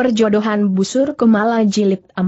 Perjodohan Busur Kumala Jilid 4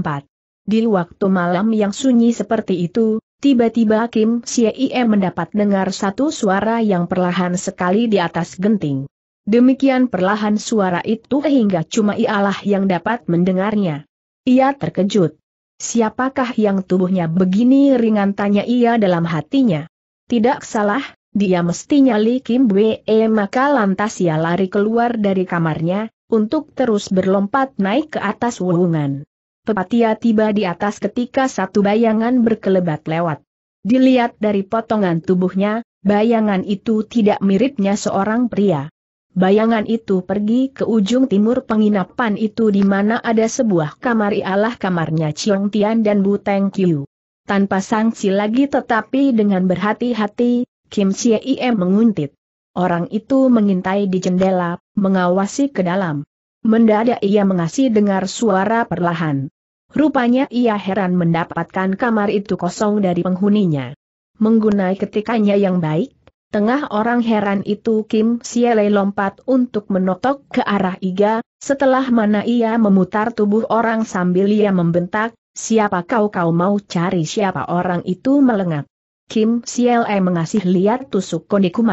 Di waktu malam yang sunyi seperti itu, tiba-tiba Kim Sie mendapat dengar satu suara yang perlahan sekali di atas genting. Demikian perlahan suara itu hingga cuma ialah yang dapat mendengarnya. Ia terkejut. Siapakah yang tubuhnya begini ringan tanya ia dalam hatinya. Tidak salah, dia mestinya Li Kim Wee maka lantas ia lari keluar dari kamarnya, untuk terus berlompat naik ke atas wuhungan. Pepatia tiba di atas ketika satu bayangan berkelebat lewat. Dilihat dari potongan tubuhnya, bayangan itu tidak miripnya seorang pria. Bayangan itu pergi ke ujung timur penginapan itu di mana ada sebuah kamar ialah kamarnya Chiong Tian dan Bu Teng Qiu. Tanpa sanksi lagi tetapi dengan berhati-hati, Kim Chie Im menguntit. Orang itu mengintai di jendela, mengawasi ke dalam. Mendadak ia mengasih dengar suara perlahan. Rupanya ia heran mendapatkan kamar itu kosong dari penghuninya. Menggunai ketikanya yang baik, tengah orang heran itu Kim Siele lompat untuk menotok ke arah Iga, setelah mana ia memutar tubuh orang sambil ia membentak, siapa kau kau mau cari siapa orang itu melengak. Kim Siele mengasih lihat tusuk kondiku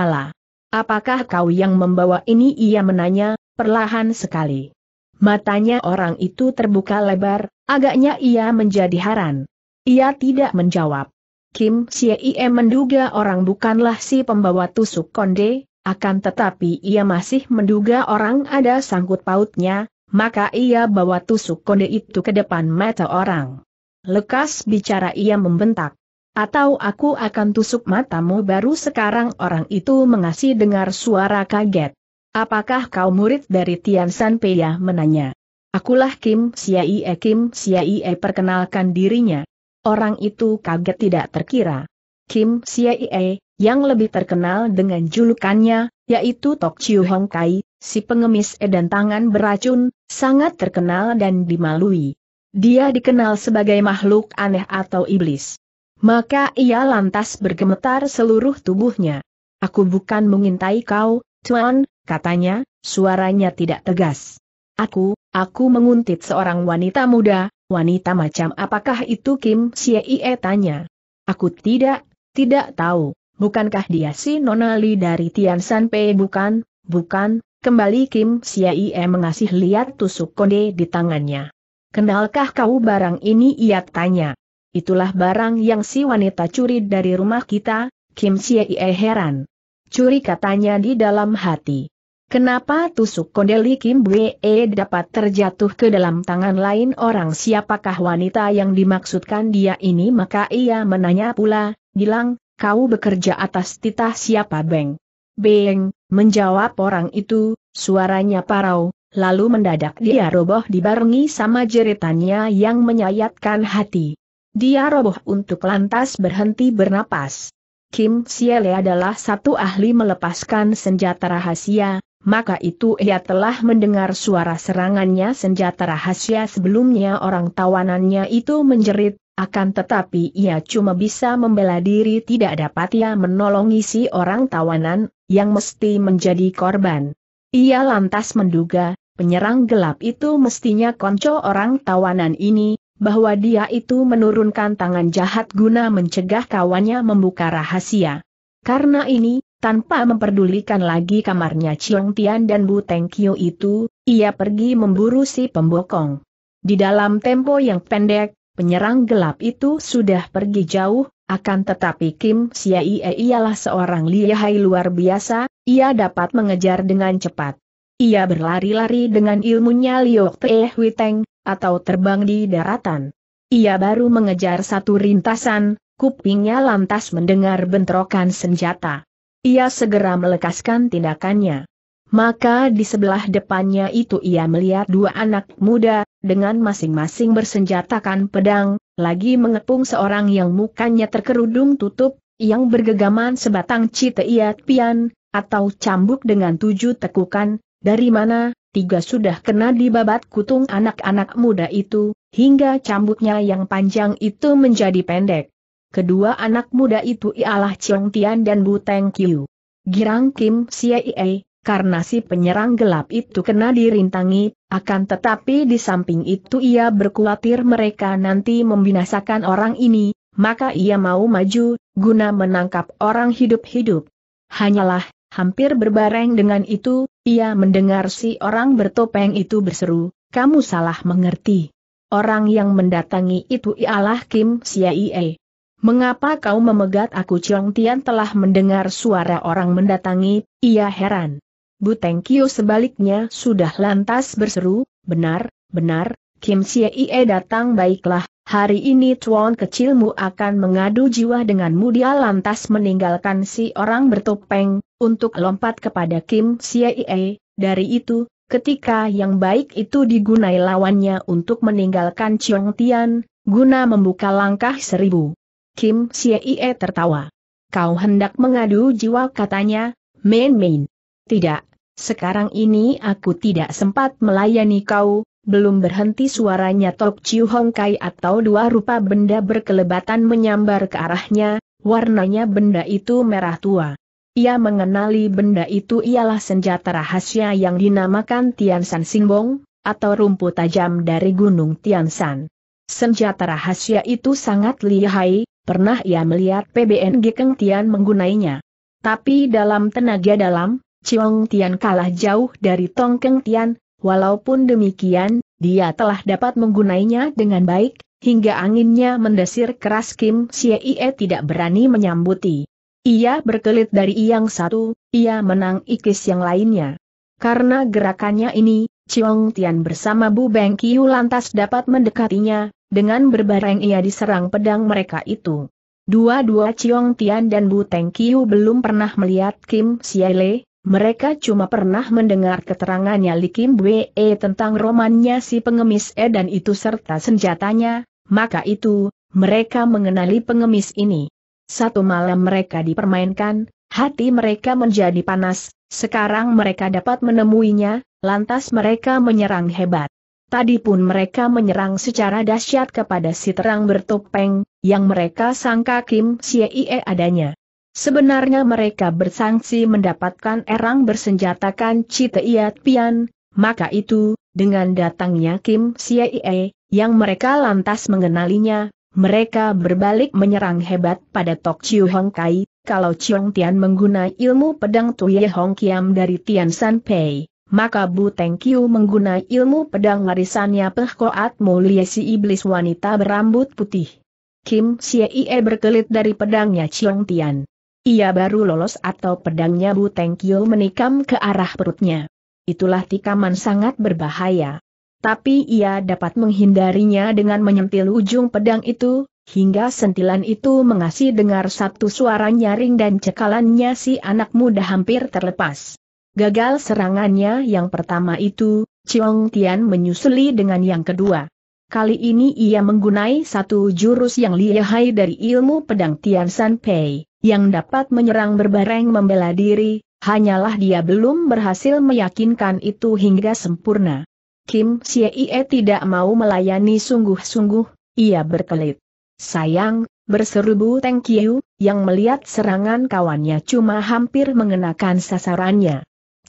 Apakah kau yang membawa ini ia menanya, perlahan sekali. Matanya orang itu terbuka lebar, agaknya ia menjadi haran. Ia tidak menjawab. Kim Siee menduga orang bukanlah si pembawa tusuk konde, akan tetapi ia masih menduga orang ada sangkut pautnya, maka ia bawa tusuk konde itu ke depan mata orang. Lekas bicara ia membentak. Atau aku akan tusuk matamu baru sekarang orang itu mengasih dengar suara kaget. Apakah kau murid dari Tian San Peya menanya. Akulah Kim Siaie Kim Siaie perkenalkan dirinya. Orang itu kaget tidak terkira. Kim Siaie, yang lebih terkenal dengan julukannya, yaitu Tok Chiu Hong Kai, si pengemis edan tangan beracun, sangat terkenal dan dimalui. Dia dikenal sebagai makhluk aneh atau iblis. Maka ia lantas bergemetar seluruh tubuhnya. Aku bukan mengintai kau, Tuan, katanya, suaranya tidak tegas. Aku, aku menguntit seorang wanita muda, wanita macam apakah itu Kim Siei tanya. Aku tidak, tidak tahu, bukankah dia si Nonali dari Tian San Pei bukan, bukan, kembali Kim Siei mengasih lihat tusuk konde di tangannya. Kenalkah kau barang ini ia tanya. Itulah barang yang si wanita curi dari rumah kita, Kim Siei heran. Curi katanya di dalam hati. Kenapa tusuk kondeli Kim Bwe e dapat terjatuh ke dalam tangan lain orang siapakah wanita yang dimaksudkan dia ini maka ia menanya pula, bilang, kau bekerja atas titah siapa Beng? Beng, menjawab orang itu, suaranya parau, lalu mendadak dia roboh dibarengi sama jeritannya yang menyayatkan hati. Dia roboh untuk lantas berhenti bernapas. Kim Siele adalah satu ahli melepaskan senjata rahasia, maka itu ia telah mendengar suara serangannya senjata rahasia sebelumnya orang tawanannya itu menjerit, akan tetapi ia cuma bisa membela diri tidak dapat ia menolong isi orang tawanan, yang mesti menjadi korban. Ia lantas menduga, penyerang gelap itu mestinya konco orang tawanan ini, bahwa dia itu menurunkan tangan jahat guna mencegah kawannya membuka rahasia. Karena ini, tanpa memperdulikan lagi kamarnya Chiong Tian dan Bu Teng Qiu itu, ia pergi memburu si pembokong. Di dalam tempo yang pendek, penyerang gelap itu sudah pergi jauh, akan tetapi Kim Siaie ialah seorang lihai luar biasa, ia dapat mengejar dengan cepat. Ia berlari-lari dengan ilmunya Liok Hui Teng, atau terbang di daratan. Ia baru mengejar satu rintasan, kupingnya lantas mendengar bentrokan senjata. Ia segera melekaskan tindakannya. Maka di sebelah depannya itu ia melihat dua anak muda, dengan masing-masing bersenjatakan pedang, lagi mengepung seorang yang mukanya terkerudung tutup, yang bergegaman sebatang citeiat pian, atau cambuk dengan tujuh tekukan, dari mana, tiga sudah kena dibabat kutung anak-anak muda itu, hingga cambuknya yang panjang itu menjadi pendek kedua anak muda itu ialah Chong Tian dan Bu Teng Kiu. Girang Kim Siei, karena si penyerang gelap itu kena dirintangi, akan tetapi di samping itu ia berkhawatir mereka nanti membinasakan orang ini, maka ia mau maju, guna menangkap orang hidup-hidup. Hanyalah, hampir berbareng dengan itu, ia mendengar si orang bertopeng itu berseru, kamu salah mengerti. Orang yang mendatangi itu ialah Kim Siaie. Mengapa kau memegat aku Chong Tian telah mendengar suara orang mendatangi, ia heran. Bu Teng Kio sebaliknya sudah lantas berseru, benar, benar, Kim Sia Ie datang baiklah, hari ini tuan kecilmu akan mengadu jiwa denganmu dia lantas meninggalkan si orang bertopeng, untuk lompat kepada Kim Sia Ie, dari itu, Ketika yang baik itu digunai lawannya untuk meninggalkan Chiong Tian, guna membuka langkah seribu. Kim Siei tertawa. Kau hendak mengadu jiwa katanya, main-main. Tidak, sekarang ini aku tidak sempat melayani kau, belum berhenti suaranya Tok Chiu Hong Kai atau dua rupa benda berkelebatan menyambar ke arahnya, warnanya benda itu merah tua. Ia mengenali benda itu ialah senjata rahasia yang dinamakan Tian San Singbong, atau rumput tajam dari Gunung Tian San. Senjata rahasia itu sangat lihai, pernah ia melihat PBNG Keng Tian menggunainya. Tapi dalam tenaga dalam, Ciong Tian kalah jauh dari Tong Keng Tian, walaupun demikian, dia telah dapat menggunainya dengan baik, hingga anginnya mendesir keras Kim Xie tidak berani menyambuti. Ia berkelit dari yang satu, ia menang ikis yang lainnya. Karena gerakannya ini, Ciong Tian bersama Bu Beng Kiu lantas dapat mendekatinya, dengan berbareng ia diserang pedang mereka itu. Dua-dua Ciong Tian dan Bu Teng Kiu belum pernah melihat Kim Siele, mereka cuma pernah mendengar keterangannya Li Kim Wee e tentang romannya si pengemis E dan itu serta senjatanya, maka itu, mereka mengenali pengemis ini. Satu malam mereka dipermainkan, hati mereka menjadi panas, sekarang mereka dapat menemuinya, lantas mereka menyerang hebat. Tadi pun mereka menyerang secara dahsyat kepada si terang bertopeng, yang mereka sangka Kim Siee adanya. Sebenarnya mereka bersangsi mendapatkan erang bersenjatakan Iat Pian, maka itu, dengan datangnya Kim Siee, yang mereka lantas mengenalinya, mereka berbalik menyerang hebat pada Tok Chiu Hong Kai, kalau Chiong Tian menggunakan ilmu pedang Tuye Hong Kiam dari Tian San Pei maka Bu Tengkiu menggunakan ilmu pedang warisannya Pehkoat Mulia si iblis wanita berambut putih. Kim Siee berkelit dari pedangnya Chiong Tian. Ia baru lolos atau pedangnya Bu Tengkiu menikam ke arah perutnya. Itulah tikaman sangat berbahaya. Tapi ia dapat menghindarinya dengan menyentil ujung pedang itu, hingga sentilan itu mengasih dengar satu suara nyaring dan cekalannya si anak muda hampir terlepas. Gagal serangannya yang pertama itu, Chiong Tian menyusuli dengan yang kedua. Kali ini ia menggunai satu jurus yang lihai dari ilmu pedang Tian San Pei, yang dapat menyerang berbareng membela diri, hanyalah dia belum berhasil meyakinkan itu hingga sempurna. Kim Xie tidak mau melayani sungguh-sungguh, ia berkelit. Sayang, berseru Bu Teng Kiu, yang melihat serangan kawannya cuma hampir mengenakan sasarannya.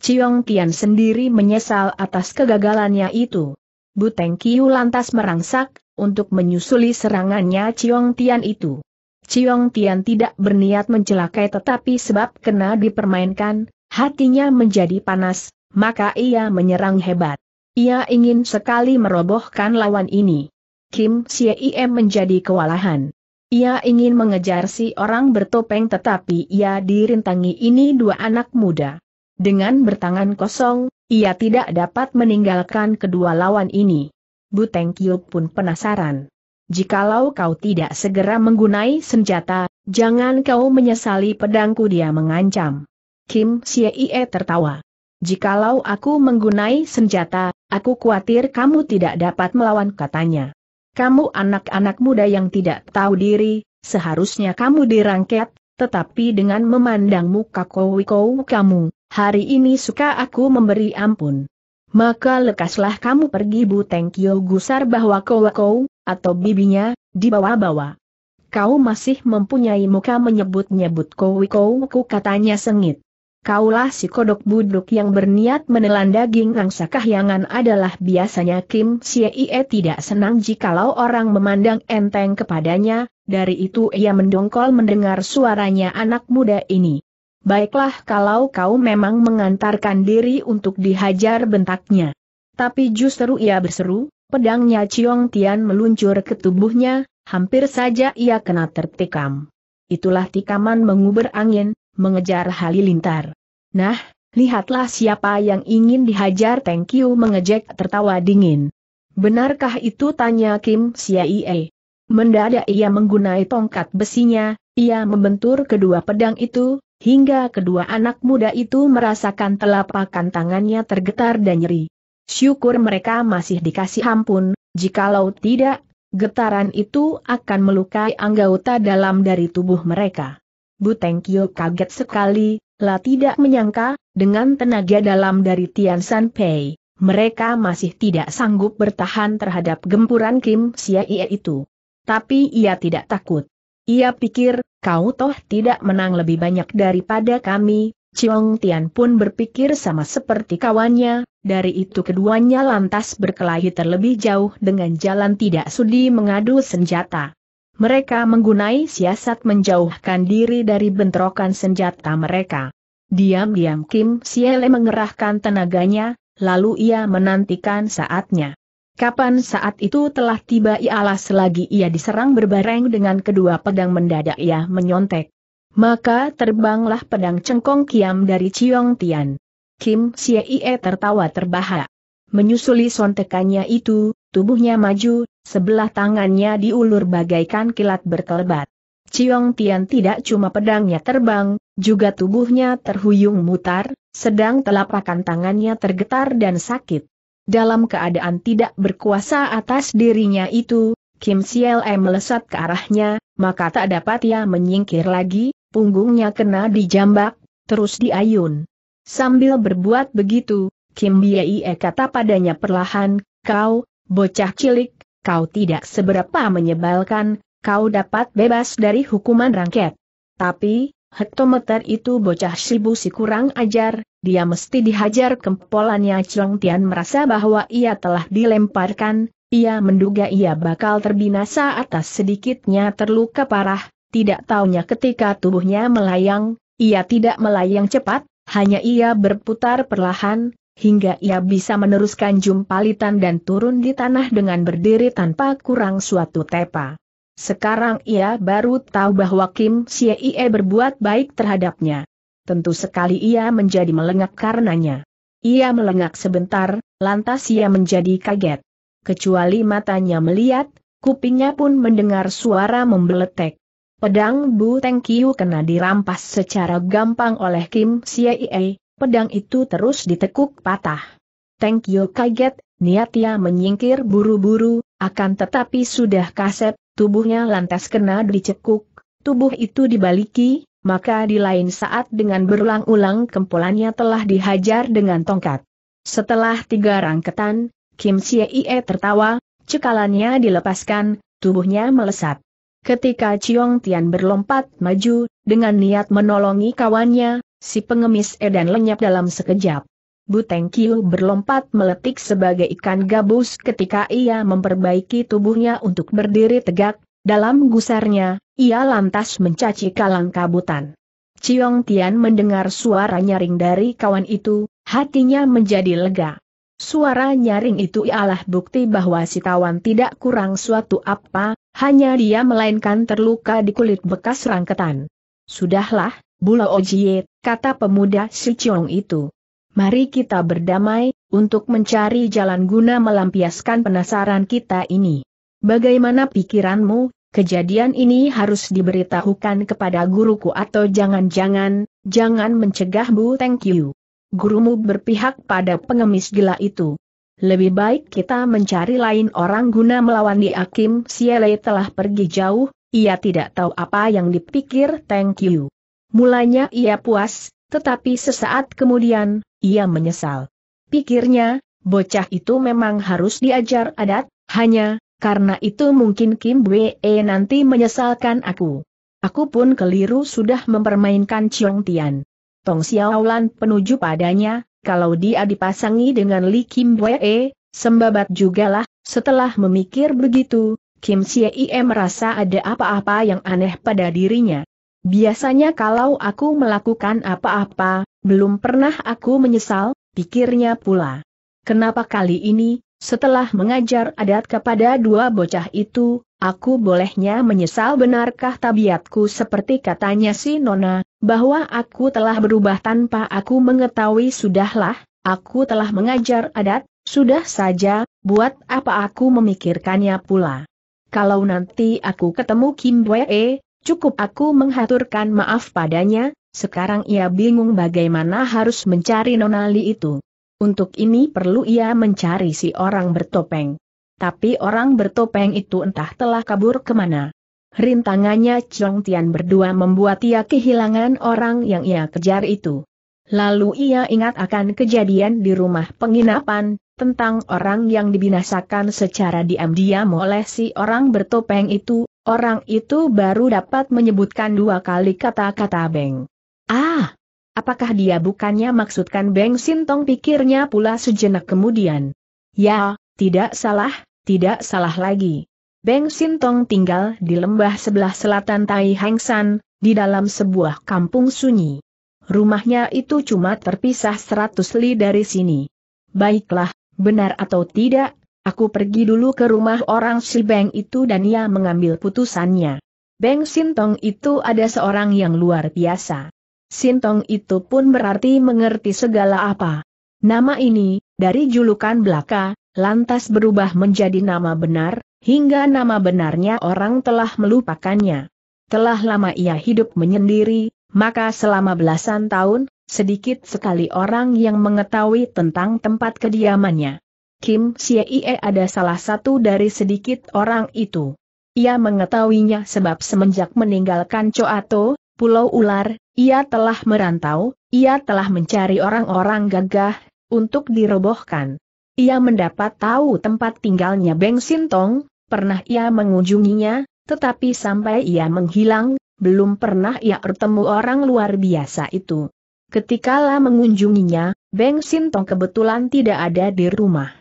Ciong Tian sendiri menyesal atas kegagalannya itu. Buteng Kiu lantas merangsak, untuk menyusuli serangannya Ciong Tian itu. Ciong Tian tidak berniat mencelakai tetapi sebab kena dipermainkan, hatinya menjadi panas, maka ia menyerang hebat. Ia ingin sekali merobohkan lawan ini. Kim Siem menjadi kewalahan. Ia ingin mengejar si orang bertopeng tetapi ia dirintangi ini dua anak muda. Dengan bertangan kosong, ia tidak dapat meninggalkan kedua lawan ini. Buteng Kiup pun penasaran. Jikalau kau tidak segera menggunai senjata, jangan kau menyesali pedangku dia mengancam. Kim Siei tertawa. Jikalau aku menggunai senjata, aku khawatir kamu tidak dapat melawan katanya. Kamu anak-anak muda yang tidak tahu diri, seharusnya kamu dirangket, tetapi dengan memandang muka Kowiko kamu, hari ini suka aku memberi ampun. Maka lekaslah kamu pergi Bu Kyo gusar bahwa kau kau, atau bibinya, dibawa-bawa. Kau masih mempunyai muka menyebut-nyebut kau-kau-ku katanya sengit. Kaulah si kodok buduk yang berniat menelan daging angsa kahyangan adalah biasanya Kim Siei tidak senang jikalau orang memandang enteng kepadanya, dari itu ia mendongkol mendengar suaranya anak muda ini. Baiklah kalau kau memang mengantarkan diri untuk dihajar bentaknya. Tapi justru ia berseru, pedangnya Ciong Tian meluncur ke tubuhnya, hampir saja ia kena tertikam. Itulah tikaman menguber angin, mengejar halilintar. Nah, lihatlah siapa yang ingin dihajar Teng Qiu mengejek tertawa dingin. Benarkah itu tanya Kim Siaie? Mendadak ia menggunai tongkat besinya, ia membentur kedua pedang itu, hingga kedua anak muda itu merasakan telapakan tangannya tergetar dan nyeri. Syukur mereka masih dikasih ampun, jikalau tidak, getaran itu akan melukai anggota dalam dari tubuh mereka. Buteng Kyo kaget sekali, lah tidak menyangka, dengan tenaga dalam dari Tian San Pei, mereka masih tidak sanggup bertahan terhadap gempuran Kim Sia Ie itu. Tapi ia tidak takut. Ia pikir, kau toh tidak menang lebih banyak daripada kami, Chiong Tian pun berpikir sama seperti kawannya, dari itu keduanya lantas berkelahi terlebih jauh dengan jalan tidak sudi mengadu senjata. Mereka menggunai siasat menjauhkan diri dari bentrokan senjata mereka. Diam-diam Kim Siele mengerahkan tenaganya, lalu ia menantikan saatnya. Kapan saat itu telah tiba ialah selagi ia diserang berbareng dengan kedua pedang mendadak ia menyontek. Maka terbanglah pedang cengkong kiam dari Ciong Tian. Kim Siei tertawa terbahak. Menyusuli sontekannya itu, tubuhnya maju, sebelah tangannya diulur bagaikan kilat berkelebat. Ciong Tian tidak cuma pedangnya terbang, juga tubuhnya terhuyung mutar, sedang telapakan tangannya tergetar dan sakit. Dalam keadaan tidak berkuasa atas dirinya itu, Kim Siel E melesat ke arahnya, maka tak dapat ia menyingkir lagi, punggungnya kena dijambak, terus diayun. Sambil berbuat begitu, Kim Biei e kata padanya perlahan, kau, bocah cilik, kau tidak seberapa menyebalkan, kau dapat bebas dari hukuman rangket. Tapi, Hektometer itu bocah sibu si kurang ajar, dia mesti dihajar kempolannya Chong Tian merasa bahwa ia telah dilemparkan, ia menduga ia bakal terbinasa atas sedikitnya terluka parah, tidak taunya ketika tubuhnya melayang, ia tidak melayang cepat, hanya ia berputar perlahan, hingga ia bisa meneruskan jumpalitan dan turun di tanah dengan berdiri tanpa kurang suatu tepa. Sekarang ia baru tahu bahwa Kim Siei berbuat baik terhadapnya. Tentu sekali ia menjadi melengak karenanya. Ia melengak sebentar, lantas ia menjadi kaget. Kecuali matanya melihat, kupingnya pun mendengar suara membeletek. Pedang Bu Teng Kiu kena dirampas secara gampang oleh Kim Siei, pedang itu terus ditekuk patah. Teng Kiu kaget, niat ia menyingkir buru-buru, akan tetapi sudah kaset, tubuhnya lantas kena dicekuk, tubuh itu dibaliki, maka di lain saat dengan berulang-ulang kempulannya telah dihajar dengan tongkat. Setelah tiga rangketan, Kim Chie Ie tertawa, cekalannya dilepaskan, tubuhnya melesat. Ketika Chiong Tian berlompat maju, dengan niat menolongi kawannya, si pengemis edan lenyap dalam sekejap. Buteng Kiu berlompat meletik sebagai ikan gabus ketika ia memperbaiki tubuhnya untuk berdiri tegak, dalam gusarnya, ia lantas mencaci kalang kabutan. Ciong Tian mendengar suara nyaring dari kawan itu, hatinya menjadi lega. Suara nyaring itu ialah bukti bahwa si tawan tidak kurang suatu apa, hanya dia melainkan terluka di kulit bekas rangketan. Sudahlah, Bula Ojie, kata pemuda si Ciong itu. Mari kita berdamai, untuk mencari jalan guna melampiaskan penasaran kita ini. Bagaimana pikiranmu, kejadian ini harus diberitahukan kepada guruku atau jangan-jangan, jangan mencegah Bu Thank You. Gurumu berpihak pada pengemis gila itu. Lebih baik kita mencari lain orang guna melawan di Akim Siele telah pergi jauh, ia tidak tahu apa yang dipikir Thank You. Mulanya ia puas, tetapi sesaat kemudian, ia menyesal. Pikirnya, bocah itu memang harus diajar adat, hanya, karena itu mungkin Kim Wee e nanti menyesalkan aku. Aku pun keliru sudah mempermainkan Chong Tian. Tong Xiaolan penuju padanya, kalau dia dipasangi dengan Li Kim Wee, e, sembabat jugalah, setelah memikir begitu, Kim Siei merasa ada apa-apa yang aneh pada dirinya. Biasanya kalau aku melakukan apa-apa, belum pernah aku menyesal, pikirnya pula. Kenapa kali ini, setelah mengajar adat kepada dua bocah itu, aku bolehnya menyesal benarkah tabiatku seperti katanya si Nona, bahwa aku telah berubah tanpa aku mengetahui sudahlah, aku telah mengajar adat, sudah saja, buat apa aku memikirkannya pula. Kalau nanti aku ketemu Kim Wee, Cukup aku menghaturkan maaf padanya, sekarang ia bingung bagaimana harus mencari Nonali itu. Untuk ini perlu ia mencari si orang bertopeng. Tapi orang bertopeng itu entah telah kabur kemana. Rintangannya Chong Tian berdua membuat ia kehilangan orang yang ia kejar itu. Lalu ia ingat akan kejadian di rumah penginapan, tentang orang yang dibinasakan secara diam-diam oleh si orang bertopeng itu, Orang itu baru dapat menyebutkan dua kali kata-kata Beng. Ah! Apakah dia bukannya maksudkan Beng Sintong pikirnya pula sejenak kemudian? Ya, tidak salah, tidak salah lagi. Beng Sintong tinggal di lembah sebelah selatan Tai Hengsan, di dalam sebuah kampung sunyi. Rumahnya itu cuma terpisah seratus li dari sini. Baiklah, benar atau tidak, Aku pergi dulu ke rumah orang si Beng itu dan ia mengambil putusannya. Beng Sintong itu ada seorang yang luar biasa. Sintong itu pun berarti mengerti segala apa. Nama ini, dari julukan belaka, lantas berubah menjadi nama benar, hingga nama benarnya orang telah melupakannya. Telah lama ia hidup menyendiri, maka selama belasan tahun, sedikit sekali orang yang mengetahui tentang tempat kediamannya. Kim Siee ada salah satu dari sedikit orang itu. Ia mengetahuinya sebab semenjak meninggalkan Coato, Pulau Ular, ia telah merantau, ia telah mencari orang-orang gagah, untuk dirobohkan. Ia mendapat tahu tempat tinggalnya Beng Sintong, pernah ia mengunjunginya, tetapi sampai ia menghilang, belum pernah ia bertemu orang luar biasa itu. Ketika Ketikala mengunjunginya, Beng Sintong kebetulan tidak ada di rumah.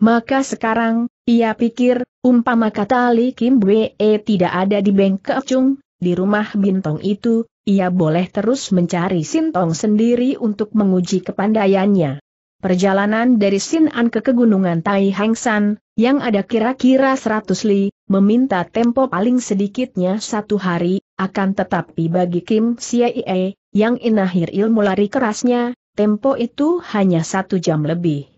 Maka sekarang, ia pikir, umpama kata Li Kim Wee tidak ada di Bengkok Chung, di rumah bintong itu, ia boleh terus mencari Sintong sendiri untuk menguji kepandaiannya. Perjalanan dari Sinan ke Kegunungan Tai Hangsan, yang ada kira-kira 100 li, meminta tempo paling sedikitnya satu hari, akan tetapi bagi Kim Siaie, yang inahir ilmu lari kerasnya, tempo itu hanya satu jam lebih.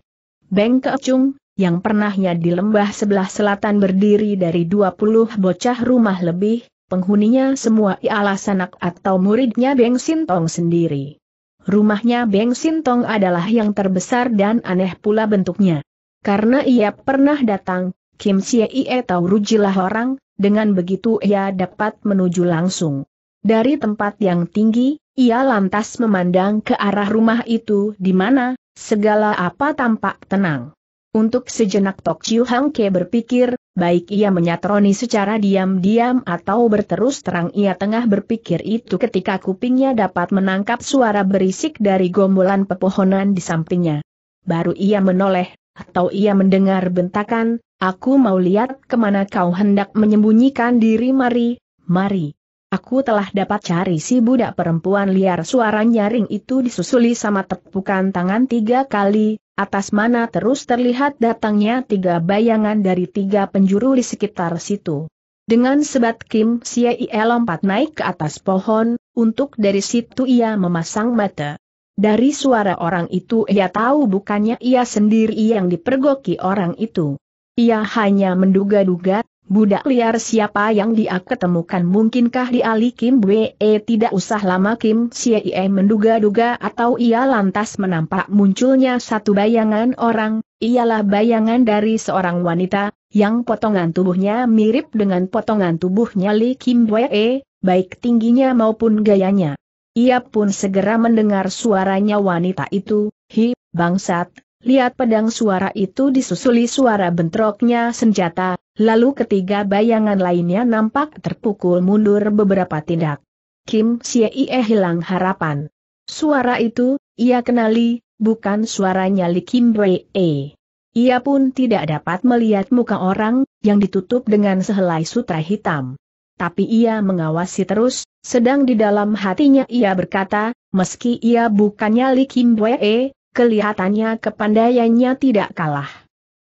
Beng Keocung, yang pernahnya di lembah sebelah selatan berdiri dari 20 bocah rumah lebih, penghuninya semua ialah sanak atau muridnya Beng Sintong sendiri. Rumahnya Beng Sintong adalah yang terbesar dan aneh pula bentuknya. Karena ia pernah datang, Kim Sye Ie tahu rujilah orang, dengan begitu ia dapat menuju langsung. Dari tempat yang tinggi, ia lantas memandang ke arah rumah itu di mana, segala apa tampak tenang. Untuk sejenak Tok Chiu Hang Ke berpikir, baik ia menyatroni secara diam-diam atau berterus terang ia tengah berpikir itu ketika kupingnya dapat menangkap suara berisik dari gombolan pepohonan di sampingnya. Baru ia menoleh, atau ia mendengar bentakan, aku mau lihat kemana kau hendak menyembunyikan diri mari, mari. Aku telah dapat cari si budak perempuan liar suara nyaring itu disusuli sama tepukan tangan tiga kali, atas mana terus terlihat datangnya tiga bayangan dari tiga penjuru di sekitar situ. Dengan sebat Kim Sia Ie lompat naik ke atas pohon, untuk dari situ ia memasang mata. Dari suara orang itu ia tahu bukannya ia sendiri yang dipergoki orang itu. Ia hanya menduga-duga, Budak liar siapa yang dia ketemukan mungkinkah di Ali Kim Bwe tidak usah lama Kim Sie menduga-duga atau ia lantas menampak munculnya satu bayangan orang, ialah bayangan dari seorang wanita, yang potongan tubuhnya mirip dengan potongan tubuhnya Li Kim Bwe, baik tingginya maupun gayanya. Ia pun segera mendengar suaranya wanita itu, hi, bangsat, lihat pedang suara itu disusuli suara bentroknya senjata, Lalu ketiga bayangan lainnya nampak terpukul mundur beberapa tindak. Kim Siei hilang harapan. Suara itu, ia kenali, bukan suaranya Li Kim E. Ia pun tidak dapat melihat muka orang, yang ditutup dengan sehelai sutra hitam. Tapi ia mengawasi terus, sedang di dalam hatinya ia berkata, meski ia bukannya Li Kim E, kelihatannya kepandaiannya tidak kalah.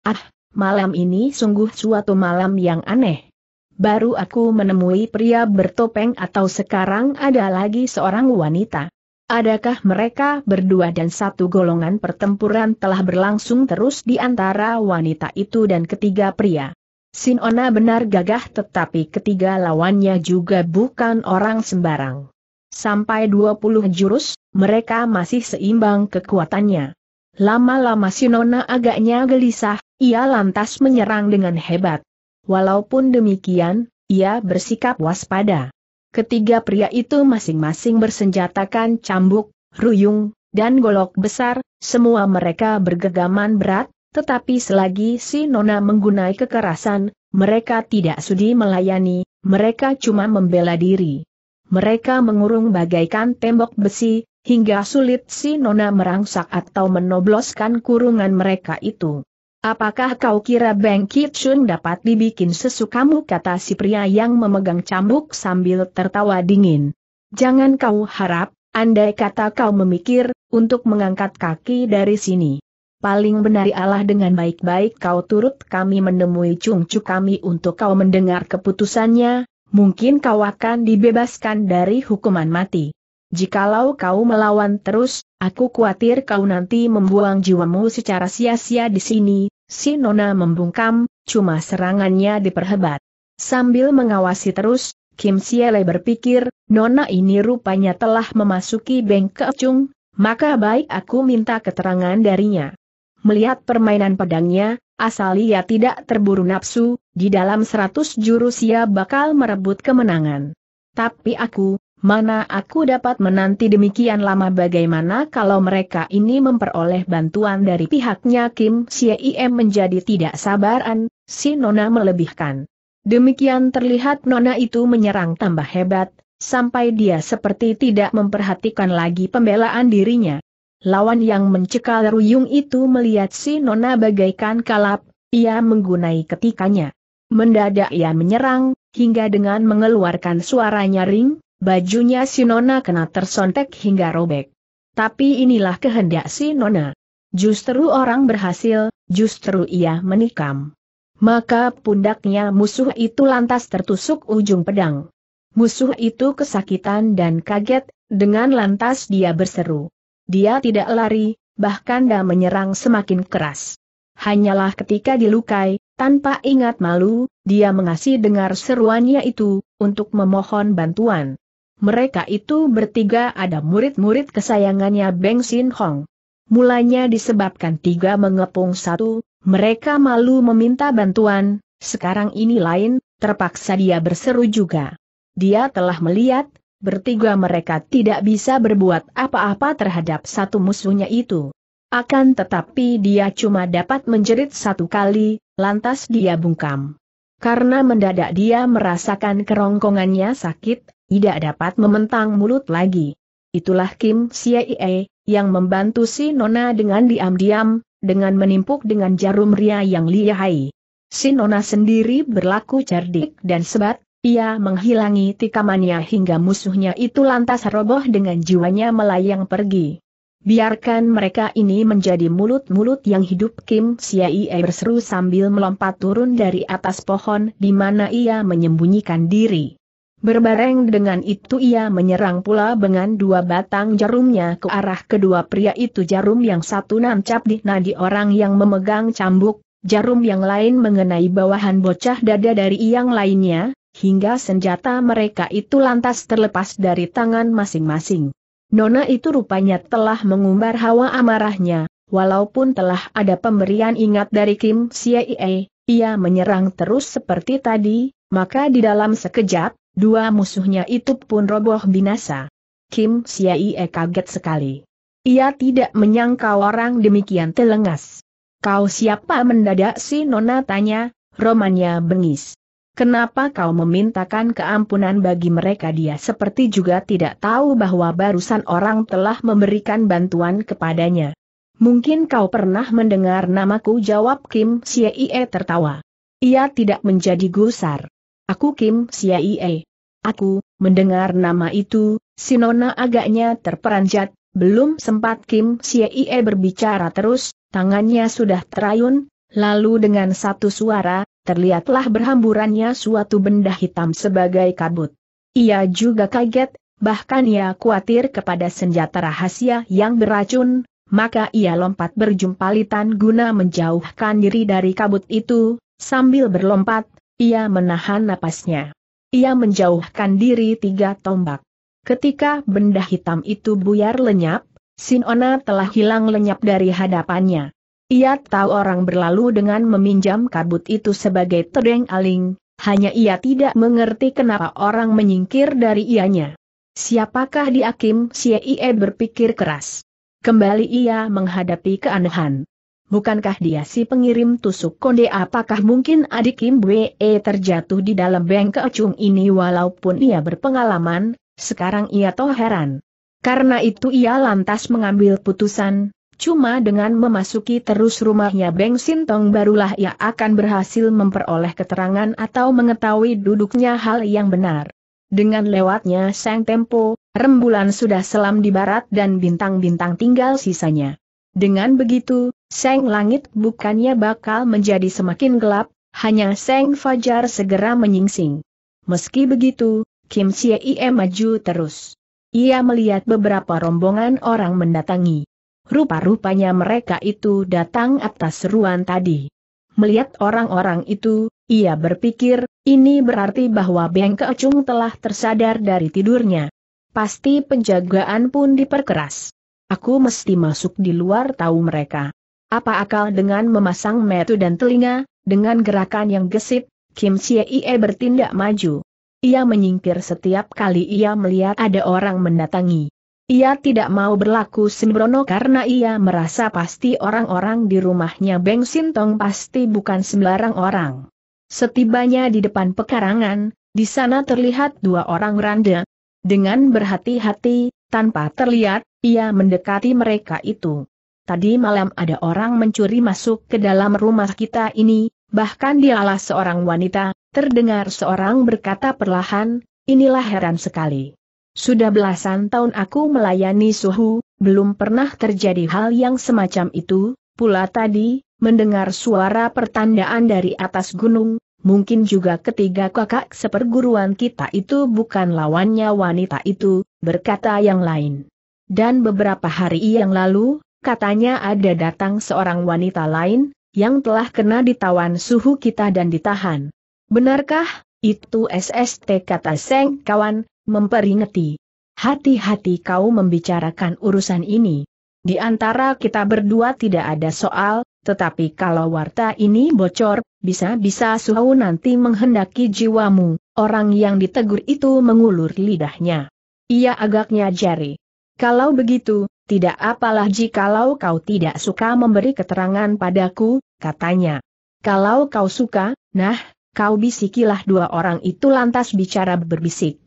Ah, malam ini sungguh suatu malam yang aneh. Baru aku menemui pria bertopeng atau sekarang ada lagi seorang wanita. Adakah mereka berdua dan satu golongan pertempuran telah berlangsung terus di antara wanita itu dan ketiga pria? Sinona benar gagah tetapi ketiga lawannya juga bukan orang sembarang. Sampai 20 jurus, mereka masih seimbang kekuatannya. Lama-lama Sinona agaknya gelisah, ia lantas menyerang dengan hebat. Walaupun demikian, ia bersikap waspada. Ketiga pria itu masing-masing bersenjatakan cambuk, ruyung, dan golok besar, semua mereka bergegaman berat, tetapi selagi si Nona menggunai kekerasan, mereka tidak sudi melayani, mereka cuma membela diri mereka mengurung bagaikan tembok besi, hingga sulit si Nona merangsak atau menobloskan kurungan mereka itu. Apakah kau kira Beng Kitsun dapat dibikin sesukamu kata si pria yang memegang cambuk sambil tertawa dingin. Jangan kau harap, andai kata kau memikir, untuk mengangkat kaki dari sini. Paling benar Allah dengan baik-baik kau turut kami menemui cungcu kami untuk kau mendengar keputusannya, mungkin kau akan dibebaskan dari hukuman mati. Jikalau kau melawan terus, aku khawatir kau nanti membuang jiwamu secara sia-sia di sini, si Nona membungkam, cuma serangannya diperhebat. Sambil mengawasi terus, Kim Siele berpikir, Nona ini rupanya telah memasuki Beng Keacung, maka baik aku minta keterangan darinya. Melihat permainan pedangnya, asal ia tidak terburu nafsu, di dalam seratus jurus ia bakal merebut kemenangan. Tapi aku, mana aku dapat menanti demikian lama bagaimana kalau mereka ini memperoleh bantuan dari pihaknya Kim Siem menjadi tidak sabaran, si Nona melebihkan. Demikian terlihat Nona itu menyerang tambah hebat, sampai dia seperti tidak memperhatikan lagi pembelaan dirinya. Lawan yang mencekal ruyung itu melihat si Nona bagaikan kalap, ia menggunai ketikanya. Mendadak ia menyerang, hingga dengan mengeluarkan suara nyaring, bajunya si Nona kena tersontek hingga robek. Tapi inilah kehendak si Nona. Justru orang berhasil, justru ia menikam. Maka pundaknya musuh itu lantas tertusuk ujung pedang. Musuh itu kesakitan dan kaget, dengan lantas dia berseru. Dia tidak lari, bahkan dah menyerang semakin keras. Hanyalah ketika dilukai, tanpa ingat malu, dia mengasih dengar seruannya itu, untuk memohon bantuan. Mereka itu bertiga ada murid-murid kesayangannya Beng Sin Hong. Mulanya disebabkan tiga mengepung satu, mereka malu meminta bantuan, sekarang ini lain, terpaksa dia berseru juga. Dia telah melihat, bertiga mereka tidak bisa berbuat apa-apa terhadap satu musuhnya itu. Akan tetapi dia cuma dapat menjerit satu kali, lantas dia bungkam. Karena mendadak dia merasakan kerongkongannya sakit, tidak dapat mementang mulut lagi. Itulah Kim Siaie, yang membantu si Nona dengan diam-diam, dengan menimpuk dengan jarum ria yang lihai. Si Nona sendiri berlaku cerdik dan sebat, ia menghilangi tikamannya hingga musuhnya itu lantas roboh dengan jiwanya melayang pergi. Biarkan mereka ini menjadi mulut-mulut yang hidup Kim Siaie berseru sambil melompat turun dari atas pohon di mana ia menyembunyikan diri. Berbareng dengan itu ia menyerang pula dengan dua batang jarumnya ke arah kedua pria itu jarum yang satu nancap di nadi orang yang memegang cambuk, jarum yang lain mengenai bawahan bocah dada dari yang lainnya, hingga senjata mereka itu lantas terlepas dari tangan masing-masing. Nona itu rupanya telah mengumbar hawa amarahnya, walaupun telah ada pemberian ingat dari Kim Siaie, ia menyerang terus seperti tadi, maka di dalam sekejap, dua musuhnya itu pun roboh binasa. Kim Siaie kaget sekali. Ia tidak menyangka orang demikian telengas. Kau siapa mendadak si Nona tanya, romannya bengis. Kenapa kau memintakan keampunan bagi mereka dia seperti juga tidak tahu bahwa barusan orang telah memberikan bantuan kepadanya. Mungkin kau pernah mendengar namaku jawab Kim Siei tertawa. Ia tidak menjadi gusar. Aku Kim Siei. Aku, mendengar nama itu, Sinona agaknya terperanjat, belum sempat Kim Siei berbicara terus, tangannya sudah terayun, lalu dengan satu suara, terlihatlah berhamburannya suatu benda hitam sebagai kabut. Ia juga kaget, bahkan ia khawatir kepada senjata rahasia yang beracun, maka ia lompat berjumpa litan guna menjauhkan diri dari kabut itu, sambil berlompat, ia menahan napasnya. Ia menjauhkan diri tiga tombak. Ketika benda hitam itu buyar lenyap, Sinona telah hilang lenyap dari hadapannya. Ia tahu orang berlalu dengan meminjam kabut itu sebagai tedeng aling, hanya ia tidak mengerti kenapa orang menyingkir dari ianya. Siapakah di Akim Sieie berpikir keras. Kembali ia menghadapi keanehan. Bukankah dia si pengirim tusuk konde apakah mungkin adik Kim terjatuh di dalam beng keocung ini walaupun ia berpengalaman, sekarang ia toh heran. Karena itu ia lantas mengambil putusan, Cuma dengan memasuki terus rumahnya Beng Sintong barulah ia akan berhasil memperoleh keterangan atau mengetahui duduknya hal yang benar. Dengan lewatnya sang tempo, rembulan sudah selam di barat dan bintang-bintang tinggal sisanya. Dengan begitu, sang langit bukannya bakal menjadi semakin gelap, hanya sang fajar segera menyingsing. Meski begitu, Kim Ie maju terus. Ia melihat beberapa rombongan orang mendatangi. Rupa-rupanya mereka itu datang atas seruan tadi. Melihat orang-orang itu, ia berpikir, ini berarti bahwa Beng Keocung telah tersadar dari tidurnya. Pasti penjagaan pun diperkeras. Aku mesti masuk di luar tahu mereka. Apa akal dengan memasang metu dan telinga, dengan gerakan yang gesit, Kim Chie bertindak maju. Ia menyingkir setiap kali ia melihat ada orang mendatangi. Ia tidak mau berlaku sembrono karena ia merasa pasti orang-orang di rumahnya Beng Sintong pasti bukan sembarang orang. Setibanya di depan pekarangan, di sana terlihat dua orang randa. Dengan berhati-hati, tanpa terlihat, ia mendekati mereka itu. Tadi malam ada orang mencuri masuk ke dalam rumah kita ini, bahkan dialah seorang wanita, terdengar seorang berkata perlahan, inilah heran sekali. Sudah belasan tahun aku melayani suhu, belum pernah terjadi hal yang semacam itu, pula tadi, mendengar suara pertandaan dari atas gunung, mungkin juga ketiga kakak seperguruan kita itu bukan lawannya wanita itu, berkata yang lain. Dan beberapa hari yang lalu, katanya ada datang seorang wanita lain, yang telah kena ditawan suhu kita dan ditahan. Benarkah, itu SST kata Seng kawan, memperingati. Hati-hati kau membicarakan urusan ini. Di antara kita berdua tidak ada soal, tetapi kalau warta ini bocor, bisa-bisa suhu nanti menghendaki jiwamu, orang yang ditegur itu mengulur lidahnya. Ia agaknya jari. Kalau begitu, tidak apalah jikalau kau tidak suka memberi keterangan padaku, katanya. Kalau kau suka, nah, kau bisikilah dua orang itu lantas bicara berbisik.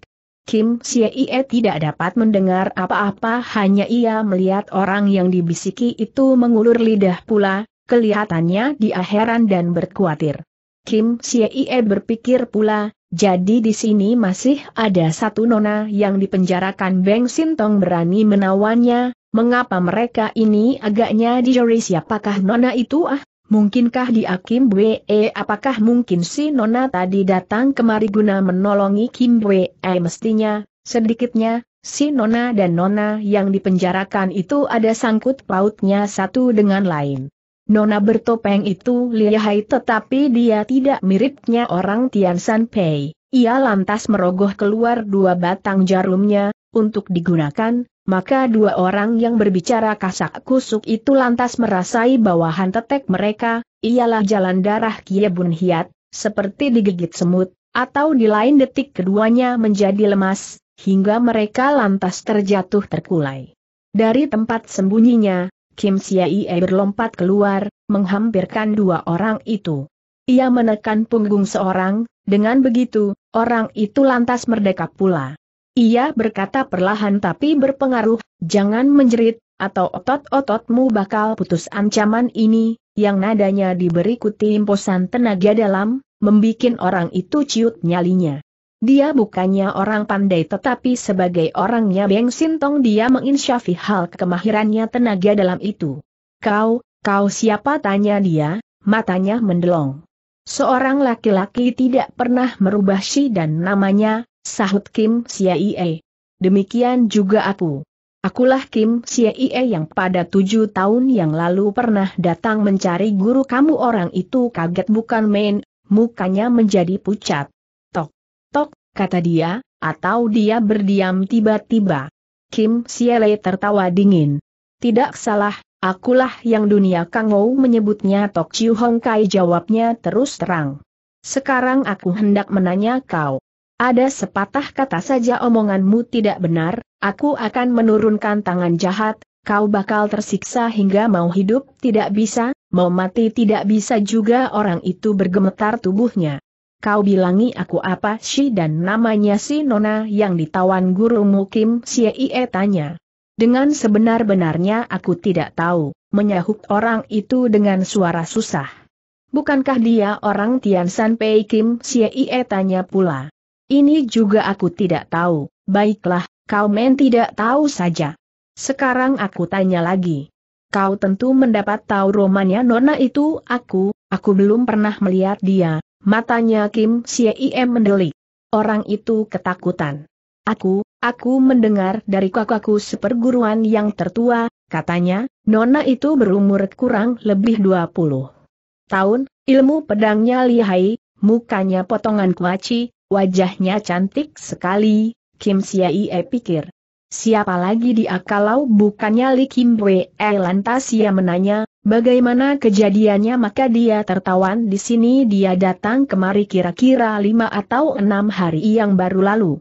Kim Xie tidak dapat mendengar apa-apa hanya ia melihat orang yang dibisiki itu mengulur lidah pula, kelihatannya dia heran dan berkuatir. Kim Xie berpikir pula, jadi di sini masih ada satu nona yang dipenjarakan Beng Sintong berani menawannya, mengapa mereka ini agaknya dijeri siapakah nona itu ah? Mungkinkah di Kim Bwe e, apakah mungkin si Nona tadi datang kemari guna menolongi Kim Bwe e, mestinya, sedikitnya, si Nona dan Nona yang dipenjarakan itu ada sangkut pautnya satu dengan lain. Nona bertopeng itu lihai tetapi dia tidak miripnya orang Tian San Pei. Ia lantas merogoh keluar dua batang jarumnya, untuk digunakan, maka dua orang yang berbicara kasak kusuk itu lantas merasai bawahan tetek mereka, ialah jalan darah Kie Bun Hiat, seperti digigit semut, atau di lain detik keduanya menjadi lemas, hingga mereka lantas terjatuh terkulai. Dari tempat sembunyinya, Kim Siaie berlompat keluar, menghampirkan dua orang itu. Ia menekan punggung seorang, dengan begitu, orang itu lantas merdeka pula. Ia berkata perlahan tapi berpengaruh, jangan menjerit, atau otot-ototmu bakal putus ancaman ini, yang nadanya diberi kutipan tenaga dalam, membuat orang itu ciut nyalinya. Dia bukannya orang pandai tetapi sebagai orangnya Beng Sintong dia menginsyafi hal kemahirannya tenaga dalam itu. Kau, kau siapa tanya dia, matanya mendelong. Seorang laki-laki tidak pernah merubah si dan namanya, Sahut Kim Siaie. Demikian juga aku. Akulah Kim Siaie yang pada tujuh tahun yang lalu pernah datang mencari guru kamu orang itu kaget bukan main, mukanya menjadi pucat. Tok, tok, kata dia, atau dia berdiam tiba-tiba. Kim Siaie tertawa dingin. Tidak salah, akulah yang dunia Kangou menyebutnya Tok Chiu Hong Kai jawabnya terus terang. Sekarang aku hendak menanya kau, ada sepatah kata saja omonganmu tidak benar, aku akan menurunkan tangan jahat, kau bakal tersiksa hingga mau hidup tidak bisa, mau mati tidak bisa juga orang itu bergemetar tubuhnya. Kau bilangi aku apa si dan namanya si Nona yang ditawan guru mukim si Ie tanya. Dengan sebenar-benarnya aku tidak tahu, menyahut orang itu dengan suara susah. Bukankah dia orang Tian San Pei Kim si Ie tanya pula. Ini juga aku tidak tahu, baiklah, kau men tidak tahu saja. Sekarang aku tanya lagi. Kau tentu mendapat tahu romannya Nona itu, aku, aku belum pernah melihat dia, matanya Kim Siem mendelik. Orang itu ketakutan. Aku, aku mendengar dari kakakku seperguruan yang tertua, katanya, Nona itu berumur kurang lebih 20 tahun, ilmu pedangnya lihai, mukanya potongan kuaci, Wajahnya cantik sekali, Kim Sia Ie pikir. Siapa lagi dia kalau bukannya Li Kim Wei eh, lantas ia menanya, bagaimana kejadiannya maka dia tertawan di sini dia datang kemari kira-kira lima atau enam hari yang baru lalu.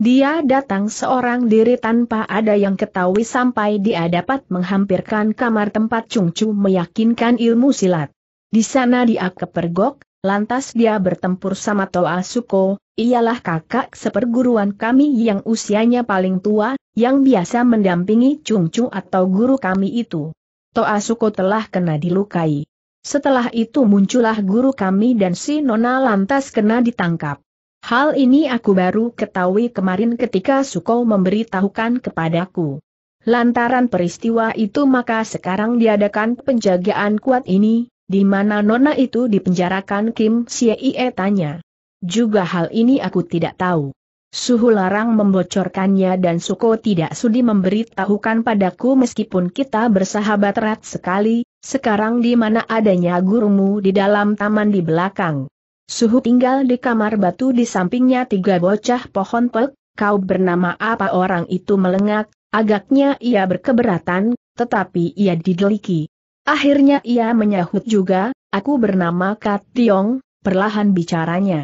Dia datang seorang diri tanpa ada yang ketahui sampai dia dapat menghampirkan kamar tempat Chung Chu meyakinkan ilmu silat. Di sana dia kepergok, lantas dia bertempur sama Toa Suko, Ialah kakak seperguruan kami yang usianya paling tua, yang biasa mendampingi Chung Chung atau guru kami itu. Toa Suko telah kena dilukai. Setelah itu muncullah guru kami dan si Nona lantas kena ditangkap. Hal ini aku baru ketahui kemarin ketika Suko memberitahukan kepadaku. Lantaran peristiwa itu maka sekarang diadakan penjagaan kuat ini, di mana Nona itu dipenjarakan Kim Ie tanya. Juga hal ini aku tidak tahu. Suhu larang membocorkannya dan Suko tidak sudi memberitahukan padaku meskipun kita bersahabat erat sekali, sekarang di mana adanya gurumu di dalam taman di belakang. Suhu tinggal di kamar batu di sampingnya tiga bocah pohon pek, kau bernama apa orang itu melengak, agaknya ia berkeberatan, tetapi ia dideliki. Akhirnya ia menyahut juga, aku bernama Kat Tiong, perlahan bicaranya.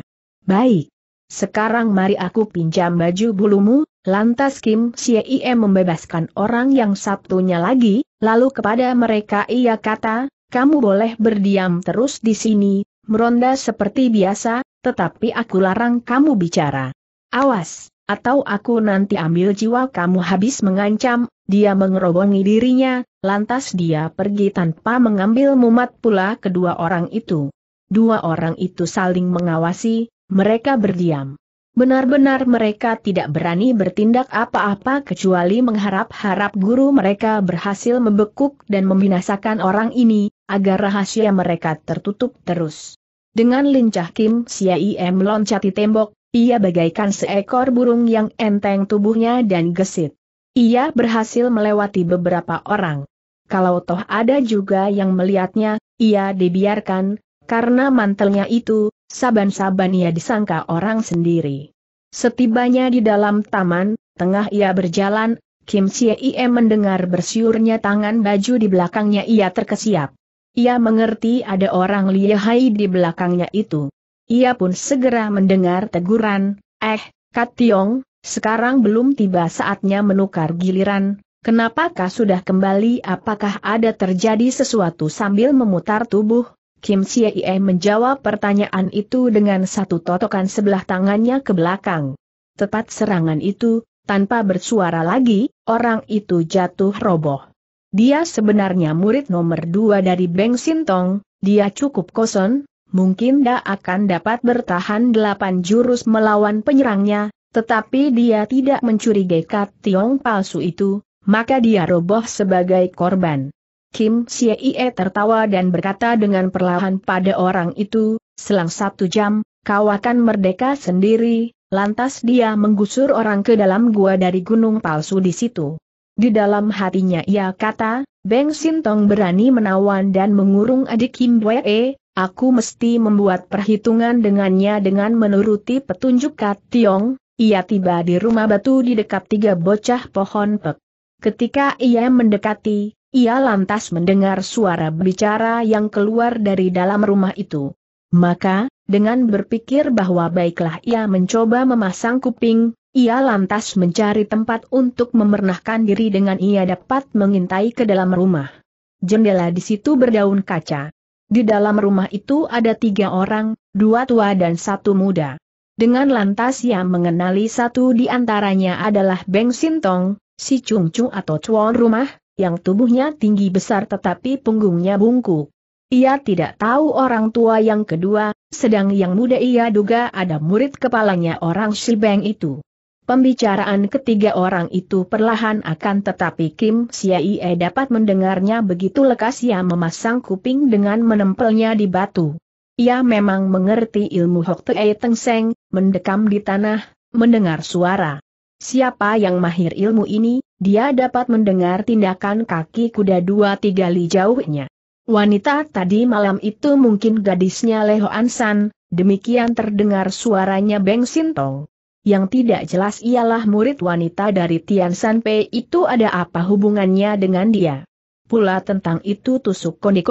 Baik. Sekarang mari aku pinjam baju bulumu, lantas Kim Siei membebaskan orang yang Sabtunya lagi, lalu kepada mereka ia kata, kamu boleh berdiam terus di sini, meronda seperti biasa, tetapi aku larang kamu bicara. Awas, atau aku nanti ambil jiwa kamu habis mengancam, dia mengerobongi dirinya, lantas dia pergi tanpa mengambil mumat pula kedua orang itu. Dua orang itu saling mengawasi, mereka berdiam. Benar-benar mereka tidak berani bertindak apa-apa kecuali mengharap-harap guru mereka berhasil membekuk dan membinasakan orang ini, agar rahasia mereka tertutup terus. Dengan lincah Kim Siaim loncati tembok, ia bagaikan seekor burung yang enteng tubuhnya dan gesit. Ia berhasil melewati beberapa orang. Kalau toh ada juga yang melihatnya, ia dibiarkan, karena mantelnya itu, Saban-saban ia disangka orang sendiri. Setibanya di dalam taman, tengah ia berjalan, Kim Chie Ie mendengar bersiurnya tangan baju di belakangnya ia terkesiap. Ia mengerti ada orang lihai di belakangnya itu. Ia pun segera mendengar teguran, eh, Kat Tiong, sekarang belum tiba saatnya menukar giliran, kenapakah sudah kembali apakah ada terjadi sesuatu sambil memutar tubuh, Kim Siei menjawab pertanyaan itu dengan satu totokan sebelah tangannya ke belakang. Tepat serangan itu, tanpa bersuara lagi, orang itu jatuh roboh. Dia sebenarnya murid nomor dua dari Beng Sintong, dia cukup kosong, mungkin dia akan dapat bertahan delapan jurus melawan penyerangnya, tetapi dia tidak mencurigai Kat Tiong palsu itu, maka dia roboh sebagai korban. Kim Chie tertawa dan berkata dengan perlahan pada orang itu, selang satu jam, kau akan merdeka sendiri, lantas dia menggusur orang ke dalam gua dari gunung palsu di situ. Di dalam hatinya ia kata, Beng Sintong berani menawan dan mengurung adik Kim Wee, aku mesti membuat perhitungan dengannya dengan menuruti petunjuk Kat Tiong, ia tiba di rumah batu di dekat tiga bocah pohon pek. Ketika ia mendekati, ia lantas mendengar suara bicara yang keluar dari dalam rumah itu. Maka, dengan berpikir bahwa baiklah ia mencoba memasang kuping, ia lantas mencari tempat untuk memernahkan diri dengan ia dapat mengintai ke dalam rumah. Jendela di situ berdaun kaca. Di dalam rumah itu ada tiga orang, dua tua dan satu muda. Dengan lantas ia mengenali satu di antaranya adalah Beng Sintong, si Chung Chung atau cuan rumah, yang tubuhnya tinggi besar tetapi punggungnya bungkuk. Ia tidak tahu orang tua yang kedua, sedang yang muda ia duga ada murid kepalanya orang Shibeng itu. Pembicaraan ketiga orang itu perlahan akan tetapi Kim Siaie dapat mendengarnya begitu lekas ia memasang kuping dengan menempelnya di batu. Ia memang mengerti ilmu Hok Tengseng, mendekam di tanah, mendengar suara. Siapa yang mahir ilmu ini, dia dapat mendengar tindakan kaki kuda dua tiga li jauhnya. Wanita tadi malam itu mungkin gadisnya Leho Ansan, demikian terdengar suaranya Beng Sintong. Yang tidak jelas ialah murid wanita dari Tian San Pei itu ada apa hubungannya dengan dia. Pula tentang itu tusuk Kondi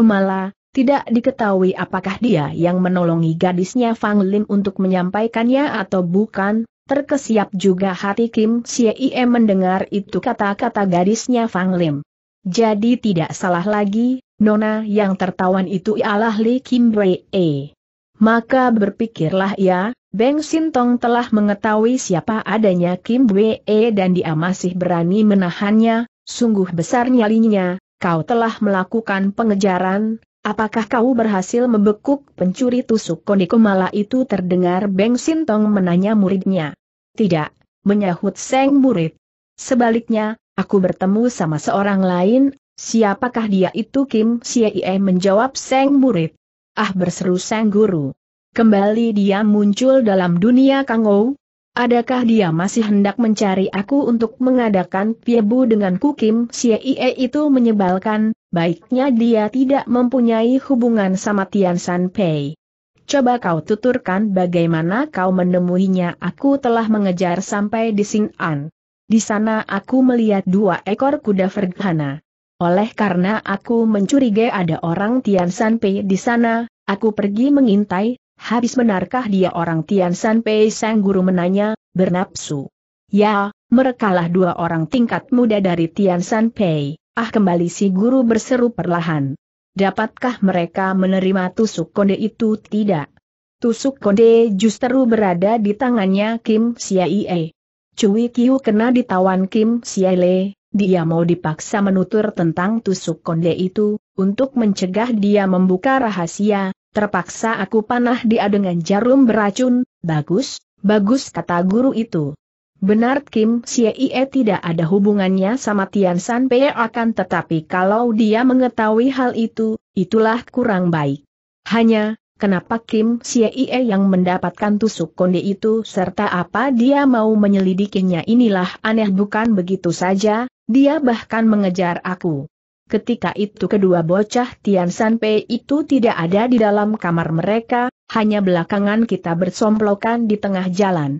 tidak diketahui apakah dia yang menolongi gadisnya Fang Lim untuk menyampaikannya atau bukan, Terkesiap juga hati Kim Siei mendengar itu kata-kata gadisnya Fang Lim. Jadi tidak salah lagi, nona yang tertawan itu ialah Li Kim E. Maka berpikirlah ya, Beng Sintong telah mengetahui siapa adanya Kim E dan dia masih berani menahannya, sungguh besar nyalinya, kau telah melakukan pengejaran, Apakah kau berhasil membekuk pencuri tusuk kondiko mala itu terdengar Beng Sintong menanya muridnya? Tidak, menyahut Seng murid. Sebaliknya, aku bertemu sama seorang lain, siapakah dia itu Kim Siei menjawab Seng murid. Ah berseru Seng guru. Kembali dia muncul dalam dunia Kangou, Adakah dia masih hendak mencari aku untuk mengadakan piebu dengan kukim Siei itu menyebalkan, baiknya dia tidak mempunyai hubungan sama Tian San Pei. Coba kau tuturkan bagaimana kau menemuinya aku telah mengejar sampai di Sing An. Di sana aku melihat dua ekor kuda Ferghana. Oleh karena aku mencurigai ada orang Tian San Pei di sana, aku pergi mengintai, habis benarkah dia orang Tian San Pei sang guru menanya, bernapsu. Ya, merekalah dua orang tingkat muda dari Tian San Pei. Ah kembali si guru berseru perlahan. Dapatkah mereka menerima tusuk konde itu tidak? Tusuk konde justru berada di tangannya Kim Siaie. Cui Kiu kena ditawan Kim Siaile, dia mau dipaksa menutur tentang tusuk konde itu, untuk mencegah dia membuka rahasia, terpaksa aku panah dia dengan jarum beracun, bagus, bagus kata guru itu. Benar Kim Siee tidak ada hubungannya sama Tian San Pei akan tetapi kalau dia mengetahui hal itu, itulah kurang baik. Hanya, kenapa Kim Siee yang mendapatkan tusuk konde itu serta apa dia mau menyelidikinya inilah aneh bukan begitu saja, dia bahkan mengejar aku. Ketika itu kedua bocah Tian San Pei itu tidak ada di dalam kamar mereka, hanya belakangan kita bersomplokan di tengah jalan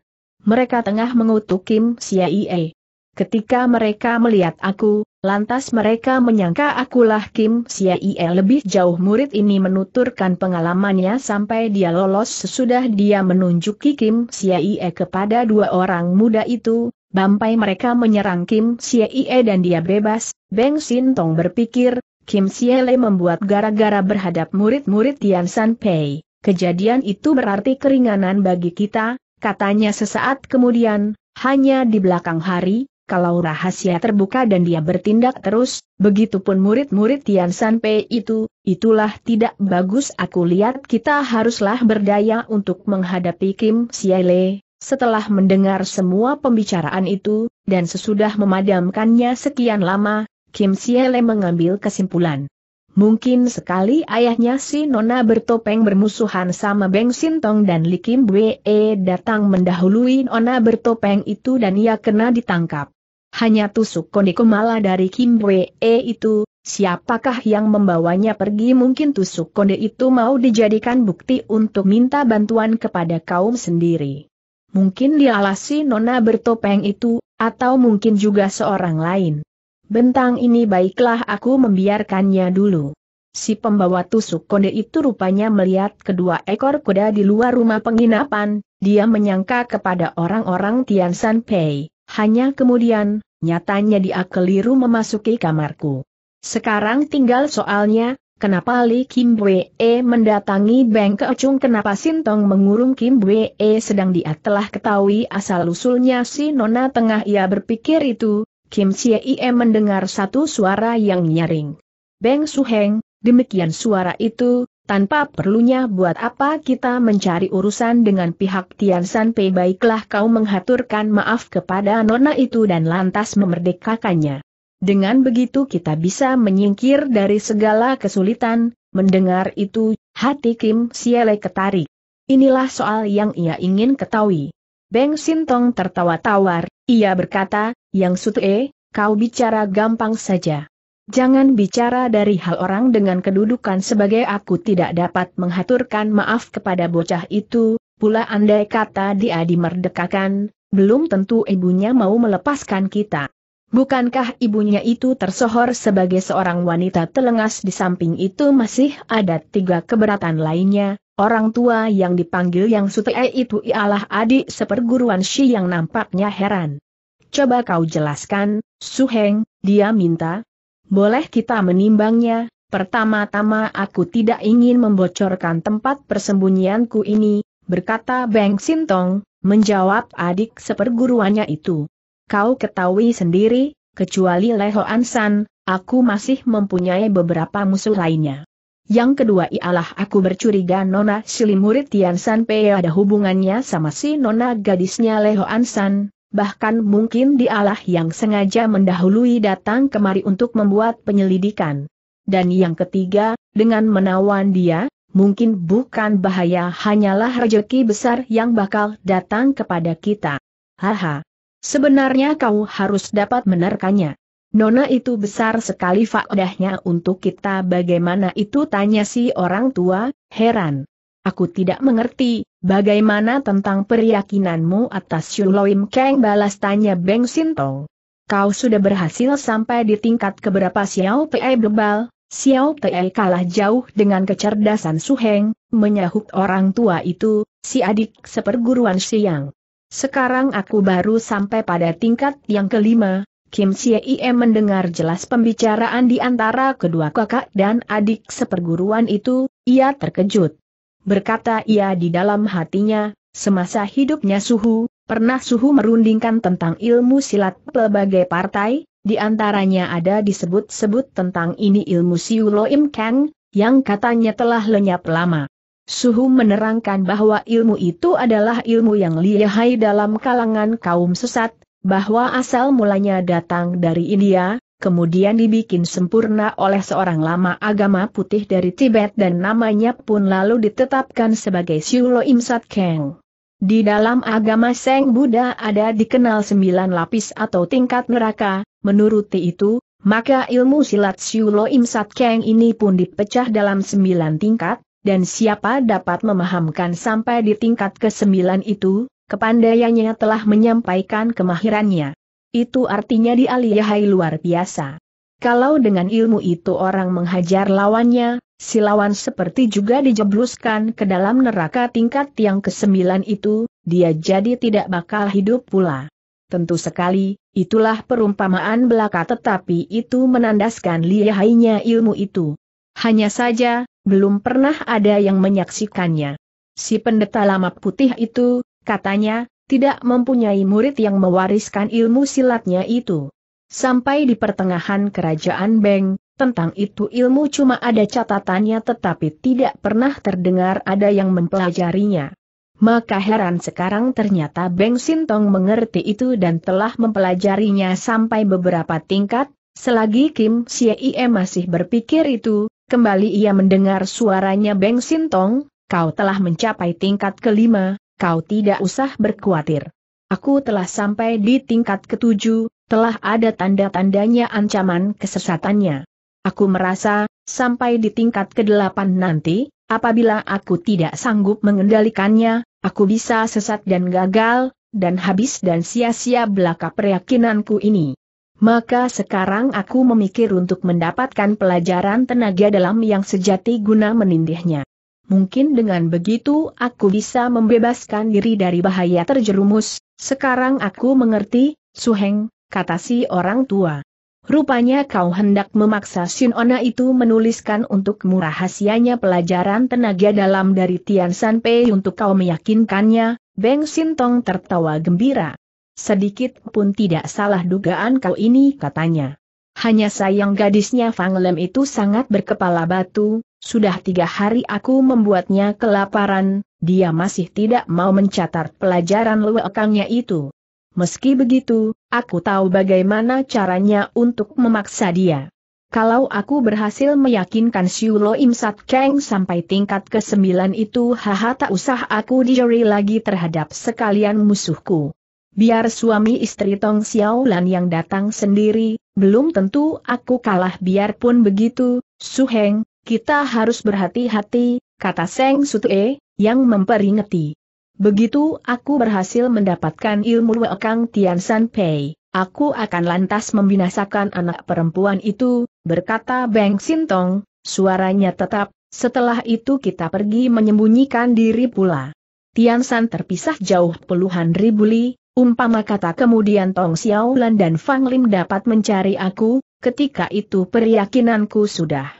mereka tengah mengutuk Kim Siaie. Ketika mereka melihat aku, lantas mereka menyangka akulah Kim Siaie lebih jauh murid ini menuturkan pengalamannya sampai dia lolos sesudah dia menunjuki Kim Siaie kepada dua orang muda itu, bampai mereka menyerang Kim Siaie dan dia bebas, Beng Tong berpikir, Kim Siele membuat gara-gara berhadap murid-murid Tian San Pei. Kejadian itu berarti keringanan bagi kita, katanya sesaat kemudian, hanya di belakang hari, kalau rahasia terbuka dan dia bertindak terus, begitupun murid-murid Tian Sanpei itu, itulah tidak bagus aku lihat kita haruslah berdaya untuk menghadapi Kim Siele. Setelah mendengar semua pembicaraan itu, dan sesudah memadamkannya sekian lama, Kim Siele mengambil kesimpulan. Mungkin sekali ayahnya si Nona bertopeng bermusuhan sama Beng Sintong dan Likim Bwe datang mendahului Nona bertopeng itu dan ia kena ditangkap. Hanya tusuk konde dari Kim Bwe itu, siapakah yang membawanya pergi mungkin tusuk konde itu mau dijadikan bukti untuk minta bantuan kepada kaum sendiri. Mungkin dialasi nona bertopeng itu, atau mungkin juga seorang lain. Bentang ini baiklah aku membiarkannya dulu. Si pembawa tusuk konde itu rupanya melihat kedua ekor kuda di luar rumah penginapan, dia menyangka kepada orang-orang Tian San Pei, hanya kemudian, nyatanya dia keliru memasuki kamarku. Sekarang tinggal soalnya, kenapa Li Kim Wei mendatangi Beng Keocung kenapa Sintong mengurung Kim Wei sedang dia telah ketahui asal-usulnya si Nona tengah ia berpikir itu, Kim Ie mendengar satu suara yang nyaring. Beng Suheng, demikian suara itu, tanpa perlunya buat apa kita mencari urusan dengan pihak Tian San Pei baiklah kau menghaturkan maaf kepada nona itu dan lantas memerdekakannya. Dengan begitu kita bisa menyingkir dari segala kesulitan, mendengar itu, hati Kim Siele ketarik. Inilah soal yang ia ingin ketahui. Beng Sintong tertawa tawar, ia berkata, Yang Sutue, kau bicara gampang saja. Jangan bicara dari hal orang dengan kedudukan sebagai aku tidak dapat menghaturkan maaf kepada bocah itu, pula andai kata dia dimerdekakan, belum tentu ibunya mau melepaskan kita. Bukankah ibunya itu tersohor sebagai seorang wanita telengas di samping itu masih ada tiga keberatan lainnya, Orang tua yang dipanggil yang sutee itu ialah adik seperguruan Shi yang nampaknya heran. Coba kau jelaskan, Su Heng, dia minta. Boleh kita menimbangnya, pertama-tama aku tidak ingin membocorkan tempat persembunyianku ini, berkata Beng Sintong, menjawab adik seperguruannya itu. Kau ketahui sendiri, kecuali Leho Ansan, aku masih mempunyai beberapa musuh lainnya. Yang kedua ialah aku bercuriga Nona Sili murid Tian San Pei ada hubungannya sama si Nona gadisnya Leho San, bahkan mungkin dialah yang sengaja mendahului datang kemari untuk membuat penyelidikan. Dan yang ketiga, dengan menawan dia, mungkin bukan bahaya hanyalah rejeki besar yang bakal datang kepada kita. Haha. Sebenarnya kau harus dapat menerkannya. Nona itu besar sekali faedahnya untuk kita bagaimana itu tanya si orang tua, heran. Aku tidak mengerti, bagaimana tentang periakinanmu atas Yuloim Kang balas tanya Beng Sintong. Kau sudah berhasil sampai di tingkat keberapa Xiao Pei bebal, Xiao Pei kalah jauh dengan kecerdasan Suheng, menyahut orang tua itu, si adik seperguruan siang. Sekarang aku baru sampai pada tingkat yang kelima, Kim Si-Im mendengar jelas pembicaraan di antara kedua kakak dan adik seperguruan itu, ia terkejut. Berkata ia di dalam hatinya, semasa hidupnya Suhu, pernah Suhu merundingkan tentang ilmu silat pelbagai partai, di antaranya ada disebut-sebut tentang ini ilmu Siulo Im Kang, yang katanya telah lenyap lama. Suhu menerangkan bahwa ilmu itu adalah ilmu yang lihai dalam kalangan kaum sesat, bahwa asal mulanya datang dari India, kemudian dibikin sempurna oleh seorang lama agama putih dari Tibet dan namanya pun lalu ditetapkan sebagai Siulo Imsat Keng. Di dalam agama Seng Buddha ada dikenal sembilan lapis atau tingkat neraka, menuruti itu, maka ilmu silat Siulo Imsat Keng ini pun dipecah dalam sembilan tingkat, dan siapa dapat memahamkan sampai di tingkat ke-9 itu, Kepandaiannya telah menyampaikan kemahirannya. Itu artinya di Aliyahai luar biasa. Kalau dengan ilmu itu orang menghajar lawannya, si lawan seperti juga dijebluskan ke dalam neraka tingkat yang kesembilan itu, dia jadi tidak bakal hidup pula. Tentu sekali, itulah perumpamaan belaka tetapi itu menandaskan lihainya ilmu itu. Hanya saja, belum pernah ada yang menyaksikannya. Si pendeta lama putih itu, katanya, tidak mempunyai murid yang mewariskan ilmu silatnya itu. Sampai di pertengahan kerajaan Beng, tentang itu ilmu cuma ada catatannya tetapi tidak pernah terdengar ada yang mempelajarinya. Maka heran sekarang ternyata Beng Sintong mengerti itu dan telah mempelajarinya sampai beberapa tingkat, selagi Kim Siei masih berpikir itu, kembali ia mendengar suaranya Beng Sintong, kau telah mencapai tingkat kelima, kau tidak usah berkhawatir. Aku telah sampai di tingkat ketujuh, telah ada tanda-tandanya ancaman kesesatannya. Aku merasa, sampai di tingkat kedelapan nanti, apabila aku tidak sanggup mengendalikannya, aku bisa sesat dan gagal, dan habis dan sia-sia belaka keyakinanku ini. Maka sekarang aku memikir untuk mendapatkan pelajaran tenaga dalam yang sejati guna menindihnya. Mungkin dengan begitu aku bisa membebaskan diri dari bahaya terjerumus. Sekarang aku mengerti, Su Heng, kata si orang tua. Rupanya kau hendak memaksa Ona itu menuliskan untuk rahasianya pelajaran tenaga dalam dari Tian Sanpei untuk kau meyakinkannya, Beng Sintong tertawa gembira. Sedikit pun tidak salah dugaan kau ini katanya. Hanya sayang gadisnya Fang Lem itu sangat berkepala batu, sudah tiga hari aku membuatnya kelaparan, dia masih tidak mau mencatat pelajaran luekangnya itu. Meski begitu, aku tahu bagaimana caranya untuk memaksa dia. Kalau aku berhasil meyakinkan Siulo Im Sat Kang sampai tingkat ke-9 itu haha tak usah aku dijeri lagi terhadap sekalian musuhku. Biar suami istri Tong Xiaolan yang datang sendiri, belum tentu aku kalah biarpun begitu, Su Heng. Kita harus berhati-hati, kata Seng Sutue, yang memperingati. Begitu aku berhasil mendapatkan ilmu Wekang Tian San Pei, aku akan lantas membinasakan anak perempuan itu, berkata Beng Sintong, suaranya tetap, setelah itu kita pergi menyembunyikan diri pula. Tian San terpisah jauh puluhan ribu li, umpama kata kemudian Tong Xiaolan dan Fang Lim dapat mencari aku, ketika itu peryakinanku sudah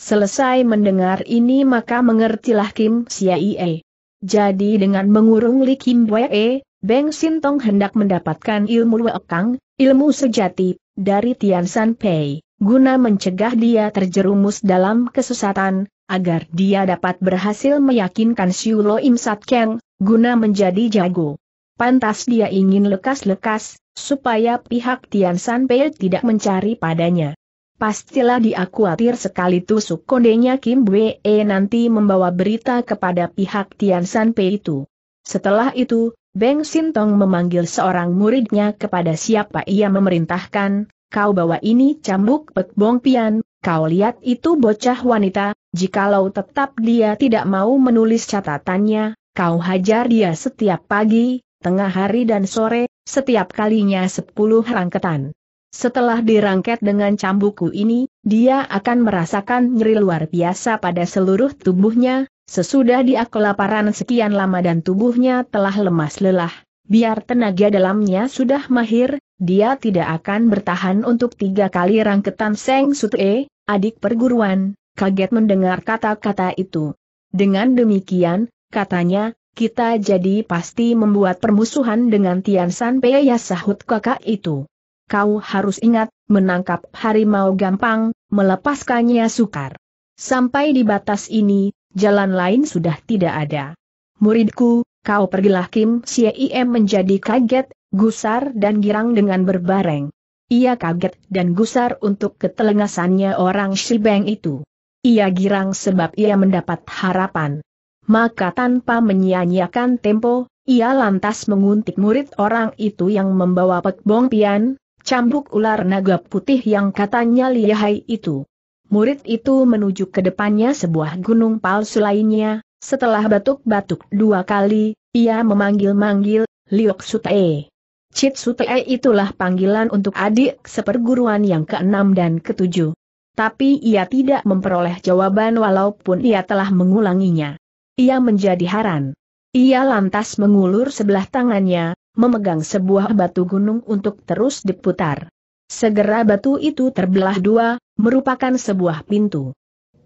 Selesai mendengar ini maka mengertilah Kim Siaie. Jadi dengan mengurung Li Kim Wee, Beng Sintong hendak mendapatkan ilmu Wekang, ilmu sejati, dari Tian San Pei, guna mencegah dia terjerumus dalam kesesatan, agar dia dapat berhasil meyakinkan Siu Lo Im Sat Keng, guna menjadi jago. Pantas dia ingin lekas-lekas, supaya pihak Tian San Pei tidak mencari padanya. Pastilah dia khawatir sekali tusuk kondenya Kim Wee e nanti membawa berita kepada pihak Tian San Pei itu. Setelah itu, Beng Sintong memanggil seorang muridnya kepada siapa ia memerintahkan, kau bawa ini cambuk Pek Bong Pian, kau lihat itu bocah wanita, jikalau tetap dia tidak mau menulis catatannya, kau hajar dia setiap pagi, tengah hari dan sore, setiap kalinya sepuluh rangketan. Setelah dirangket dengan cambuku ini, dia akan merasakan nyeri luar biasa pada seluruh tubuhnya, sesudah dia kelaparan sekian lama dan tubuhnya telah lemas lelah. Biar tenaga dalamnya sudah mahir, dia tidak akan bertahan untuk tiga kali rangketan Seng Sute, adik perguruan, kaget mendengar kata-kata itu. Dengan demikian, katanya, kita jadi pasti membuat permusuhan dengan Tian San Pei ya sahut kakak itu kau harus ingat, menangkap harimau gampang, melepaskannya sukar. Sampai di batas ini, jalan lain sudah tidak ada. Muridku, kau pergilah Kim Siem menjadi kaget, gusar dan girang dengan berbareng. Ia kaget dan gusar untuk ketelengasannya orang Shibeng itu. Ia girang sebab ia mendapat harapan. Maka tanpa menyia-nyiakan tempo, ia lantas menguntit murid orang itu yang membawa pek pian, Cambuk ular naga putih yang katanya lihai itu. Murid itu menuju ke depannya sebuah gunung palsu lainnya, setelah batuk-batuk dua kali, ia memanggil-manggil, Liok Sutee. Cit Sutee itulah panggilan untuk adik seperguruan yang keenam dan ketujuh. Tapi ia tidak memperoleh jawaban walaupun ia telah mengulanginya. Ia menjadi haran. Ia lantas mengulur sebelah tangannya, memegang sebuah batu gunung untuk terus diputar. Segera batu itu terbelah dua, merupakan sebuah pintu.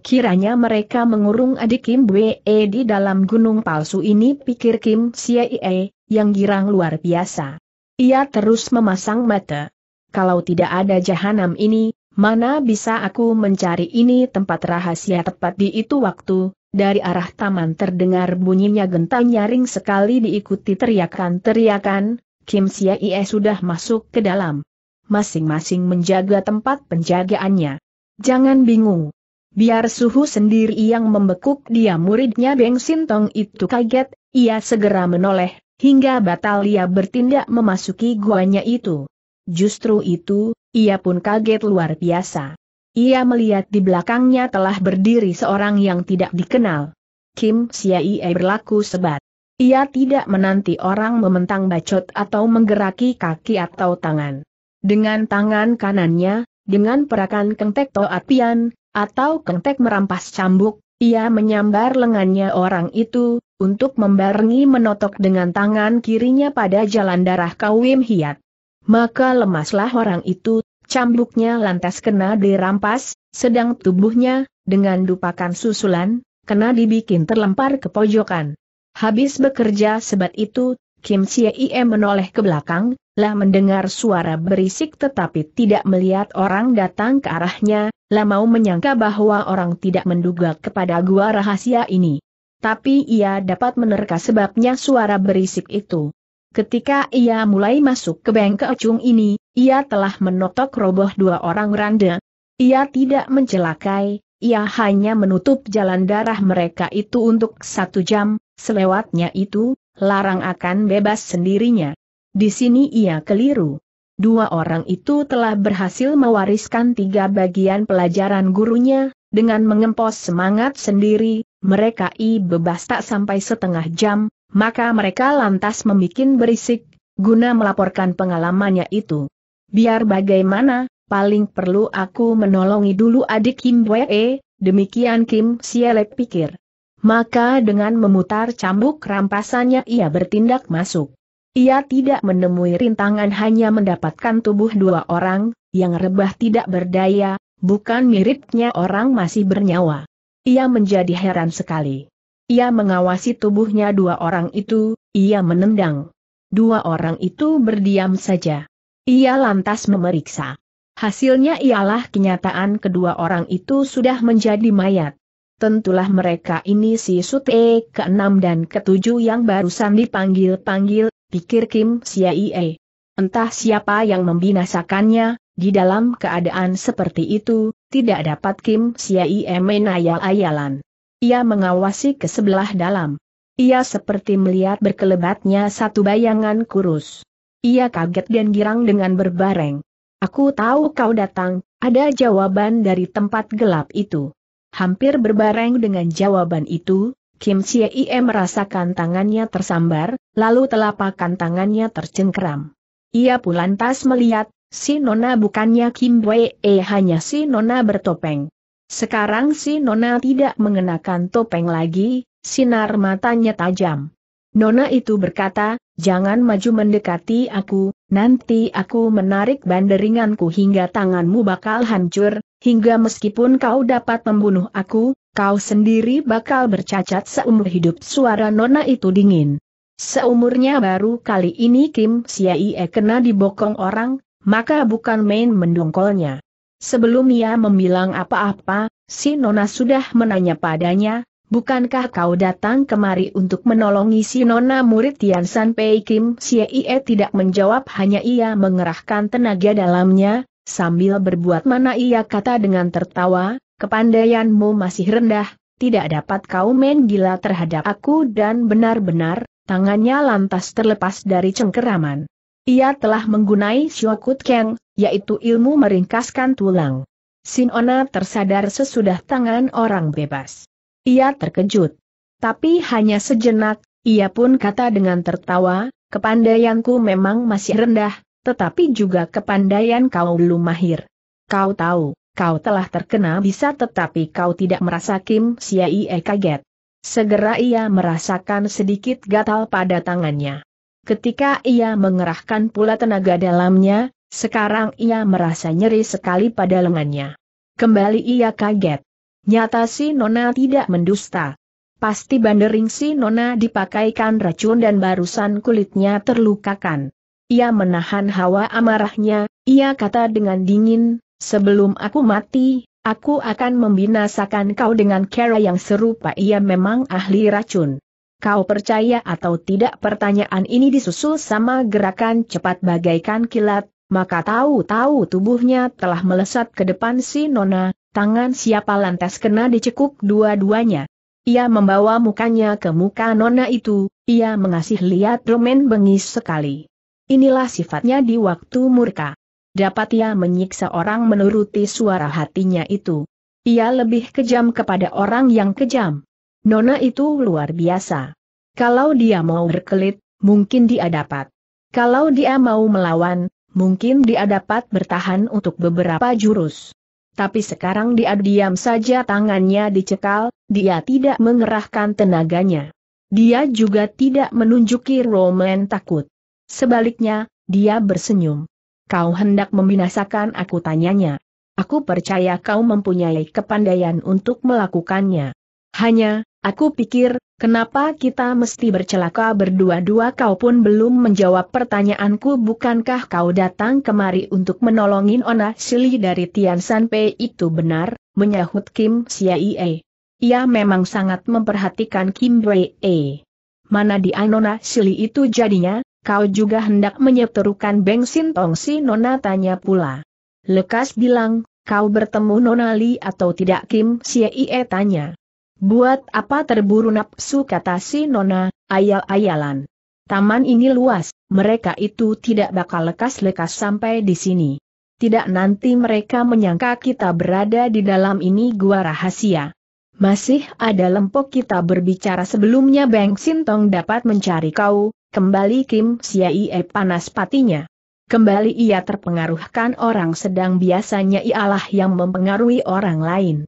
Kiranya mereka mengurung adik Kim Bwe e di dalam gunung palsu ini pikir Kim Ie, e, yang girang luar biasa. Ia terus memasang mata. Kalau tidak ada jahanam ini, mana bisa aku mencari ini tempat rahasia tepat di itu waktu, dari arah taman terdengar bunyinya genta nyaring sekali diikuti teriakan-teriakan, Kim Sia Ie sudah masuk ke dalam. Masing-masing menjaga tempat penjagaannya. Jangan bingung. Biar suhu sendiri yang membekuk dia muridnya Beng Sintong itu kaget, ia segera menoleh, hingga batal ia bertindak memasuki guanya itu. Justru itu, ia pun kaget luar biasa. Ia melihat di belakangnya telah berdiri seorang yang tidak dikenal. Kim Siaie berlaku sebat. Ia tidak menanti orang mementang bacot atau menggeraki kaki atau tangan. Dengan tangan kanannya, dengan perakan kentek atau apian, atau kentek merampas cambuk, ia menyambar lengannya orang itu, untuk membarengi menotok dengan tangan kirinya pada jalan darah Kawim Hiat. Maka lemaslah orang itu, Cambuknya lantas kena dirampas, sedang tubuhnya, dengan dupakan susulan, kena dibikin terlempar ke pojokan. Habis bekerja sebat itu, Kim Chie Ie menoleh ke belakang, lah mendengar suara berisik tetapi tidak melihat orang datang ke arahnya, lah mau menyangka bahwa orang tidak menduga kepada gua rahasia ini. Tapi ia dapat menerka sebabnya suara berisik itu. Ketika ia mulai masuk ke bank keocung ini, ia telah menotok roboh dua orang randa. Ia tidak mencelakai, ia hanya menutup jalan darah mereka itu untuk satu jam, selewatnya itu, Larang akan bebas sendirinya. Di sini ia keliru. Dua orang itu telah berhasil mewariskan tiga bagian pelajaran gurunya, dengan mengempos semangat sendiri, mereka i bebas tak sampai setengah jam, maka mereka lantas membuat berisik, guna melaporkan pengalamannya itu. Biar bagaimana, paling perlu aku menolongi dulu adik Kim Wee, demikian Kim Siele pikir. Maka dengan memutar cambuk rampasannya ia bertindak masuk. Ia tidak menemui rintangan hanya mendapatkan tubuh dua orang, yang rebah tidak berdaya, bukan miripnya orang masih bernyawa. Ia menjadi heran sekali. Ia mengawasi tubuhnya dua orang itu, ia menendang. Dua orang itu berdiam saja. Ia lantas memeriksa. Hasilnya ialah kenyataan kedua orang itu sudah menjadi mayat. Tentulah mereka ini si Sute ke-6 dan ke-7 yang barusan dipanggil-panggil, pikir Kim Siaie. Entah siapa yang membinasakannya, di dalam keadaan seperti itu, tidak dapat Kim Siaie menayal-ayalan. Ia mengawasi ke sebelah dalam. Ia seperti melihat berkelebatnya satu bayangan kurus. Ia kaget dan girang dengan berbareng. Aku tahu kau datang, ada jawaban dari tempat gelap itu. Hampir berbareng dengan jawaban itu, Kim Chie merasakan tangannya tersambar, lalu telapakan tangannya tercengkeram. Ia pun lantas melihat, si Nona bukannya Kim Wei eh hanya si Nona bertopeng. Sekarang si Nona tidak mengenakan topeng lagi, sinar matanya tajam. Nona itu berkata, jangan maju mendekati aku, nanti aku menarik banderinganku hingga tanganmu bakal hancur, hingga meskipun kau dapat membunuh aku, kau sendiri bakal bercacat seumur hidup. Suara Nona itu dingin. Seumurnya baru kali ini Kim Siaie kena dibokong orang, maka bukan main mendongkolnya. Sebelum ia membilang apa-apa, si Nona sudah menanya padanya, bukankah kau datang kemari untuk menolongi si Nona murid Tian San Pei Kim? Si Ie tidak menjawab hanya ia mengerahkan tenaga dalamnya, sambil berbuat mana ia kata dengan tertawa, kepandaianmu masih rendah, tidak dapat kau main gila terhadap aku dan benar-benar, tangannya lantas terlepas dari cengkeraman. Ia telah menggunai Syokut Keng, yaitu ilmu meringkaskan tulang. Sinona tersadar sesudah tangan orang bebas. Ia terkejut. Tapi hanya sejenak, ia pun kata dengan tertawa, kepandaianku memang masih rendah, tetapi juga kepandaian kau belum mahir. Kau tahu, kau telah terkena bisa tetapi kau tidak merasa Kim Siai kaget. Segera ia merasakan sedikit gatal pada tangannya. Ketika ia mengerahkan pula tenaga dalamnya, sekarang ia merasa nyeri sekali pada lengannya. Kembali ia kaget. Nyata si Nona tidak mendusta. Pasti bandering si Nona dipakaikan racun dan barusan kulitnya terlukakan. Ia menahan hawa amarahnya, ia kata dengan dingin, sebelum aku mati, aku akan membinasakan kau dengan cara yang serupa ia memang ahli racun. Kau percaya atau tidak pertanyaan ini disusul sama gerakan cepat bagaikan kilat, maka tahu-tahu tubuhnya telah melesat ke depan si Nona, tangan siapa lantas kena dicekuk dua-duanya. Ia membawa mukanya ke muka Nona itu, ia mengasih lihat Romen bengis sekali. Inilah sifatnya di waktu murka. Dapat ia menyiksa orang menuruti suara hatinya itu. Ia lebih kejam kepada orang yang kejam. Nona itu luar biasa. Kalau dia mau berkelit, mungkin dia dapat. Kalau dia mau melawan, mungkin dia dapat bertahan untuk beberapa jurus. Tapi sekarang dia diam saja tangannya dicekal, dia tidak mengerahkan tenaganya. Dia juga tidak menunjuki Roman takut. Sebaliknya, dia bersenyum. Kau hendak membinasakan aku tanyanya. Aku percaya kau mempunyai kepandaian untuk melakukannya. Hanya, Aku pikir, kenapa kita mesti bercelaka berdua-dua kau pun belum menjawab pertanyaanku bukankah kau datang kemari untuk menolongin Ona Sili dari Tian Sanpei itu benar, menyahut Kim Siaie. Ia memang sangat memperhatikan Kim Wei Mana di Anona Sili itu jadinya, kau juga hendak menyeterukan bensin tongsi Nona tanya pula. Lekas bilang, kau bertemu Nona Li atau tidak Kim Siaie tanya. Buat apa terburu nafsu kata si Nona, ayal-ayalan. Taman ini luas, mereka itu tidak bakal lekas-lekas sampai di sini. Tidak nanti mereka menyangka kita berada di dalam ini gua rahasia. Masih ada lempok kita berbicara sebelumnya Beng Sintong dapat mencari kau, kembali Kim Siaie panas patinya. Kembali ia terpengaruhkan orang sedang biasanya ialah yang mempengaruhi orang lain.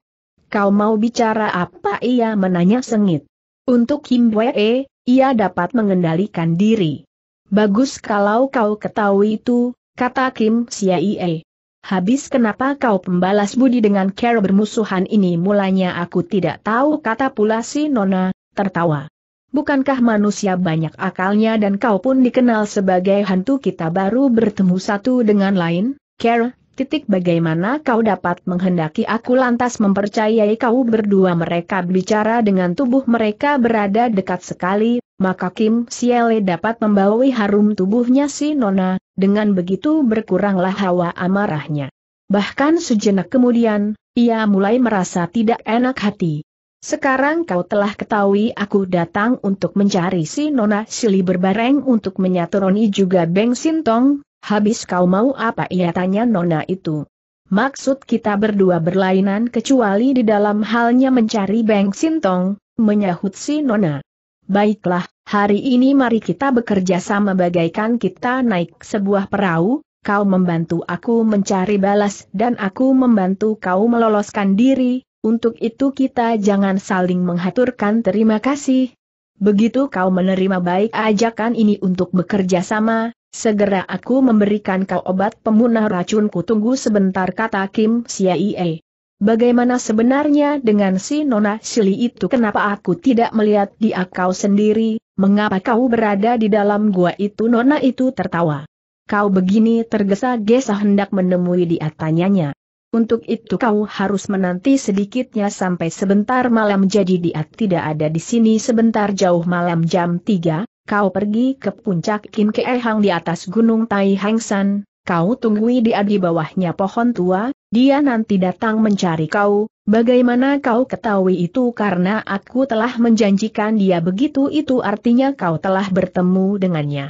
Kau mau bicara apa ia menanya sengit. Untuk Kim Wee, ia dapat mengendalikan diri. Bagus kalau kau ketahui itu, kata Kim Siaie. Habis kenapa kau pembalas budi dengan cara bermusuhan ini mulanya aku tidak tahu kata pula si Nona, tertawa. Bukankah manusia banyak akalnya dan kau pun dikenal sebagai hantu kita baru bertemu satu dengan lain, Care, titik bagaimana kau dapat menghendaki aku lantas mempercayai kau berdua mereka bicara dengan tubuh mereka berada dekat sekali, maka Kim Siele dapat membawai harum tubuhnya si Nona, dengan begitu berkuranglah hawa amarahnya. Bahkan sejenak kemudian, ia mulai merasa tidak enak hati. Sekarang kau telah ketahui aku datang untuk mencari si Nona Sili berbareng untuk menyatroni juga Beng Sintong, Habis kau mau apa ia tanya nona itu. Maksud kita berdua berlainan kecuali di dalam halnya mencari Beng Sintong, menyahut si nona. Baiklah, hari ini mari kita bekerja sama bagaikan kita naik sebuah perahu, kau membantu aku mencari balas dan aku membantu kau meloloskan diri, untuk itu kita jangan saling menghaturkan terima kasih. Begitu kau menerima baik ajakan ini untuk bekerja sama, Segera aku memberikan kau obat pemunah racun. tunggu sebentar kata Kim Siaie. Bagaimana sebenarnya dengan si Nona Sili itu kenapa aku tidak melihat dia kau sendiri, mengapa kau berada di dalam gua itu Nona itu tertawa. Kau begini tergesa-gesa hendak menemui dia tanyanya. Untuk itu kau harus menanti sedikitnya sampai sebentar malam jadi diat tidak ada di sini sebentar jauh malam jam 3, kau pergi ke puncak Kim Kee Hang di atas gunung Tai Hang San, kau tunggui dia di bawahnya pohon tua, dia nanti datang mencari kau, bagaimana kau ketahui itu karena aku telah menjanjikan dia begitu itu artinya kau telah bertemu dengannya.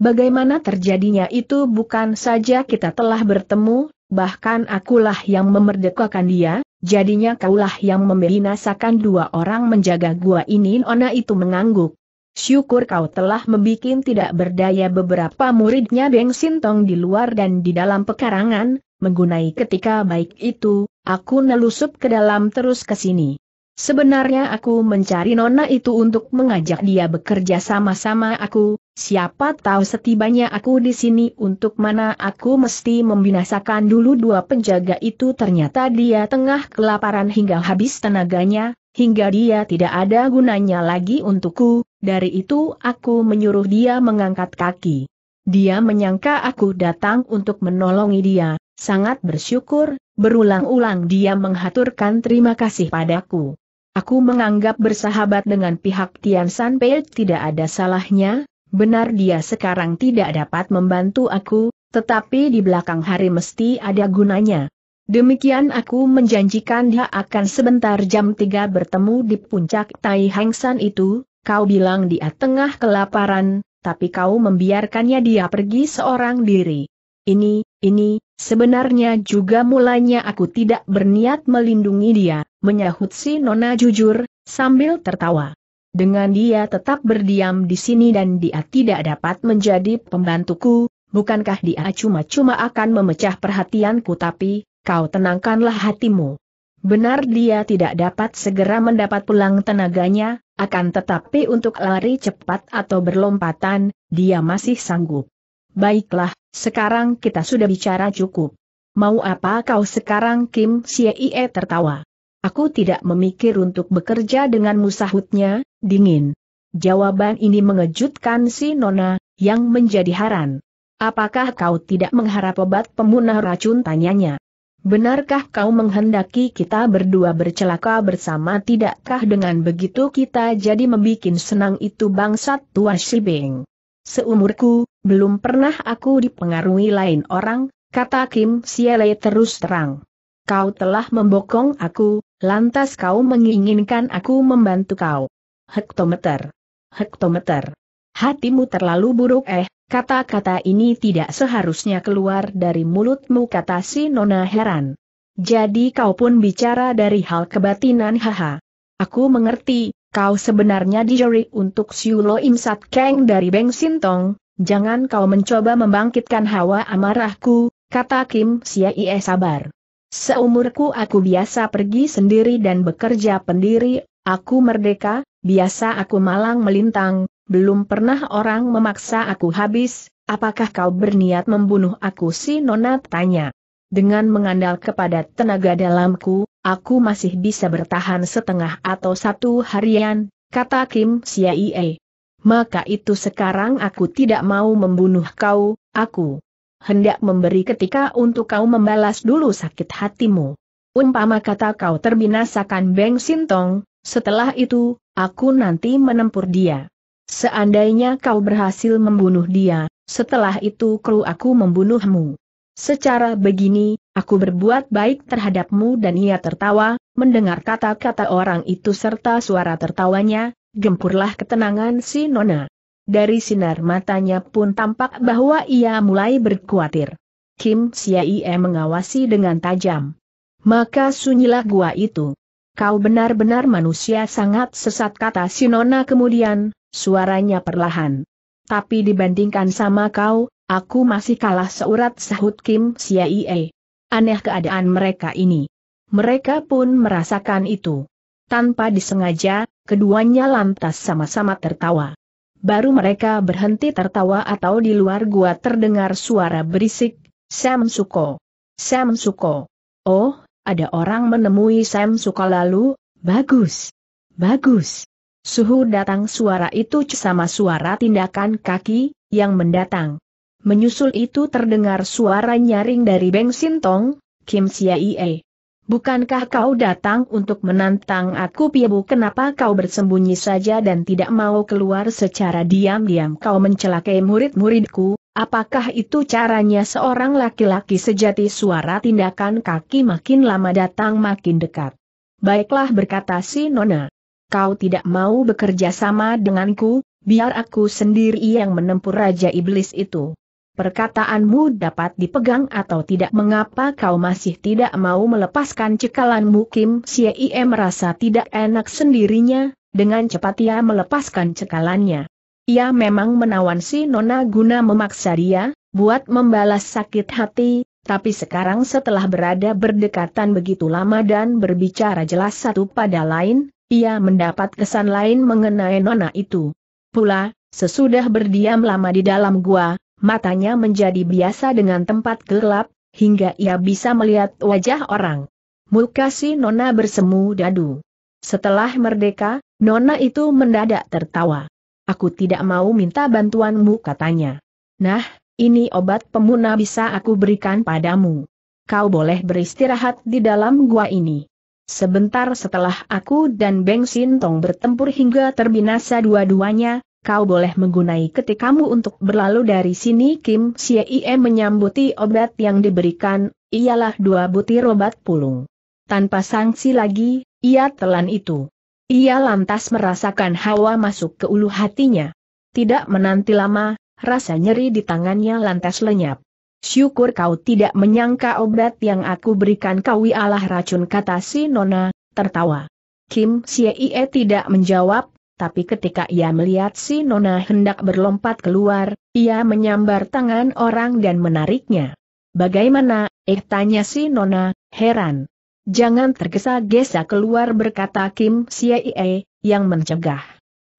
Bagaimana terjadinya itu bukan saja kita telah bertemu, bahkan akulah yang memerdekakan dia, jadinya kaulah yang membinasakan dua orang menjaga gua ini Nona itu mengangguk. Syukur kau telah membuat tidak berdaya beberapa muridnya Beng Sintong di luar dan di dalam pekarangan, menggunai ketika baik itu, aku nelusup ke dalam terus ke sini. Sebenarnya aku mencari nona itu untuk mengajak dia bekerja sama-sama aku, siapa tahu setibanya aku di sini untuk mana aku mesti membinasakan dulu dua penjaga itu ternyata dia tengah kelaparan hingga habis tenaganya, hingga dia tidak ada gunanya lagi untukku, dari itu aku menyuruh dia mengangkat kaki. Dia menyangka aku datang untuk menolongi dia, sangat bersyukur, berulang-ulang dia menghaturkan terima kasih padaku. Aku menganggap bersahabat dengan pihak Tian San tidak ada salahnya, benar dia sekarang tidak dapat membantu aku, tetapi di belakang hari mesti ada gunanya. Demikian aku menjanjikan dia akan sebentar jam tiga bertemu di puncak Tai Hengsan itu, kau bilang dia tengah kelaparan, tapi kau membiarkannya dia pergi seorang diri. Ini, ini, sebenarnya juga mulanya aku tidak berniat melindungi dia, menyahut si Nona jujur, sambil tertawa. Dengan dia tetap berdiam di sini dan dia tidak dapat menjadi pembantuku, bukankah dia cuma-cuma akan memecah perhatianku tapi, kau tenangkanlah hatimu. Benar dia tidak dapat segera mendapat pulang tenaganya, akan tetapi untuk lari cepat atau berlompatan, dia masih sanggup. Baiklah, sekarang kita sudah bicara cukup. Mau apa kau sekarang Kim Siee tertawa. Aku tidak memikir untuk bekerja dengan musahutnya, dingin. Jawaban ini mengejutkan si Nona, yang menjadi haran. Apakah kau tidak mengharap obat pemunah racun tanyanya? Benarkah kau menghendaki kita berdua bercelaka bersama tidakkah dengan begitu kita jadi membikin senang itu bangsat tua Shibeng? Seumurku, belum pernah aku dipengaruhi lain orang, kata Kim Siele terus terang. Kau telah membokong aku, lantas kau menginginkan aku membantu kau. Hektometer. Hektometer. Hatimu terlalu buruk eh, Kata-kata ini tidak seharusnya keluar dari mulutmu kata si Nona heran. Jadi kau pun bicara dari hal kebatinan haha. Aku mengerti, kau sebenarnya dijerik untuk Siulo imsat keng dari Beng Sintong, jangan kau mencoba membangkitkan hawa amarahku, kata Kim Sia Ie sabar. Seumurku aku biasa pergi sendiri dan bekerja pendiri, aku merdeka, biasa aku malang melintang, belum pernah orang memaksa aku habis, apakah kau berniat membunuh aku si Nona tanya. Dengan mengandal kepada tenaga dalamku, aku masih bisa bertahan setengah atau satu harian, kata Kim Siaie. Maka itu sekarang aku tidak mau membunuh kau, aku hendak memberi ketika untuk kau membalas dulu sakit hatimu. Umpama kata kau terbinasakan Beng Sintong, setelah itu, aku nanti menempur dia. Seandainya kau berhasil membunuh dia, setelah itu kru aku membunuhmu. Secara begini, aku berbuat baik terhadapmu dan ia tertawa, mendengar kata-kata orang itu serta suara tertawanya, gempurlah ketenangan si Nona. Dari sinar matanya pun tampak bahwa ia mulai berkuatir. Kim Siaie mengawasi dengan tajam. Maka sunyilah gua itu. Kau benar-benar manusia sangat sesat kata si nona kemudian, suaranya perlahan. Tapi dibandingkan sama kau, aku masih kalah seurat sahut Kim Siaie. Aneh keadaan mereka ini. Mereka pun merasakan itu. Tanpa disengaja, keduanya lantas sama-sama tertawa. Baru mereka berhenti tertawa atau di luar gua terdengar suara berisik, Sam Suko. Sam Suko. Oh, ada orang menemui Sam Suko lalu, bagus. Bagus. Suhu datang suara itu sama suara tindakan kaki, yang mendatang. Menyusul itu terdengar suara nyaring dari Beng Sintong, Kim Ie. Bukankah kau datang untuk menantang aku Piebu kenapa kau bersembunyi saja dan tidak mau keluar secara diam-diam kau mencelakai murid-muridku, apakah itu caranya seorang laki-laki sejati suara tindakan kaki makin lama datang makin dekat. Baiklah berkata si Nona kau tidak mau bekerja sama denganku, biar aku sendiri yang menempur Raja Iblis itu. Perkataanmu dapat dipegang atau tidak mengapa kau masih tidak mau melepaskan cekalanmu Kim Siei merasa tidak enak sendirinya, dengan cepat ia melepaskan cekalannya. Ia memang menawan si Nona guna memaksa dia, buat membalas sakit hati, tapi sekarang setelah berada berdekatan begitu lama dan berbicara jelas satu pada lain, ia mendapat kesan lain mengenai nona itu. Pula, sesudah berdiam lama di dalam gua, matanya menjadi biasa dengan tempat gelap, hingga ia bisa melihat wajah orang. Muka si nona bersemu dadu. Setelah merdeka, nona itu mendadak tertawa. Aku tidak mau minta bantuanmu katanya. Nah, ini obat pemuna bisa aku berikan padamu. Kau boleh beristirahat di dalam gua ini. Sebentar setelah aku dan Beng Sintong bertempur hingga terbinasa dua-duanya, kau boleh menggunai ketikamu untuk berlalu dari sini Kim Siei menyambuti obat yang diberikan, ialah dua butir obat pulung. Tanpa sanksi lagi, ia telan itu. Ia lantas merasakan hawa masuk ke ulu hatinya. Tidak menanti lama, rasa nyeri di tangannya lantas lenyap. Syukur kau tidak menyangka obat yang aku berikan kau ialah racun kata si Nona, tertawa. Kim Siei tidak menjawab, tapi ketika ia melihat si Nona hendak berlompat keluar, ia menyambar tangan orang dan menariknya. Bagaimana, eh tanya si Nona, heran. Jangan tergesa-gesa keluar berkata Kim Siei, yang mencegah.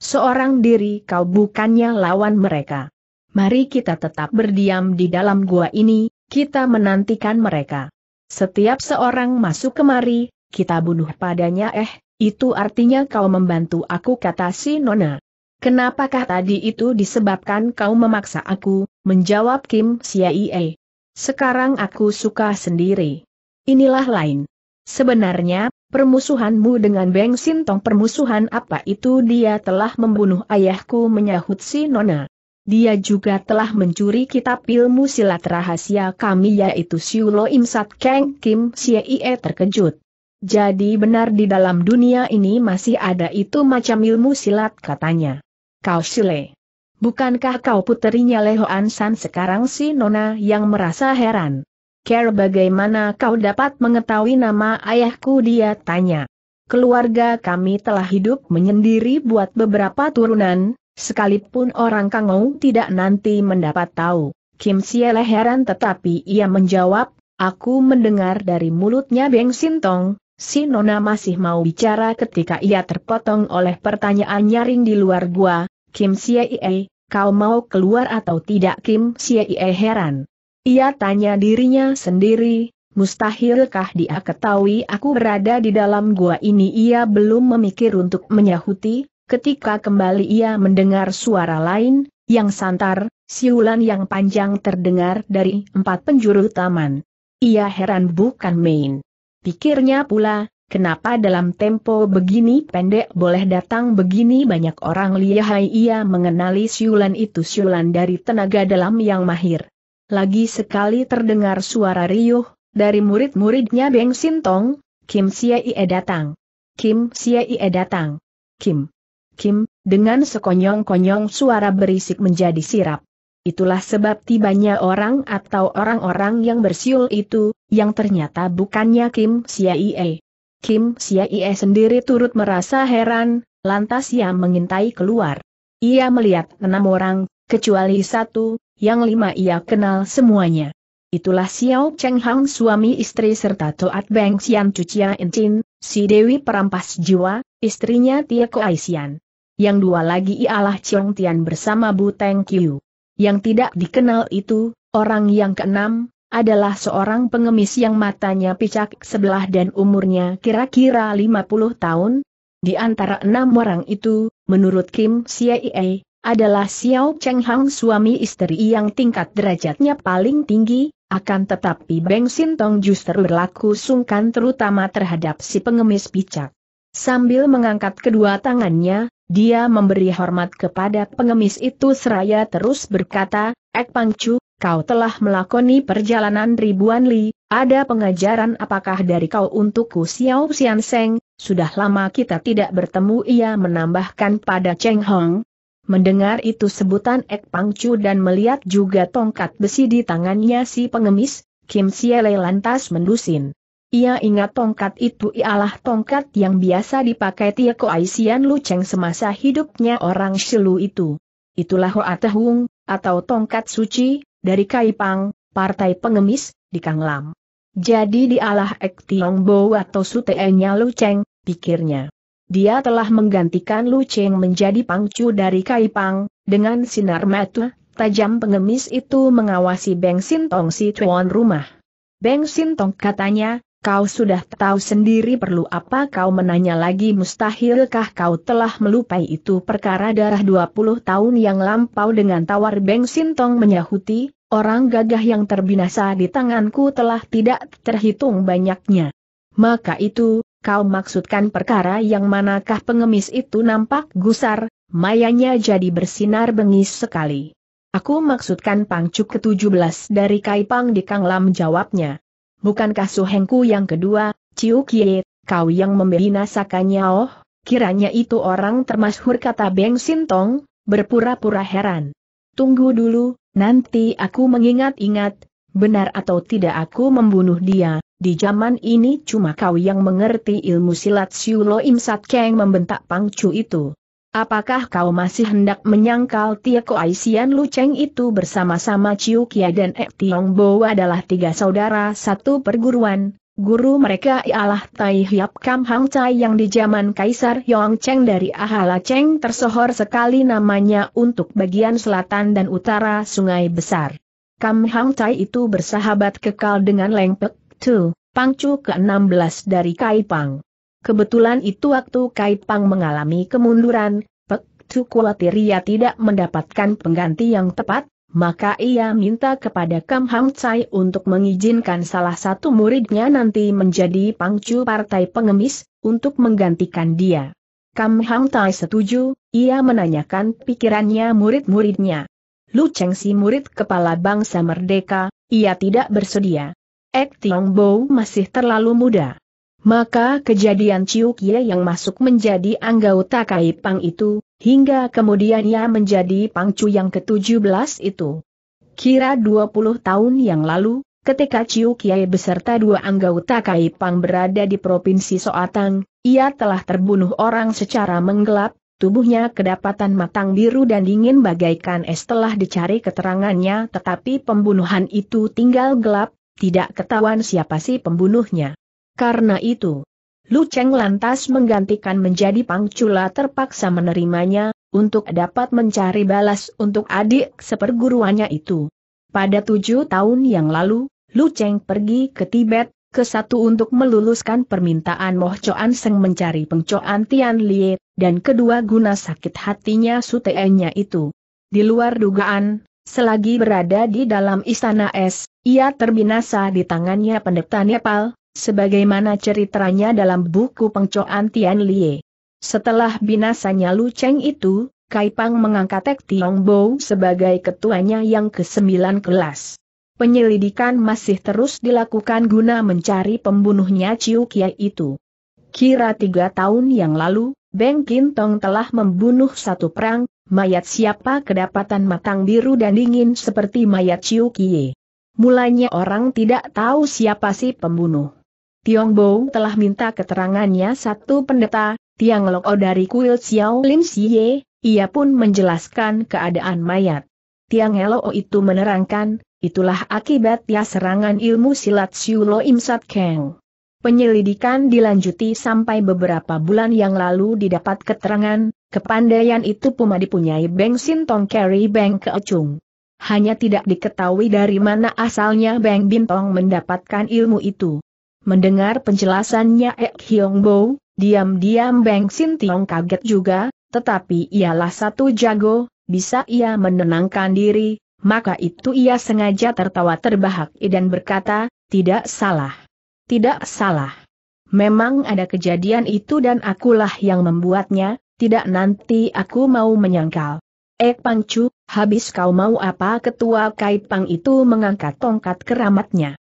Seorang diri kau bukannya lawan mereka. Mari kita tetap berdiam di dalam gua ini, kita menantikan mereka. Setiap seorang masuk kemari, kita bunuh padanya eh, itu artinya kau membantu aku kata si Nona. Kenapakah tadi itu disebabkan kau memaksa aku, menjawab Kim Siaie. Sekarang aku suka sendiri. Inilah lain. Sebenarnya, permusuhanmu dengan Beng Sintong permusuhan apa itu dia telah membunuh ayahku menyahut si Nona. Dia juga telah mencuri kitab ilmu silat rahasia kami yaitu Siulo Imsat Kang Keng Kim Siee terkejut. Jadi benar di dalam dunia ini masih ada itu macam ilmu silat katanya. Kau Sile. Bukankah kau puterinya Lehoan San sekarang si Nona yang merasa heran? Care bagaimana kau dapat mengetahui nama ayahku dia tanya. Keluarga kami telah hidup menyendiri buat beberapa turunan, Sekalipun orang Kangou tidak nanti mendapat tahu, Kim Siele heran tetapi ia menjawab, aku mendengar dari mulutnya Beng Sintong, si Nona masih mau bicara ketika ia terpotong oleh pertanyaan nyaring di luar gua, Kim Siele, kau mau keluar atau tidak Kim Siele heran. Ia tanya dirinya sendiri, mustahilkah dia ketahui aku berada di dalam gua ini ia belum memikir untuk menyahuti, Ketika kembali ia mendengar suara lain, yang santar, siulan yang panjang terdengar dari empat penjuru taman. Ia heran bukan main. Pikirnya pula, Kenapa dalam tempo begini pendek boleh datang begini banyak orang lihai ia mengenali siulan itu siulan dari tenaga dalam yang mahir. Lagi sekali terdengar suara riuh, dari murid-muridnya Beng Sintong, Kim siai datang. Kim siai datang. Kim. Kim, dengan sekonyong-konyong suara berisik menjadi sirap. Itulah sebab tibanya orang atau orang-orang yang bersiul itu, yang ternyata bukannya Kim Siaie. Kim Siaie sendiri turut merasa heran, lantas ia mengintai keluar. Ia melihat enam orang, kecuali satu, yang lima ia kenal semuanya. Itulah Xiao Cheng Hang suami istri serta Toat Beng Xian Cucia Incin, si Dewi Perampas Jiwa, istrinya Tia Koaisian. Yang dua lagi ialah Chong Tian bersama Bu Teng Qiu. Yang tidak dikenal itu, orang yang keenam, adalah seorang pengemis yang matanya picak sebelah dan umurnya kira-kira 50 tahun. Di antara enam orang itu, menurut Kim Siaie, adalah Xiao Cheng Hang suami istri yang tingkat derajatnya paling tinggi, akan tetapi Beng Tong justru berlaku sungkan terutama terhadap si pengemis picak. Sambil mengangkat kedua tangannya, dia memberi hormat kepada pengemis itu seraya terus berkata, Ek Pangcu, kau telah melakoni perjalanan ribuan li, ada pengajaran apakah dari kau untukku Xiao Xian Seng, sudah lama kita tidak bertemu ia menambahkan pada Cheng Hong. Mendengar itu sebutan Ek Pangcu dan melihat juga tongkat besi di tangannya si pengemis, Kim Siele lantas mendusin. Ia ingat tongkat itu ialah tongkat yang biasa dipakai Tieko Aisian Lu Cheng semasa hidupnya orang Shilu itu. Itulah Hoa Tehung, atau tongkat suci, dari Kaipang, partai pengemis, di Kang Lam. Jadi dialah Ek Tiong Bo atau sutenya Lu Cheng, pikirnya. Dia telah menggantikan Lu Cheng menjadi pangcu dari Kaipang, dengan sinar mata tajam pengemis itu mengawasi Beng Sintong si tuan rumah. Beng Sintong katanya, Kau sudah tahu sendiri perlu apa kau menanya lagi mustahilkah kau telah melupai itu perkara darah 20 tahun yang lampau dengan tawar Beng Sintong menyahuti, orang gagah yang terbinasa di tanganku telah tidak terhitung banyaknya. Maka itu, kau maksudkan perkara yang manakah pengemis itu nampak gusar, mayanya jadi bersinar bengis sekali. Aku maksudkan pangcuk ke-17 dari Kaipang di Kanglam jawabnya bukankah Suhengku yang kedua, Ciu Kie, kau yang membinasakannya oh, kiranya itu orang termasyhur kata Beng Sintong, berpura-pura heran. Tunggu dulu, nanti aku mengingat-ingat, benar atau tidak aku membunuh dia, di zaman ini cuma kau yang mengerti ilmu silat Siulo Imsat Keng membentak pangcu itu. Apakah kau masih hendak menyangkal Tia Aisian Luceng Lu Cheng itu bersama-sama Chiu Kia dan Ek Tiong Bo adalah tiga saudara satu perguruan? Guru mereka ialah Tai Hiap Kam Hang Chai yang di zaman Kaisar Yong Cheng dari Ahala Cheng tersohor sekali namanya untuk bagian selatan dan utara Sungai Besar. Kam Hang Chai itu bersahabat kekal dengan Leng Pek Tu, Pangcu ke-16 dari Kaipang. Kebetulan itu waktu Kaipang mengalami kemunduran, Pek Chu khawatir ia tidak mendapatkan pengganti yang tepat, maka ia minta kepada Kam Hang Chai untuk mengizinkan salah satu muridnya nanti menjadi pangcu partai pengemis, untuk menggantikan dia. Kam Hang Tai setuju, ia menanyakan pikirannya murid-muridnya. Lu Cheng si murid kepala bangsa merdeka, ia tidak bersedia. Ek Tiong Bo masih terlalu muda. Maka kejadian Ciu Kie yang masuk menjadi anggota Kaipang itu, hingga kemudian ia menjadi Pangcu yang ke-17 itu. Kira 20 tahun yang lalu, ketika Ciu Kie beserta dua anggota Kaipang berada di Provinsi Soatang, ia telah terbunuh orang secara menggelap, tubuhnya kedapatan matang biru dan dingin bagaikan es telah dicari keterangannya tetapi pembunuhan itu tinggal gelap, tidak ketahuan siapa si pembunuhnya. Karena itu, Lu Cheng lantas menggantikan menjadi pangcula terpaksa menerimanya, untuk dapat mencari balas untuk adik seperguruannya itu. Pada tujuh tahun yang lalu, Lu Cheng pergi ke Tibet, ke satu untuk meluluskan permintaan Moh Choan Seng mencari pengcoan Tian Lie, dan kedua guna sakit hatinya suteennya itu. Di luar dugaan, selagi berada di dalam istana es, ia terbinasa di tangannya pendeta Nepal, sebagaimana ceritanya dalam buku pengcoan Tian Lie. Setelah binasanya Lu Cheng itu, Kaipang mengangkat Tek Tiong Bo sebagai ketuanya yang ke-9 kelas. Penyelidikan masih terus dilakukan guna mencari pembunuhnya Ciu Kia itu. Kira tiga tahun yang lalu, Beng Kintong telah membunuh satu perang, mayat siapa kedapatan matang biru dan dingin seperti mayat Ciu Kie. Mulanya orang tidak tahu siapa si pembunuh. Tiong Bo telah minta keterangannya satu pendeta, Tiang Loko oh dari kuil Xiao Lim Siye, ia pun menjelaskan keadaan mayat. Tiang Loko oh itu menerangkan, itulah akibat ya serangan ilmu silat Siu Lo Im Sat Keng. Penyelidikan dilanjuti sampai beberapa bulan yang lalu didapat keterangan, kepandaian itu Puma dipunyai Beng Sin Tong Carry Beng Keecung. Hanya tidak diketahui dari mana asalnya Beng Bintong mendapatkan ilmu itu. Mendengar penjelasannya Ek Hyong Bo, diam-diam Beng Sin Tiong kaget juga, tetapi ialah satu jago, bisa ia menenangkan diri, maka itu ia sengaja tertawa terbahak dan berkata, tidak salah. Tidak salah. Memang ada kejadian itu dan akulah yang membuatnya, tidak nanti aku mau menyangkal. Ek Pangcu, habis kau mau apa ketua Pang itu mengangkat tongkat keramatnya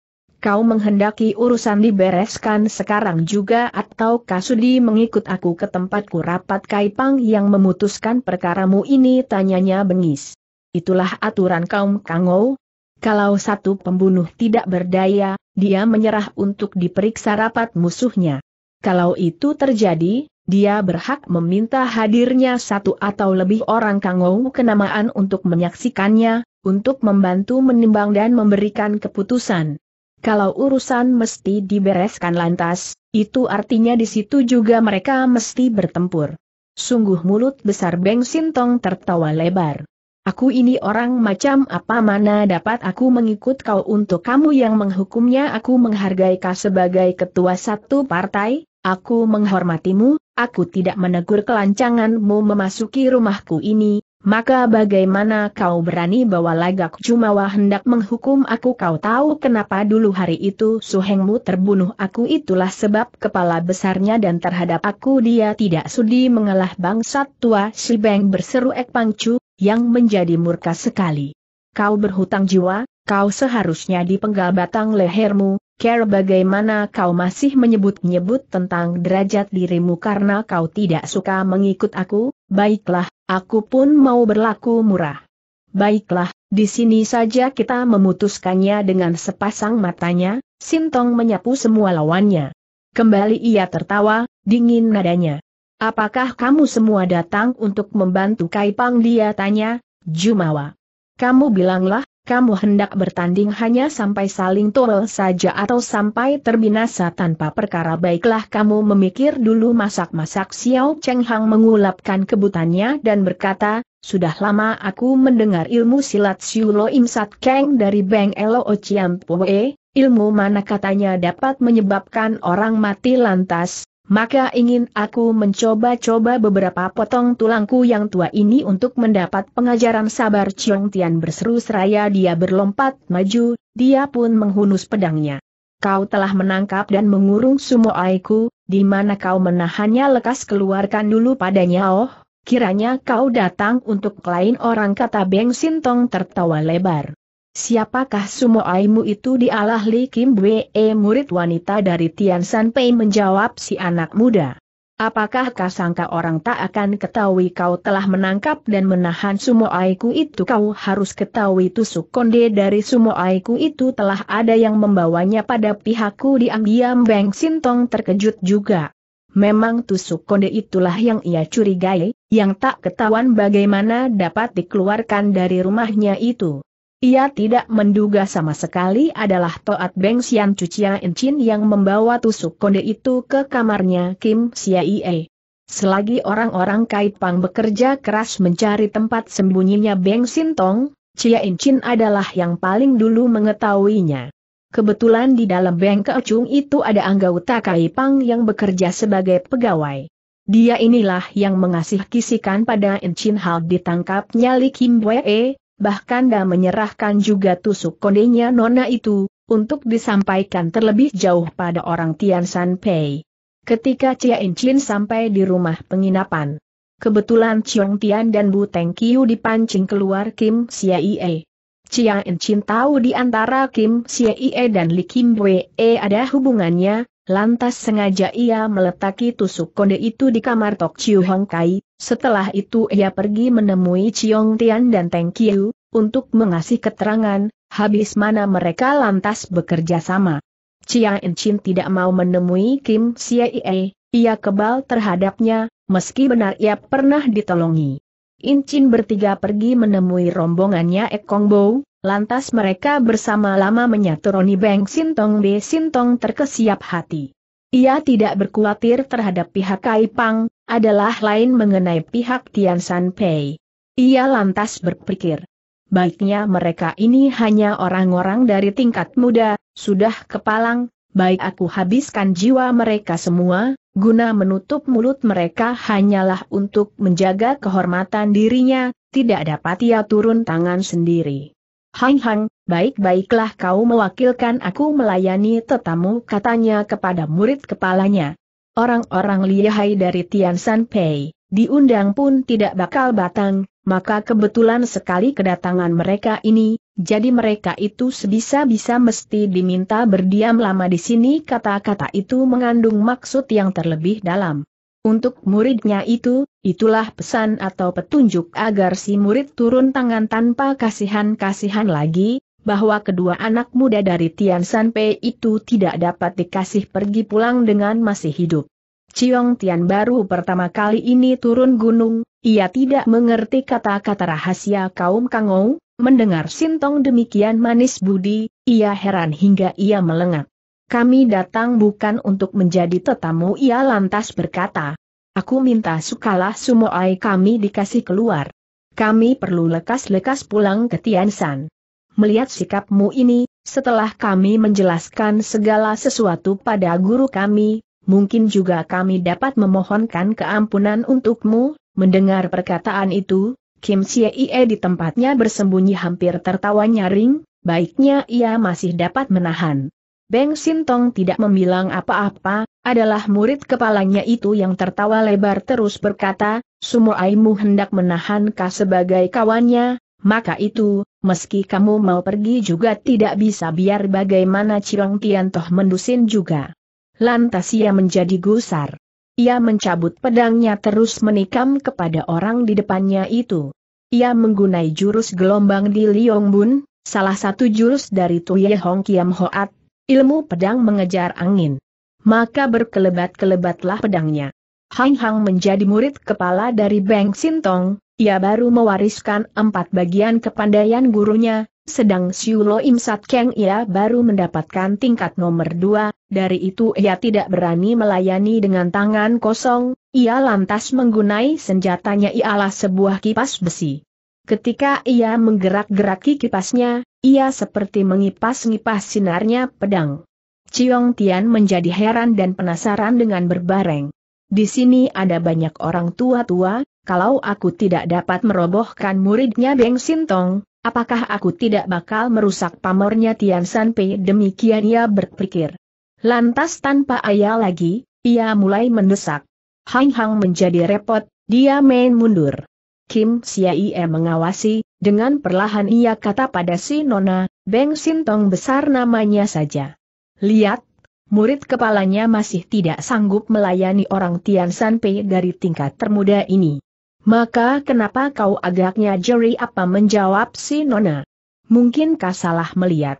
kau menghendaki urusan dibereskan sekarang juga atau Kasudi mengikut aku ke tempatku rapat Kaipang yang memutuskan perkaramu ini tanyanya bengis. Itulah aturan kaum Kangou. Kalau satu pembunuh tidak berdaya, dia menyerah untuk diperiksa rapat musuhnya. Kalau itu terjadi, dia berhak meminta hadirnya satu atau lebih orang Kangou kenamaan untuk menyaksikannya, untuk membantu menimbang dan memberikan keputusan kalau urusan mesti dibereskan lantas, itu artinya di situ juga mereka mesti bertempur. Sungguh mulut besar Beng Sintong tertawa lebar. Aku ini orang macam apa mana dapat aku mengikut kau untuk kamu yang menghukumnya aku menghargai kau sebagai ketua satu partai, aku menghormatimu, aku tidak menegur kelancanganmu memasuki rumahku ini, maka bagaimana kau berani bawa lagak Jumawa hendak menghukum aku kau tahu kenapa dulu hari itu suhengmu terbunuh aku itulah sebab kepala besarnya dan terhadap aku dia tidak sudi mengalah bangsat tua si Beng berseru Ek Pangcu, yang menjadi murka sekali. Kau berhutang jiwa, kau seharusnya dipenggal batang lehermu, care bagaimana kau masih menyebut-nyebut tentang derajat dirimu karena kau tidak suka mengikut aku, baiklah, Aku pun mau berlaku murah. Baiklah, di sini saja kita memutuskannya dengan sepasang matanya, Sintong menyapu semua lawannya. Kembali ia tertawa, dingin nadanya. Apakah kamu semua datang untuk membantu Kaipang dia tanya, Jumawa. Kamu bilanglah, kamu hendak bertanding hanya sampai saling tolol saja atau sampai terbinasa tanpa perkara baiklah kamu memikir dulu masak-masak Xiao Cheng Hang mengulapkan kebutannya dan berkata, sudah lama aku mendengar ilmu silat Siu Lo Im Sat Keng dari Beng Elo Chiam Pue, ilmu mana katanya dapat menyebabkan orang mati lantas, maka ingin aku mencoba-coba beberapa potong tulangku yang tua ini untuk mendapat pengajaran sabar Chiong Tian berseru seraya dia berlompat maju, dia pun menghunus pedangnya. Kau telah menangkap dan mengurung semua aiku, di mana kau menahannya lekas keluarkan dulu padanya oh, kiranya kau datang untuk lain orang kata Beng Sintong tertawa lebar. Siapakah Sumo Aimu itu dialah Li Kim Bwe, murid wanita dari Tian San Pei menjawab si anak muda. Apakah kau sangka orang tak akan ketahui kau telah menangkap dan menahan Sumo Aiku itu kau harus ketahui tusuk konde dari Sumo Aiku itu telah ada yang membawanya pada pihakku di angiam Beng Sintong terkejut juga. Memang tusuk konde itulah yang ia curigai, yang tak ketahuan bagaimana dapat dikeluarkan dari rumahnya itu. Ia tidak menduga sama sekali adalah Toat Beng Sian Cucia Incin yang membawa tusuk konde itu ke kamarnya Kim Ie. Selagi orang-orang kait pang bekerja keras mencari tempat sembunyinya Beng Tong, Cia Incin adalah yang paling dulu mengetahuinya. Kebetulan di dalam Beng Keocung itu ada anggota kait pang yang bekerja sebagai pegawai. Dia inilah yang mengasih kisikan pada Incin hal ditangkapnya Li Kim Wee, bahkan dia menyerahkan juga tusuk kondenya Nona itu, untuk disampaikan terlebih jauh pada orang Tian San Pei. Ketika Chia Chin sampai di rumah penginapan, kebetulan Chiong Tian dan Bu Teng Kiu dipancing keluar Kim Ie. Chia Chin tahu di antara Kim Ie dan Li Kim Wei ada hubungannya, Lantas sengaja ia meletaki tusuk konde itu di kamar Tok Chiu Hong Kai, setelah itu ia pergi menemui Chiong Tian dan Teng Kiu, untuk mengasih keterangan, habis mana mereka lantas bekerja sama. Chia In Chin tidak mau menemui Kim Ie, ia kebal terhadapnya, meski benar ia pernah ditolongi. In Chin bertiga pergi menemui rombongannya Ekong Bo, Lantas mereka bersama lama menyatu Roni Beng Sintong B. Sintong terkesiap hati. Ia tidak berkhawatir terhadap pihak Kaipang, adalah lain mengenai pihak Tian San Pei. Ia lantas berpikir, baiknya mereka ini hanya orang-orang dari tingkat muda, sudah kepalang, baik aku habiskan jiwa mereka semua, guna menutup mulut mereka hanyalah untuk menjaga kehormatan dirinya, tidak dapat ia turun tangan sendiri. Hang Hang, baik-baiklah kau mewakilkan aku melayani tetamu katanya kepada murid kepalanya. Orang-orang lihai dari Tian San Pei, diundang pun tidak bakal batang, maka kebetulan sekali kedatangan mereka ini, jadi mereka itu sebisa-bisa mesti diminta berdiam lama di sini kata-kata itu mengandung maksud yang terlebih dalam. Untuk muridnya itu, itulah pesan atau petunjuk agar si murid turun tangan tanpa kasihan-kasihan lagi, bahwa kedua anak muda dari Tian San Pei itu tidak dapat dikasih pergi pulang dengan masih hidup. Ciong Tian baru pertama kali ini turun gunung, ia tidak mengerti kata-kata rahasia kaum Kangou, mendengar Sintong demikian manis budi, ia heran hingga ia melengak kami datang bukan untuk menjadi tetamu ia lantas berkata. Aku minta sukalah sumoai kami dikasih keluar. Kami perlu lekas-lekas pulang ke Tiansan. Melihat sikapmu ini, setelah kami menjelaskan segala sesuatu pada guru kami, mungkin juga kami dapat memohonkan keampunan untukmu, mendengar perkataan itu, Kim Xie di tempatnya bersembunyi hampir tertawa nyaring, baiknya ia masih dapat menahan Beng Sintong tidak membilang apa-apa, adalah murid kepalanya itu yang tertawa lebar terus berkata, Sumo Aimu hendak menahan sebagai kawannya, maka itu, meski kamu mau pergi juga tidak bisa biar bagaimana Cirong Tiantoh mendusin juga. Lantas ia menjadi gusar. Ia mencabut pedangnya terus menikam kepada orang di depannya itu. Ia menggunai jurus gelombang di Liong Bun, salah satu jurus dari Tuye Hong Kiam Hoat, Ilmu pedang mengejar angin. Maka berkelebat-kelebatlah pedangnya. Hang Hang menjadi murid kepala dari Beng Sintong, ia baru mewariskan empat bagian kepandaian gurunya, sedang Siulo Im Sat Keng ia baru mendapatkan tingkat nomor dua, dari itu ia tidak berani melayani dengan tangan kosong, ia lantas menggunai senjatanya ialah sebuah kipas besi. Ketika ia menggerak gerak kipasnya, ia seperti mengipas-ngipas sinarnya pedang. Ciong Tian menjadi heran dan penasaran dengan berbareng. Di sini ada banyak orang tua-tua, kalau aku tidak dapat merobohkan muridnya Beng Sintong, apakah aku tidak bakal merusak pamornya Tian Sanpei demikian ia berpikir. Lantas tanpa ayah lagi, ia mulai mendesak. Hang Hang menjadi repot, dia main mundur. Kim Siaie mengawasi, dengan perlahan ia kata pada si Nona, Beng Sintong besar namanya saja. Lihat, murid kepalanya masih tidak sanggup melayani orang Tian Sanpei dari tingkat termuda ini. Maka kenapa kau agaknya jeri apa menjawab si Nona? Mungkinkah salah melihat?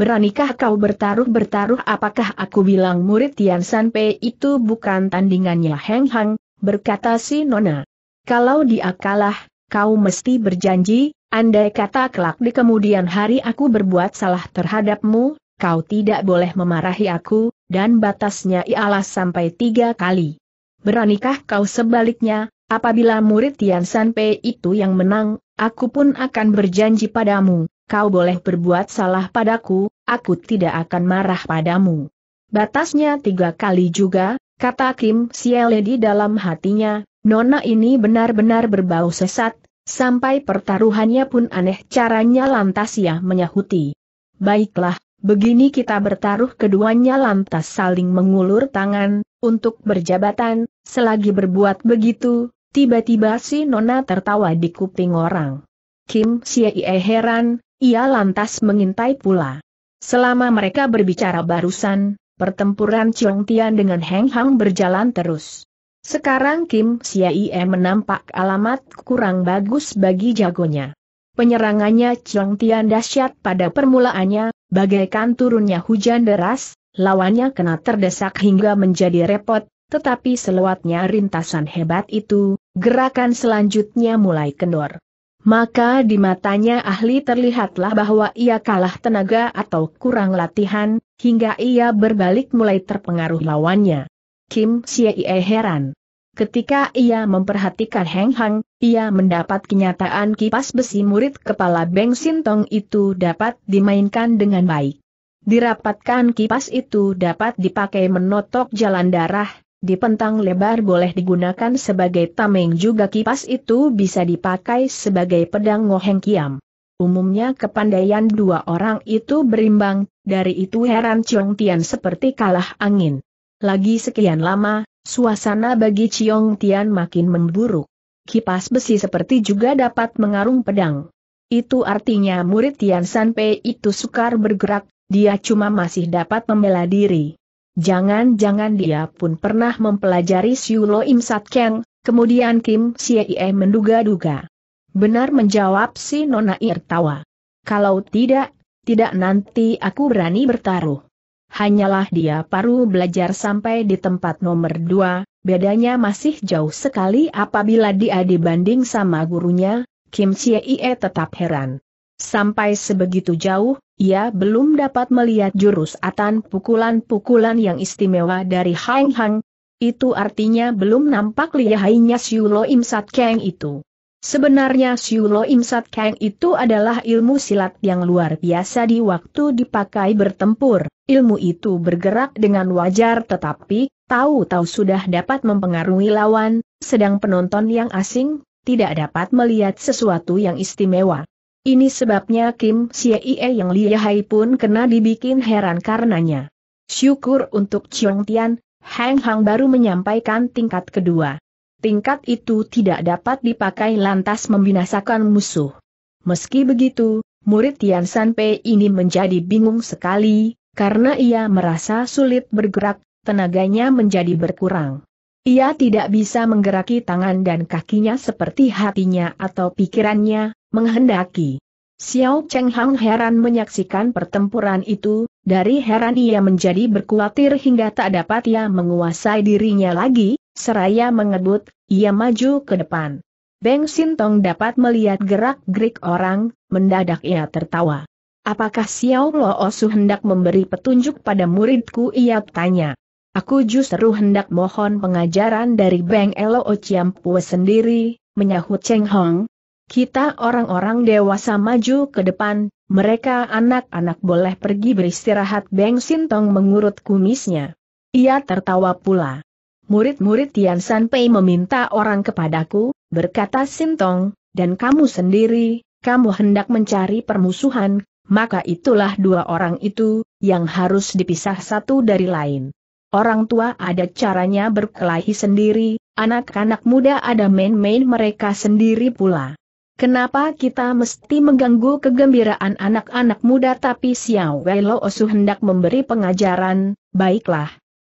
Beranikah kau bertaruh-bertaruh apakah aku bilang murid Tian Sanpei itu bukan tandingannya Heng Hang, berkata si Nona. Kalau dia kalah, kau mesti berjanji, andai kata kelak di kemudian hari aku berbuat salah terhadapmu, kau tidak boleh memarahi aku, dan batasnya ialah sampai tiga kali. Beranikah kau sebaliknya, apabila murid Tian Sanpei itu yang menang, aku pun akan berjanji padamu, kau boleh berbuat salah padaku, aku tidak akan marah padamu. Batasnya tiga kali juga, kata Kim Siele di dalam hatinya, Nona ini benar-benar berbau sesat, sampai pertaruhannya pun aneh caranya lantas ia menyahuti. Baiklah, begini kita bertaruh keduanya lantas saling mengulur tangan, untuk berjabatan, selagi berbuat begitu, tiba-tiba si Nona tertawa di kuping orang. Kim Siei heran, ia lantas mengintai pula. Selama mereka berbicara barusan, pertempuran Chong Tian dengan Heng Hang berjalan terus. Sekarang Kim Siaie menampak alamat kurang bagus bagi jagonya. Penyerangannya Chong Tian dahsyat pada permulaannya, bagaikan turunnya hujan deras, lawannya kena terdesak hingga menjadi repot, tetapi selewatnya rintasan hebat itu, gerakan selanjutnya mulai kendor. Maka di matanya ahli terlihatlah bahwa ia kalah tenaga atau kurang latihan, hingga ia berbalik mulai terpengaruh lawannya. Kim Siei heran. Ketika ia memperhatikan Heng Hang, ia mendapat kenyataan kipas besi murid kepala Beng Sintong itu dapat dimainkan dengan baik. Dirapatkan kipas itu dapat dipakai menotok jalan darah, dipentang lebar boleh digunakan sebagai tameng juga kipas itu bisa dipakai sebagai pedang ngoheng kiam. Umumnya kepandaian dua orang itu berimbang, dari itu heran Chong Tian seperti kalah angin. Lagi sekian lama, Suasana bagi Ciong Tian makin memburuk. Kipas besi seperti juga dapat mengarung pedang. Itu artinya murid Tian Sanpei itu sukar bergerak, dia cuma masih dapat membela diri. Jangan-jangan dia pun pernah mempelajari Siulo Im Sat Keng, kemudian Kim Siei menduga-duga. Benar menjawab si Nona irtawa. Kalau tidak, tidak nanti aku berani bertaruh. Hanyalah dia baru belajar sampai di tempat nomor dua, bedanya masih jauh sekali apabila dia dibanding sama gurunya, Kim Chie Ie tetap heran. Sampai sebegitu jauh, ia belum dapat melihat jurus atan pukulan-pukulan yang istimewa dari Hang Hang. Itu artinya belum nampak lihainya Siulo Im Sat Keng itu. Sebenarnya Siulo Imsat Kang itu adalah ilmu silat yang luar biasa di waktu dipakai bertempur. Ilmu itu bergerak dengan wajar tetapi, tahu-tahu sudah dapat mempengaruhi lawan, sedang penonton yang asing, tidak dapat melihat sesuatu yang istimewa. Ini sebabnya Kim Siei yang lihai pun kena dibikin heran karenanya. Syukur untuk Chong Tian, Hang Hang baru menyampaikan tingkat kedua tingkat itu tidak dapat dipakai lantas membinasakan musuh. Meski begitu, murid Tian Sanpei ini menjadi bingung sekali, karena ia merasa sulit bergerak, tenaganya menjadi berkurang. Ia tidak bisa menggeraki tangan dan kakinya seperti hatinya atau pikirannya, menghendaki. Xiao Cheng Hang heran menyaksikan pertempuran itu, dari heran ia menjadi berkuatir hingga tak dapat ia menguasai dirinya lagi, Seraya mengebut, ia maju ke depan. Beng Sintong dapat melihat gerak-gerik orang, mendadak ia tertawa. Apakah Xiao Lo Osu hendak memberi petunjuk pada muridku? Ia tanya. Aku justru hendak mohon pengajaran dari Beng Elo Pue sendiri, menyahut Cheng Hong. Kita orang-orang dewasa maju ke depan, mereka anak-anak boleh pergi beristirahat Beng Sintong mengurut kumisnya. Ia tertawa pula murid-murid Tian sampai meminta orang kepadaku, berkata Sintong, dan kamu sendiri, kamu hendak mencari permusuhan, maka itulah dua orang itu, yang harus dipisah satu dari lain. Orang tua ada caranya berkelahi sendiri, anak-anak muda ada main-main mereka sendiri pula. Kenapa kita mesti mengganggu kegembiraan anak-anak muda tapi Xiao Wei Lo Osu hendak memberi pengajaran, baiklah.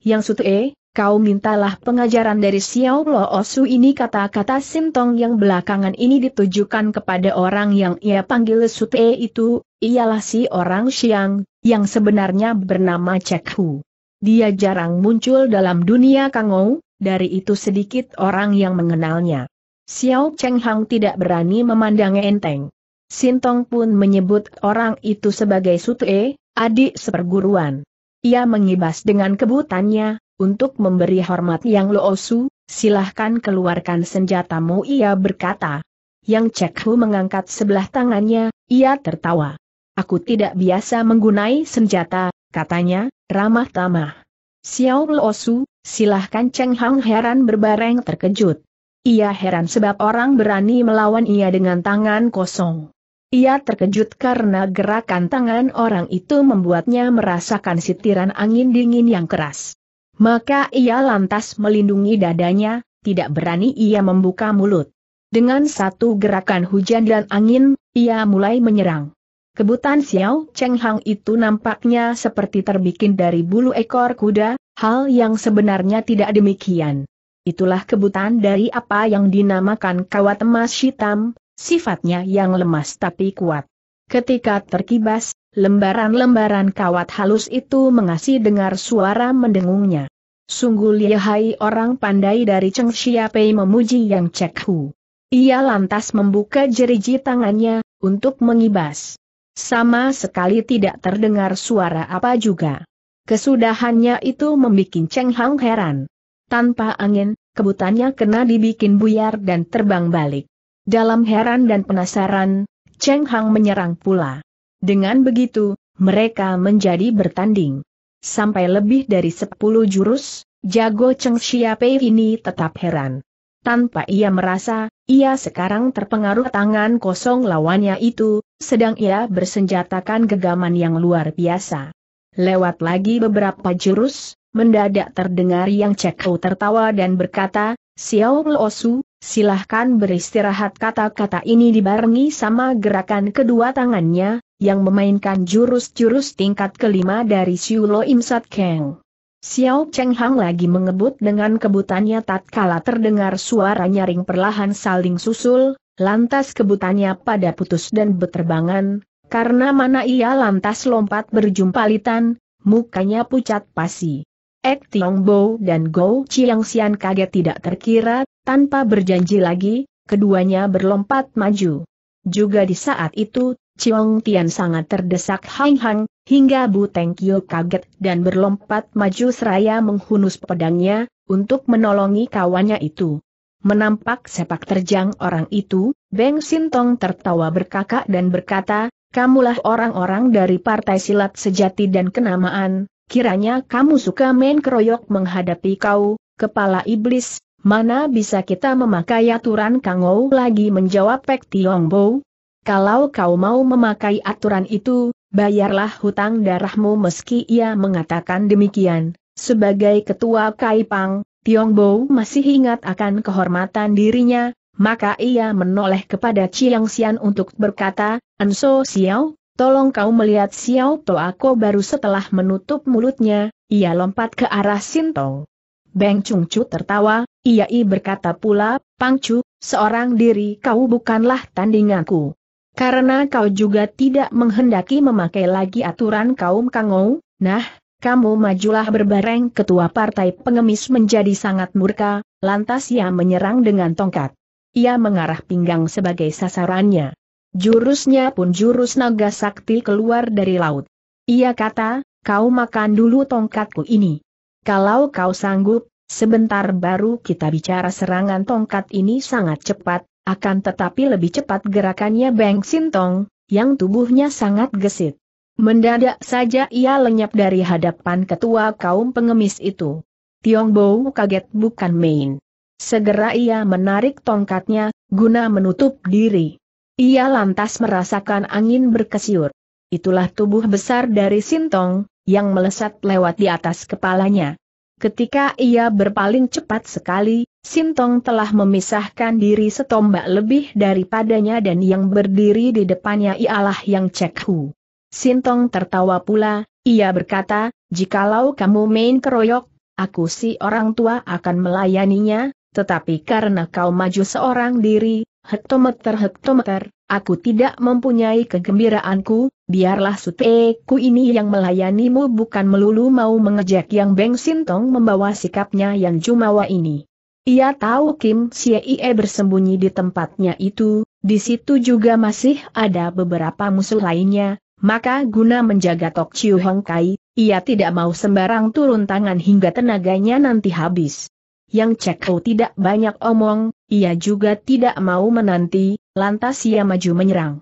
Yang sutu eh? kau mintalah pengajaran dari Xiao Lo Osu ini kata-kata Sintong yang belakangan ini ditujukan kepada orang yang ia panggil Sute itu, ialah si orang Xiang, yang sebenarnya bernama Cek Hu. Dia jarang muncul dalam dunia Kangou, dari itu sedikit orang yang mengenalnya. Xiao Cheng Hang tidak berani memandang enteng. Sintong pun menyebut orang itu sebagai Sute, adik seperguruan. Ia mengibas dengan kebutannya, untuk memberi hormat yang loosu, silahkan keluarkan senjatamu ia berkata. Yang Cek mengangkat sebelah tangannya, ia tertawa. Aku tidak biasa menggunai senjata, katanya, ramah-tamah. Xiao Loosu, silahkan Cheng Hang heran berbareng terkejut. Ia heran sebab orang berani melawan ia dengan tangan kosong. Ia terkejut karena gerakan tangan orang itu membuatnya merasakan sitiran angin dingin yang keras. Maka ia lantas melindungi dadanya, tidak berani ia membuka mulut. Dengan satu gerakan hujan dan angin, ia mulai menyerang. Kebutan Xiao Cheng Hang itu nampaknya seperti terbikin dari bulu ekor kuda, hal yang sebenarnya tidak demikian. Itulah kebutan dari apa yang dinamakan kawat emas hitam, sifatnya yang lemas tapi kuat. Ketika terkibas, Lembaran-lembaran kawat halus itu mengasih dengar suara mendengungnya. Sungguh lihai orang pandai dari Cheng Xiapei memuji Yang Chekhu. Ia lantas membuka jeriji tangannya, untuk mengibas. Sama sekali tidak terdengar suara apa juga. Kesudahannya itu membuat Cheng Hang heran. Tanpa angin, kebutannya kena dibikin buyar dan terbang balik. Dalam heran dan penasaran, Cheng Hang menyerang pula. Dengan begitu, mereka menjadi bertanding. Sampai lebih dari sepuluh jurus, jago Cheng pei ini tetap heran. Tanpa ia merasa, ia sekarang terpengaruh tangan kosong lawannya itu, sedang ia bersenjatakan gegaman yang luar biasa. Lewat lagi beberapa jurus, mendadak terdengar yang cekau tertawa dan berkata, Xiao Losu, silahkan beristirahat kata-kata ini dibarengi sama gerakan kedua tangannya, yang memainkan jurus-jurus tingkat kelima dari Siulo Imsat Keng. Xiao Cheng Hang lagi mengebut dengan kebutannya tatkala terdengar suara nyaring perlahan saling susul, lantas kebutannya pada putus dan beterbangan, karena mana ia lantas lompat berjumpa litan, mukanya pucat pasi. Ek Tiong Bo dan Go Chiang Xian kaget tidak terkira, tanpa berjanji lagi, keduanya berlompat maju. Juga di saat itu, Chiong Tian sangat terdesak hang-hang, hingga Bu Teng Kio kaget dan berlompat maju seraya menghunus pedangnya, untuk menolongi kawannya itu. Menampak sepak terjang orang itu, Beng Sintong tertawa berkakak dan berkata, Kamulah orang-orang dari partai silat sejati dan kenamaan, kiranya kamu suka main keroyok menghadapi kau, kepala iblis, mana bisa kita memakai aturan Kangou lagi menjawab Pek Tiong Bo. Kalau kau mau memakai aturan itu, bayarlah hutang darahmu meski ia mengatakan demikian. Sebagai ketua Kaipang, Tiong Tiongbo masih ingat akan kehormatan dirinya, maka ia menoleh kepada Chiang Xian untuk berkata, Enso Xiao, tolong kau melihat Xiao To. Toako baru setelah menutup mulutnya, ia lompat ke arah Sintong. Beng Chung Chu tertawa, ia berkata pula, Pang Chu, seorang diri kau bukanlah tandinganku. Karena kau juga tidak menghendaki memakai lagi aturan kaum Kangou, nah, kamu majulah berbareng ketua partai pengemis menjadi sangat murka, lantas ia menyerang dengan tongkat. Ia mengarah pinggang sebagai sasarannya. Jurusnya pun jurus naga sakti keluar dari laut. Ia kata, kau makan dulu tongkatku ini. Kalau kau sanggup, sebentar baru kita bicara serangan tongkat ini sangat cepat, akan tetapi lebih cepat gerakannya Beng Sintong, yang tubuhnya sangat gesit. Mendadak saja ia lenyap dari hadapan ketua kaum pengemis itu. Tiong Bo kaget bukan main. Segera ia menarik tongkatnya, guna menutup diri. Ia lantas merasakan angin berkesiur. Itulah tubuh besar dari Sintong, yang melesat lewat di atas kepalanya. Ketika ia berpaling cepat sekali, Sintong telah memisahkan diri setombak lebih daripadanya dan yang berdiri di depannya ialah yang Cek Hu. Sintong tertawa pula, ia berkata, jikalau kamu main keroyok, aku si orang tua akan melayaninya, tetapi karena kau maju seorang diri, hektometer-hektometer, aku tidak mempunyai kegembiraanku, biarlah suteku ini yang melayanimu bukan melulu mau mengejek yang Beng Sintong membawa sikapnya yang jumawa ini. Ia tahu Kim Siei bersembunyi di tempatnya itu, di situ juga masih ada beberapa musuh lainnya, maka guna menjaga Tok Chiu Hong Kai, ia tidak mau sembarang turun tangan hingga tenaganya nanti habis. Yang Cek Ho tidak banyak omong, ia juga tidak mau menanti, lantas ia maju menyerang.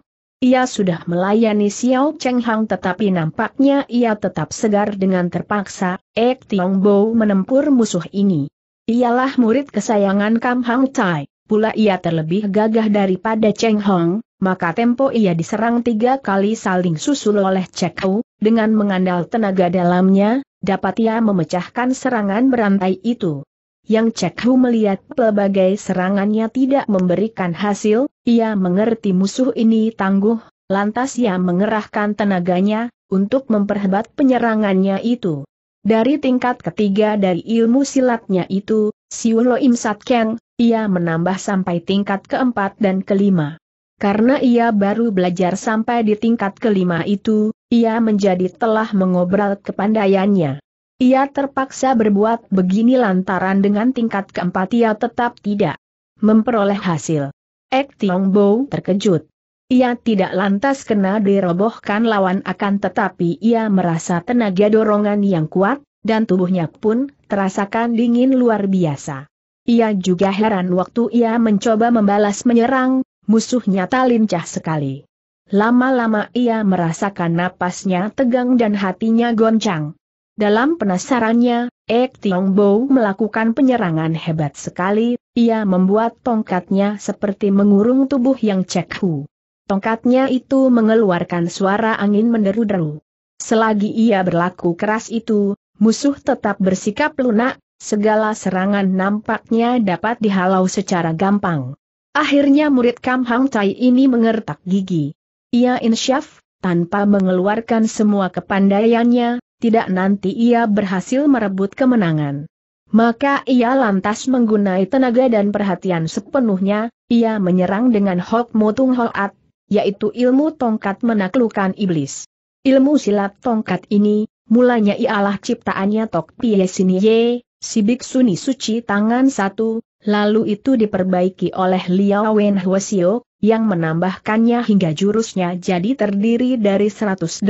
Ia sudah melayani Xiao Cheng Hang tetapi nampaknya ia tetap segar dengan terpaksa, Ek Tiong Bo menempur musuh ini. Ialah murid kesayangan Kam Hang Tai, pula ia terlebih gagah daripada Cheng Hong, maka tempo ia diserang tiga kali saling susul oleh Cek Hu, dengan mengandal tenaga dalamnya, dapat ia memecahkan serangan berantai itu. Yang Cek Hu melihat pelbagai serangannya tidak memberikan hasil, ia mengerti musuh ini tangguh, lantas ia mengerahkan tenaganya, untuk memperhebat penyerangannya itu. Dari tingkat ketiga dari ilmu silatnya itu, Siulo Lo Im Sat Keng, ia menambah sampai tingkat keempat dan kelima. Karena ia baru belajar sampai di tingkat kelima itu, ia menjadi telah mengobral kepandaiannya. Ia terpaksa berbuat begini lantaran dengan tingkat keempat ia tetap tidak memperoleh hasil. Ek Tiong Bo terkejut. Ia tidak lantas kena dirobohkan lawan akan tetapi ia merasa tenaga dorongan yang kuat, dan tubuhnya pun terasakan dingin luar biasa. Ia juga heran waktu ia mencoba membalas menyerang, musuhnya tak lincah sekali. Lama-lama ia merasakan napasnya tegang dan hatinya goncang. Dalam penasarannya, Ek Tiong Bo melakukan penyerangan hebat sekali, ia membuat tongkatnya seperti mengurung tubuh yang Hu. Tongkatnya itu mengeluarkan suara angin menderu-deru. Selagi ia berlaku keras itu, musuh tetap bersikap lunak, segala serangan nampaknya dapat dihalau secara gampang. Akhirnya murid Kam Hang Tai ini mengertak gigi. Ia insyaf, tanpa mengeluarkan semua kepandaiannya, tidak nanti ia berhasil merebut kemenangan. Maka ia lantas menggunai tenaga dan perhatian sepenuhnya, ia menyerang dengan Hok Motung Hoat yaitu ilmu tongkat menaklukkan iblis. Ilmu silat tongkat ini, mulanya ialah ciptaannya Tok Pie siniye, si Suni suci tangan satu, lalu itu diperbaiki oleh Liao Wen huasio, yang menambahkannya hingga jurusnya jadi terdiri dari 108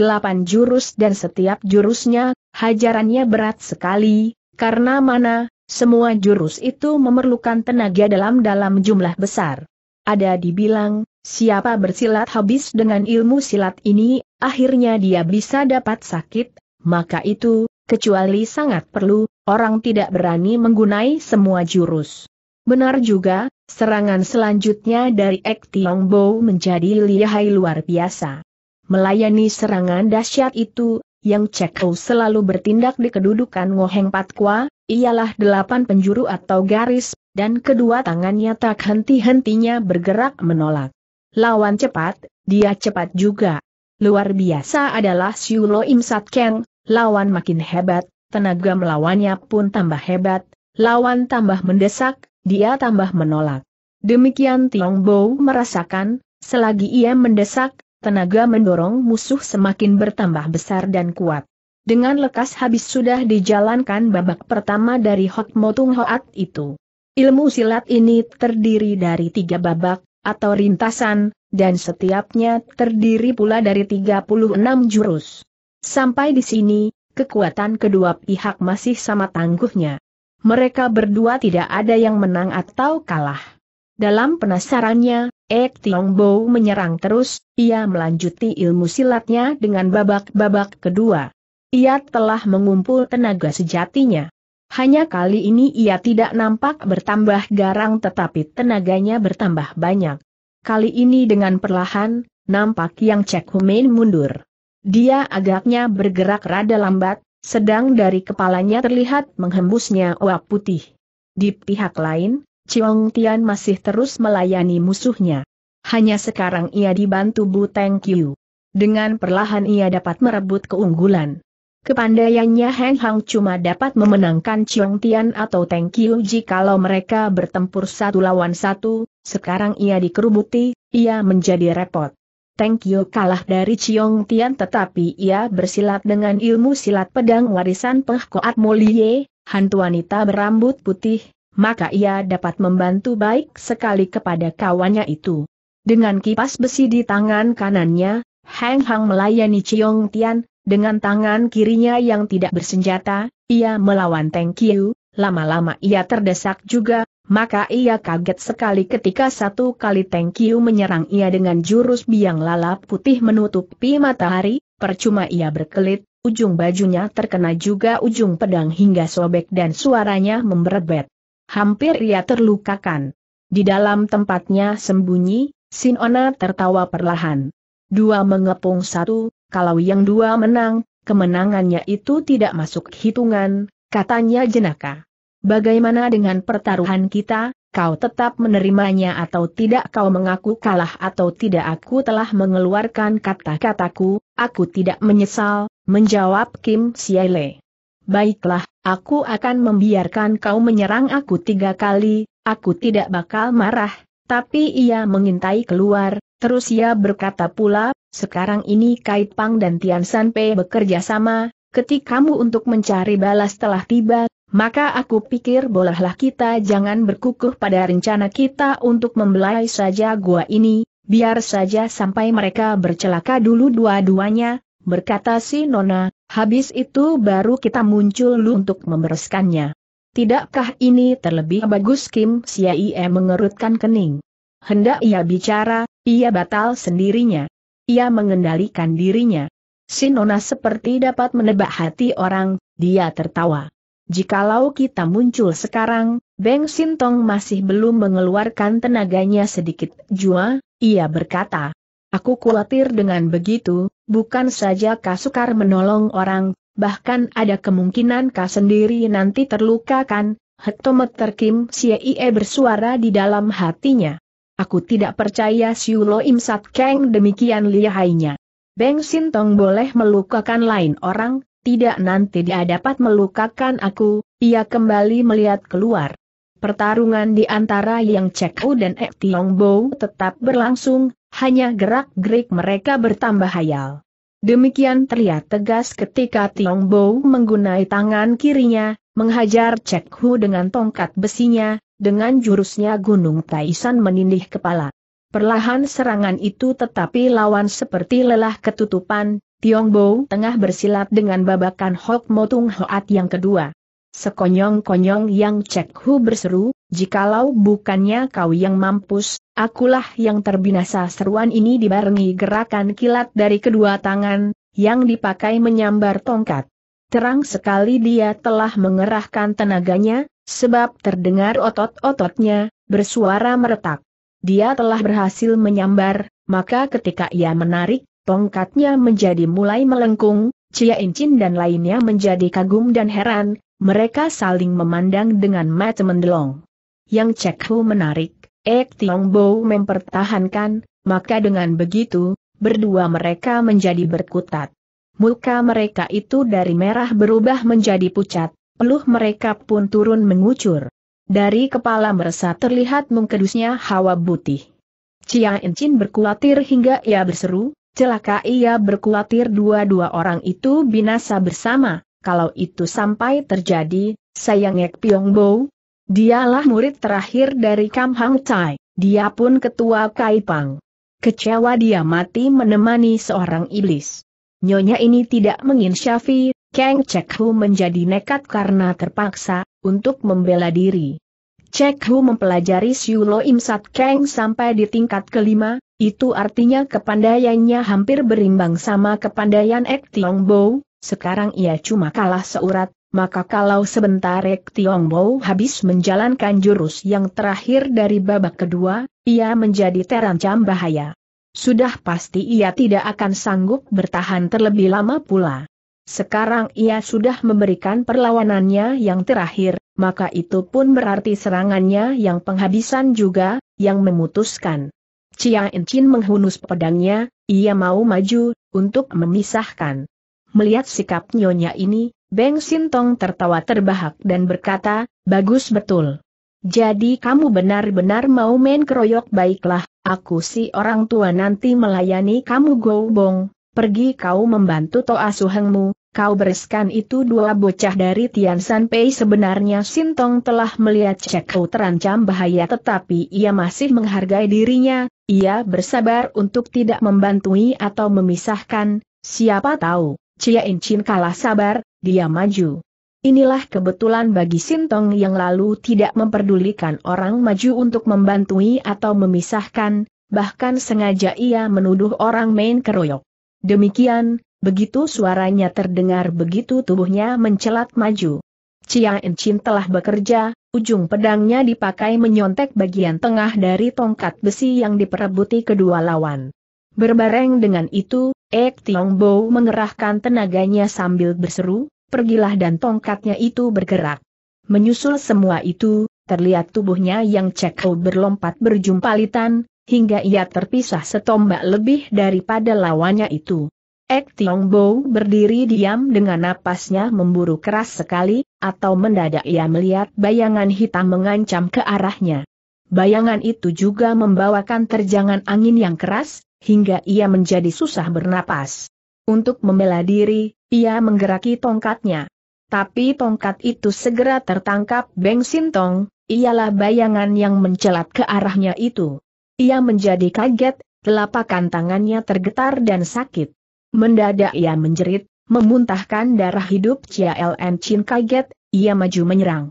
jurus dan setiap jurusnya, hajarannya berat sekali, karena mana, semua jurus itu memerlukan tenaga dalam dalam jumlah besar. Ada dibilang, Siapa bersilat habis dengan ilmu silat ini, akhirnya dia bisa dapat sakit, maka itu, kecuali sangat perlu, orang tidak berani menggunai semua jurus. Benar juga, serangan selanjutnya dari Ek Tiong Bo menjadi lihai luar biasa. Melayani serangan dahsyat itu, yang Ho selalu bertindak di kedudukan Ngoheng Patkwa, ialah delapan penjuru atau garis, dan kedua tangannya tak henti-hentinya bergerak menolak lawan cepat, dia cepat juga. Luar biasa adalah Siulo Im Sat Keng, lawan makin hebat, tenaga melawannya pun tambah hebat, lawan tambah mendesak, dia tambah menolak. Demikian Tiong Bo merasakan, selagi ia mendesak, tenaga mendorong musuh semakin bertambah besar dan kuat. Dengan lekas habis sudah dijalankan babak pertama dari Hot Motung Hoat itu. Ilmu silat ini terdiri dari tiga babak, atau rintasan, dan setiapnya terdiri pula dari 36 jurus. Sampai di sini, kekuatan kedua pihak masih sama tangguhnya. Mereka berdua tidak ada yang menang atau kalah. Dalam penasarannya, Ek Tiong Bo menyerang terus, ia melanjuti ilmu silatnya dengan babak-babak kedua. Ia telah mengumpul tenaga sejatinya. Hanya kali ini ia tidak nampak bertambah garang tetapi tenaganya bertambah banyak. Kali ini dengan perlahan, nampak yang Cek Humain mundur. Dia agaknya bergerak rada lambat, sedang dari kepalanya terlihat menghembusnya uap putih. Di pihak lain, Chiong Tian masih terus melayani musuhnya. Hanya sekarang ia dibantu Bu Teng Qiu. Dengan perlahan ia dapat merebut keunggulan. Kepandaiannya Heng Hang cuma dapat memenangkan Chiong Tian atau Teng Kiu kalau mereka bertempur satu lawan satu, sekarang ia dikerubuti, ia menjadi repot. Teng Kiu kalah dari Chiong Tian tetapi ia bersilat dengan ilmu silat pedang warisan Peh Koat Molie, hantu wanita berambut putih, maka ia dapat membantu baik sekali kepada kawannya itu. Dengan kipas besi di tangan kanannya, Heng Hang melayani Chiong Tian, dengan tangan kirinya yang tidak bersenjata, ia melawan Teng lama-lama ia terdesak juga, maka ia kaget sekali ketika satu kali Teng menyerang ia dengan jurus biang Lalap putih menutupi matahari, percuma ia berkelit, ujung bajunya terkena juga ujung pedang hingga sobek dan suaranya memberebet. Hampir ia terlukakan. Di dalam tempatnya sembunyi, Sinona tertawa perlahan. Dua mengepung satu, kalau yang dua menang, kemenangannya itu tidak masuk hitungan, katanya jenaka. Bagaimana dengan pertaruhan kita, kau tetap menerimanya atau tidak kau mengaku kalah atau tidak aku telah mengeluarkan kata-kataku, aku tidak menyesal, menjawab Kim Siele. Baiklah, aku akan membiarkan kau menyerang aku tiga kali, aku tidak bakal marah, tapi ia mengintai keluar, terus ia berkata pula sekarang ini Kait Pang dan Tian San Pei bekerja sama, Ketika kamu untuk mencari balas telah tiba, maka aku pikir bolehlah kita jangan berkukuh pada rencana kita untuk membelai saja gua ini, biar saja sampai mereka bercelaka dulu dua-duanya, berkata si Nona, habis itu baru kita muncul lu untuk membereskannya. Tidakkah ini terlebih bagus Kim Siaie mengerutkan kening. Hendak ia bicara, ia batal sendirinya. Ia mengendalikan dirinya. Sinona seperti dapat menebak hati orang, dia tertawa. Jikalau kita muncul sekarang, Beng Sintong masih belum mengeluarkan tenaganya sedikit jua, ia berkata. Aku khawatir dengan begitu, bukan saja Kasukar menolong orang, bahkan ada kemungkinan kau sendiri nanti terluka kan, hektometer Kim Siei bersuara di dalam hatinya. Aku tidak percaya Siulo Im Sat Kang demikian lihainya. Beng Sintong boleh melukakan lain orang, tidak nanti dia dapat melukakan aku, ia kembali melihat keluar. Pertarungan di antara Yang Ceku dan Ek Tiong Bo tetap berlangsung, hanya gerak-gerik mereka bertambah hayal. Demikian terlihat tegas ketika Tiong Bo menggunai tangan kirinya, menghajar Cek Hu dengan tongkat besinya, dengan jurusnya Gunung Taisan menindih kepala. Perlahan serangan itu tetapi lawan seperti lelah ketutupan, Tiong Bo tengah bersilat dengan babakan Hok Motung Hoat yang kedua. Sekonyong-konyong yang Cek Hu berseru, jikalau bukannya kau yang mampus, akulah yang terbinasa seruan ini dibarengi gerakan kilat dari kedua tangan, yang dipakai menyambar tongkat. Terang sekali dia telah mengerahkan tenaganya, sebab terdengar otot-ototnya, bersuara meretak. Dia telah berhasil menyambar, maka ketika ia menarik, tongkatnya menjadi mulai melengkung, Cia Incin dan lainnya menjadi kagum dan heran, mereka saling memandang dengan mata mendelong. Yang Cek Hu menarik, Ek Tiong Bo mempertahankan, maka dengan begitu, berdua mereka menjadi berkutat. Muka mereka itu dari merah berubah menjadi pucat, peluh mereka pun turun mengucur. Dari kepala meresa terlihat mengkedusnya hawa butih. Cia Encin berkulatir hingga ia berseru, celaka ia berkulatir dua-dua orang itu binasa bersama, kalau itu sampai terjadi, sayangnya Bo? Dialah murid terakhir dari Kam Hang Tai, dia pun ketua Kaipang. Kecewa dia mati menemani seorang iblis. Nyonya ini tidak menginsyafi, Kang Chek Hu menjadi nekat karena terpaksa, untuk membela diri. Chek Hu mempelajari Siu Im Sat Kang sampai di tingkat kelima, itu artinya kepandaiannya hampir berimbang sama kepandaian Ek Tiong Bo, sekarang ia cuma kalah seurat, maka kalau sebentar Ek Tiong Bo habis menjalankan jurus yang terakhir dari babak kedua, ia menjadi terancam bahaya. Sudah pasti ia tidak akan sanggup bertahan terlebih lama pula. Sekarang ia sudah memberikan perlawanannya yang terakhir, maka itu pun berarti serangannya yang penghabisan juga, yang memutuskan. Chia Enchin menghunus pedangnya, ia mau maju, untuk memisahkan. Melihat sikap nyonya ini, Beng Sintong tertawa terbahak dan berkata, bagus betul. Jadi kamu benar-benar mau main keroyok baiklah, Aku si orang tua nanti melayani kamu Gobong, pergi kau membantu Toa Suhengmu, kau bereskan itu dua bocah dari Tian San Pei sebenarnya Sintong telah melihat Cekau terancam bahaya tetapi ia masih menghargai dirinya, ia bersabar untuk tidak membantui atau memisahkan, siapa tahu, Cia Incin kalah sabar, dia maju. Inilah kebetulan bagi Sintong yang lalu tidak memperdulikan orang maju untuk membantui atau memisahkan, bahkan sengaja ia menuduh orang main keroyok. Demikian, begitu suaranya terdengar begitu tubuhnya mencelat maju. Chia Enchin telah bekerja, ujung pedangnya dipakai menyontek bagian tengah dari tongkat besi yang diperebuti kedua lawan. Berbareng dengan itu, Ek Tiong Bo mengerahkan tenaganya sambil berseru, pergilah dan tongkatnya itu bergerak. Menyusul semua itu, terlihat tubuhnya yang cekau berlompat berjumpalitan, hingga ia terpisah setombak lebih daripada lawannya itu. Ek Tiong Bo berdiri diam dengan napasnya memburu keras sekali, atau mendadak ia melihat bayangan hitam mengancam ke arahnya. Bayangan itu juga membawakan terjangan angin yang keras, hingga ia menjadi susah bernapas. Untuk membela diri, ia menggeraki tongkatnya. Tapi tongkat itu segera tertangkap Beng Sintong, ialah bayangan yang mencelat ke arahnya itu. Ia menjadi kaget, telapakan tangannya tergetar dan sakit. Mendadak ia menjerit, memuntahkan darah hidup Chia Ln Chin kaget, ia maju menyerang.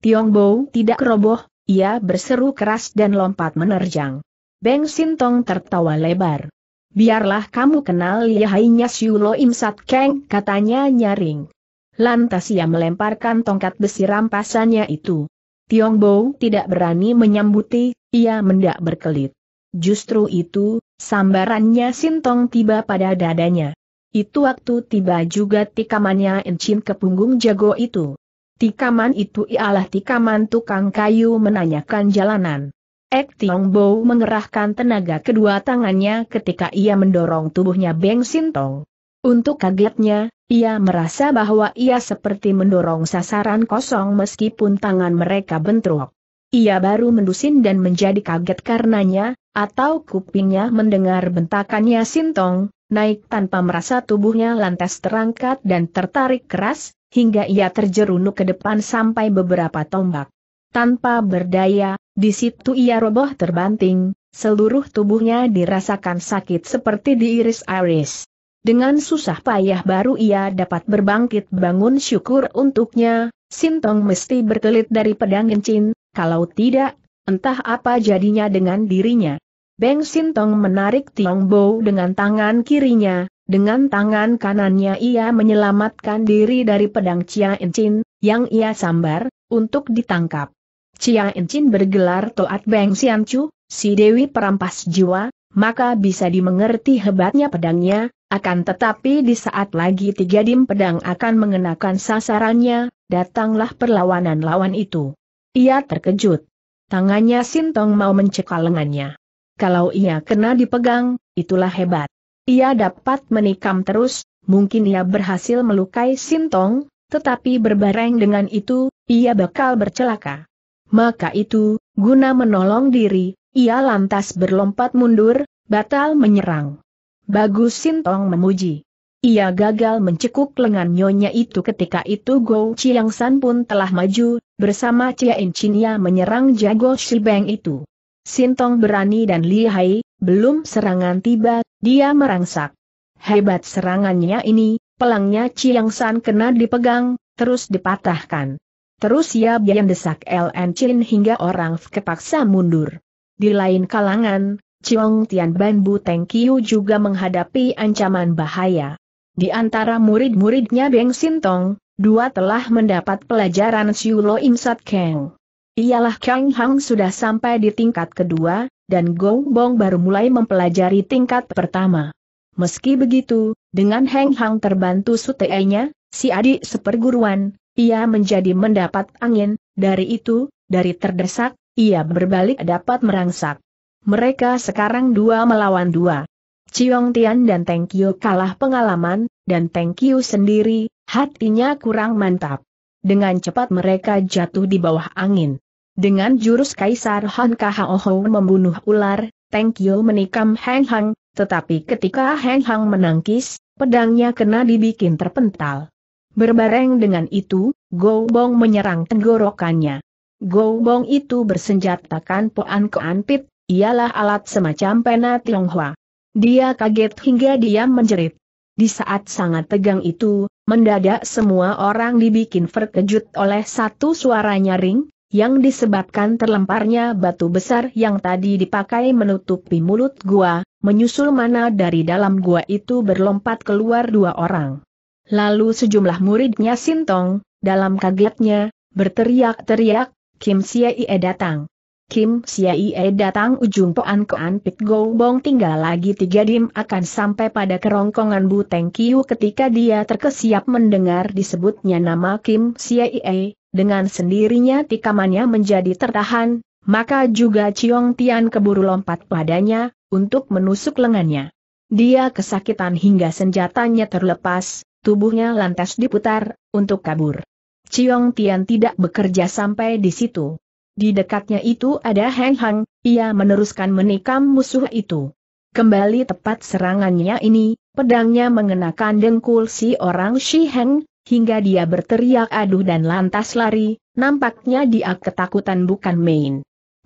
Tiong Bo tidak roboh, ia berseru keras dan lompat menerjang. Beng Sintong tertawa lebar. Biarlah kamu kenal lihainya Siulo Imsat Keng, katanya nyaring. Lantas ia melemparkan tongkat besi rampasannya itu. tiong Tiongbo tidak berani menyambuti, ia mendak berkelit. Justru itu, sambarannya Sintong tiba pada dadanya. Itu waktu tiba juga tikamannya Encin ke punggung jago itu. Tikaman itu ialah tikaman tukang kayu menanyakan jalanan. Ek Tiong Bo mengerahkan tenaga kedua tangannya ketika ia mendorong tubuhnya Beng Sintong. Untuk kagetnya, ia merasa bahwa ia seperti mendorong sasaran kosong meskipun tangan mereka bentrok. Ia baru mendusin dan menjadi kaget karenanya, atau kupingnya mendengar bentakannya Sintong, naik tanpa merasa tubuhnya lantas terangkat dan tertarik keras, hingga ia terjerunuk ke depan sampai beberapa tombak tanpa berdaya, di situ ia roboh terbanting, seluruh tubuhnya dirasakan sakit seperti diiris-iris. Dengan susah payah baru ia dapat berbangkit bangun syukur untuknya, Sintong mesti berkelit dari pedang encin, kalau tidak, entah apa jadinya dengan dirinya. Beng Sintong menarik Tiong Bo dengan tangan kirinya, dengan tangan kanannya ia menyelamatkan diri dari pedang Chia Encin, yang ia sambar, untuk ditangkap. Chia Encin bergelar Toat Beng Sian si Dewi perampas jiwa, maka bisa dimengerti hebatnya pedangnya, akan tetapi di saat lagi tiga dim pedang akan mengenakan sasarannya, datanglah perlawanan lawan itu. Ia terkejut. Tangannya Sintong mau mencekal lengannya. Kalau ia kena dipegang, itulah hebat. Ia dapat menikam terus, mungkin ia berhasil melukai Sintong, tetapi berbareng dengan itu, ia bakal bercelaka. Maka itu, guna menolong diri, ia lantas berlompat mundur, batal menyerang. Bagus Sintong memuji. Ia gagal mencekuk lengan nyonya itu ketika itu Go Chiang pun telah maju, bersama Chia In ia menyerang jago Beng itu. Sintong berani dan lihai, belum serangan tiba, dia merangsak. Hebat serangannya ini, pelangnya Chiang San kena dipegang, terus dipatahkan. Terus ia biang desak LN Chin hingga orang kepaksa mundur. Di lain kalangan, Chiong Tian Ban Bu Teng Kiu juga menghadapi ancaman bahaya. Di antara murid-muridnya Beng Sintong, dua telah mendapat pelajaran Siu Lo Im Sat Kang. Ialah Kang Hang sudah sampai di tingkat kedua, dan Gong Bong baru mulai mempelajari tingkat pertama. Meski begitu, dengan Heng Hang terbantu sutenya, nya si adik seperguruan, ia menjadi mendapat angin, dari itu, dari terdesak, ia berbalik dapat merangsak. Mereka sekarang dua melawan dua. Ciong Tian dan Teng Kiu kalah pengalaman, dan Teng Kiu sendiri, hatinya kurang mantap. Dengan cepat mereka jatuh di bawah angin. Dengan jurus Kaisar Han Kahaoho membunuh ular, Teng Kiu menikam Heng Hang, tetapi ketika Heng Hang menangkis, pedangnya kena dibikin terpental. Berbareng dengan itu, Gobong menyerang tenggorokannya. Gobong itu bersenjatakan Poan Keanpit, ialah alat semacam pena Tionghoa. Dia kaget hingga dia menjerit. Di saat sangat tegang itu, mendadak semua orang dibikin terkejut oleh satu suara nyaring, yang disebabkan terlemparnya batu besar yang tadi dipakai menutupi mulut gua, menyusul mana dari dalam gua itu berlompat keluar dua orang. Lalu sejumlah muridnya Sintong, dalam kagetnya, berteriak-teriak, Kim Siaie datang. Kim Siaie datang ujung Poan Koan Pit Go Bong tinggal lagi tiga dim akan sampai pada kerongkongan Bu Teng Kiu ketika dia terkesiap mendengar disebutnya nama Kim Siaie, dengan sendirinya tikamannya menjadi tertahan, maka juga Ciong Tian keburu lompat padanya, untuk menusuk lengannya. Dia kesakitan hingga senjatanya terlepas, tubuhnya lantas diputar, untuk kabur. Ciong Tian tidak bekerja sampai di situ. Di dekatnya itu ada Heng Hang, ia meneruskan menikam musuh itu. Kembali tepat serangannya ini, pedangnya mengenakan dengkul si orang Shi Heng, hingga dia berteriak aduh dan lantas lari, nampaknya dia ketakutan bukan main.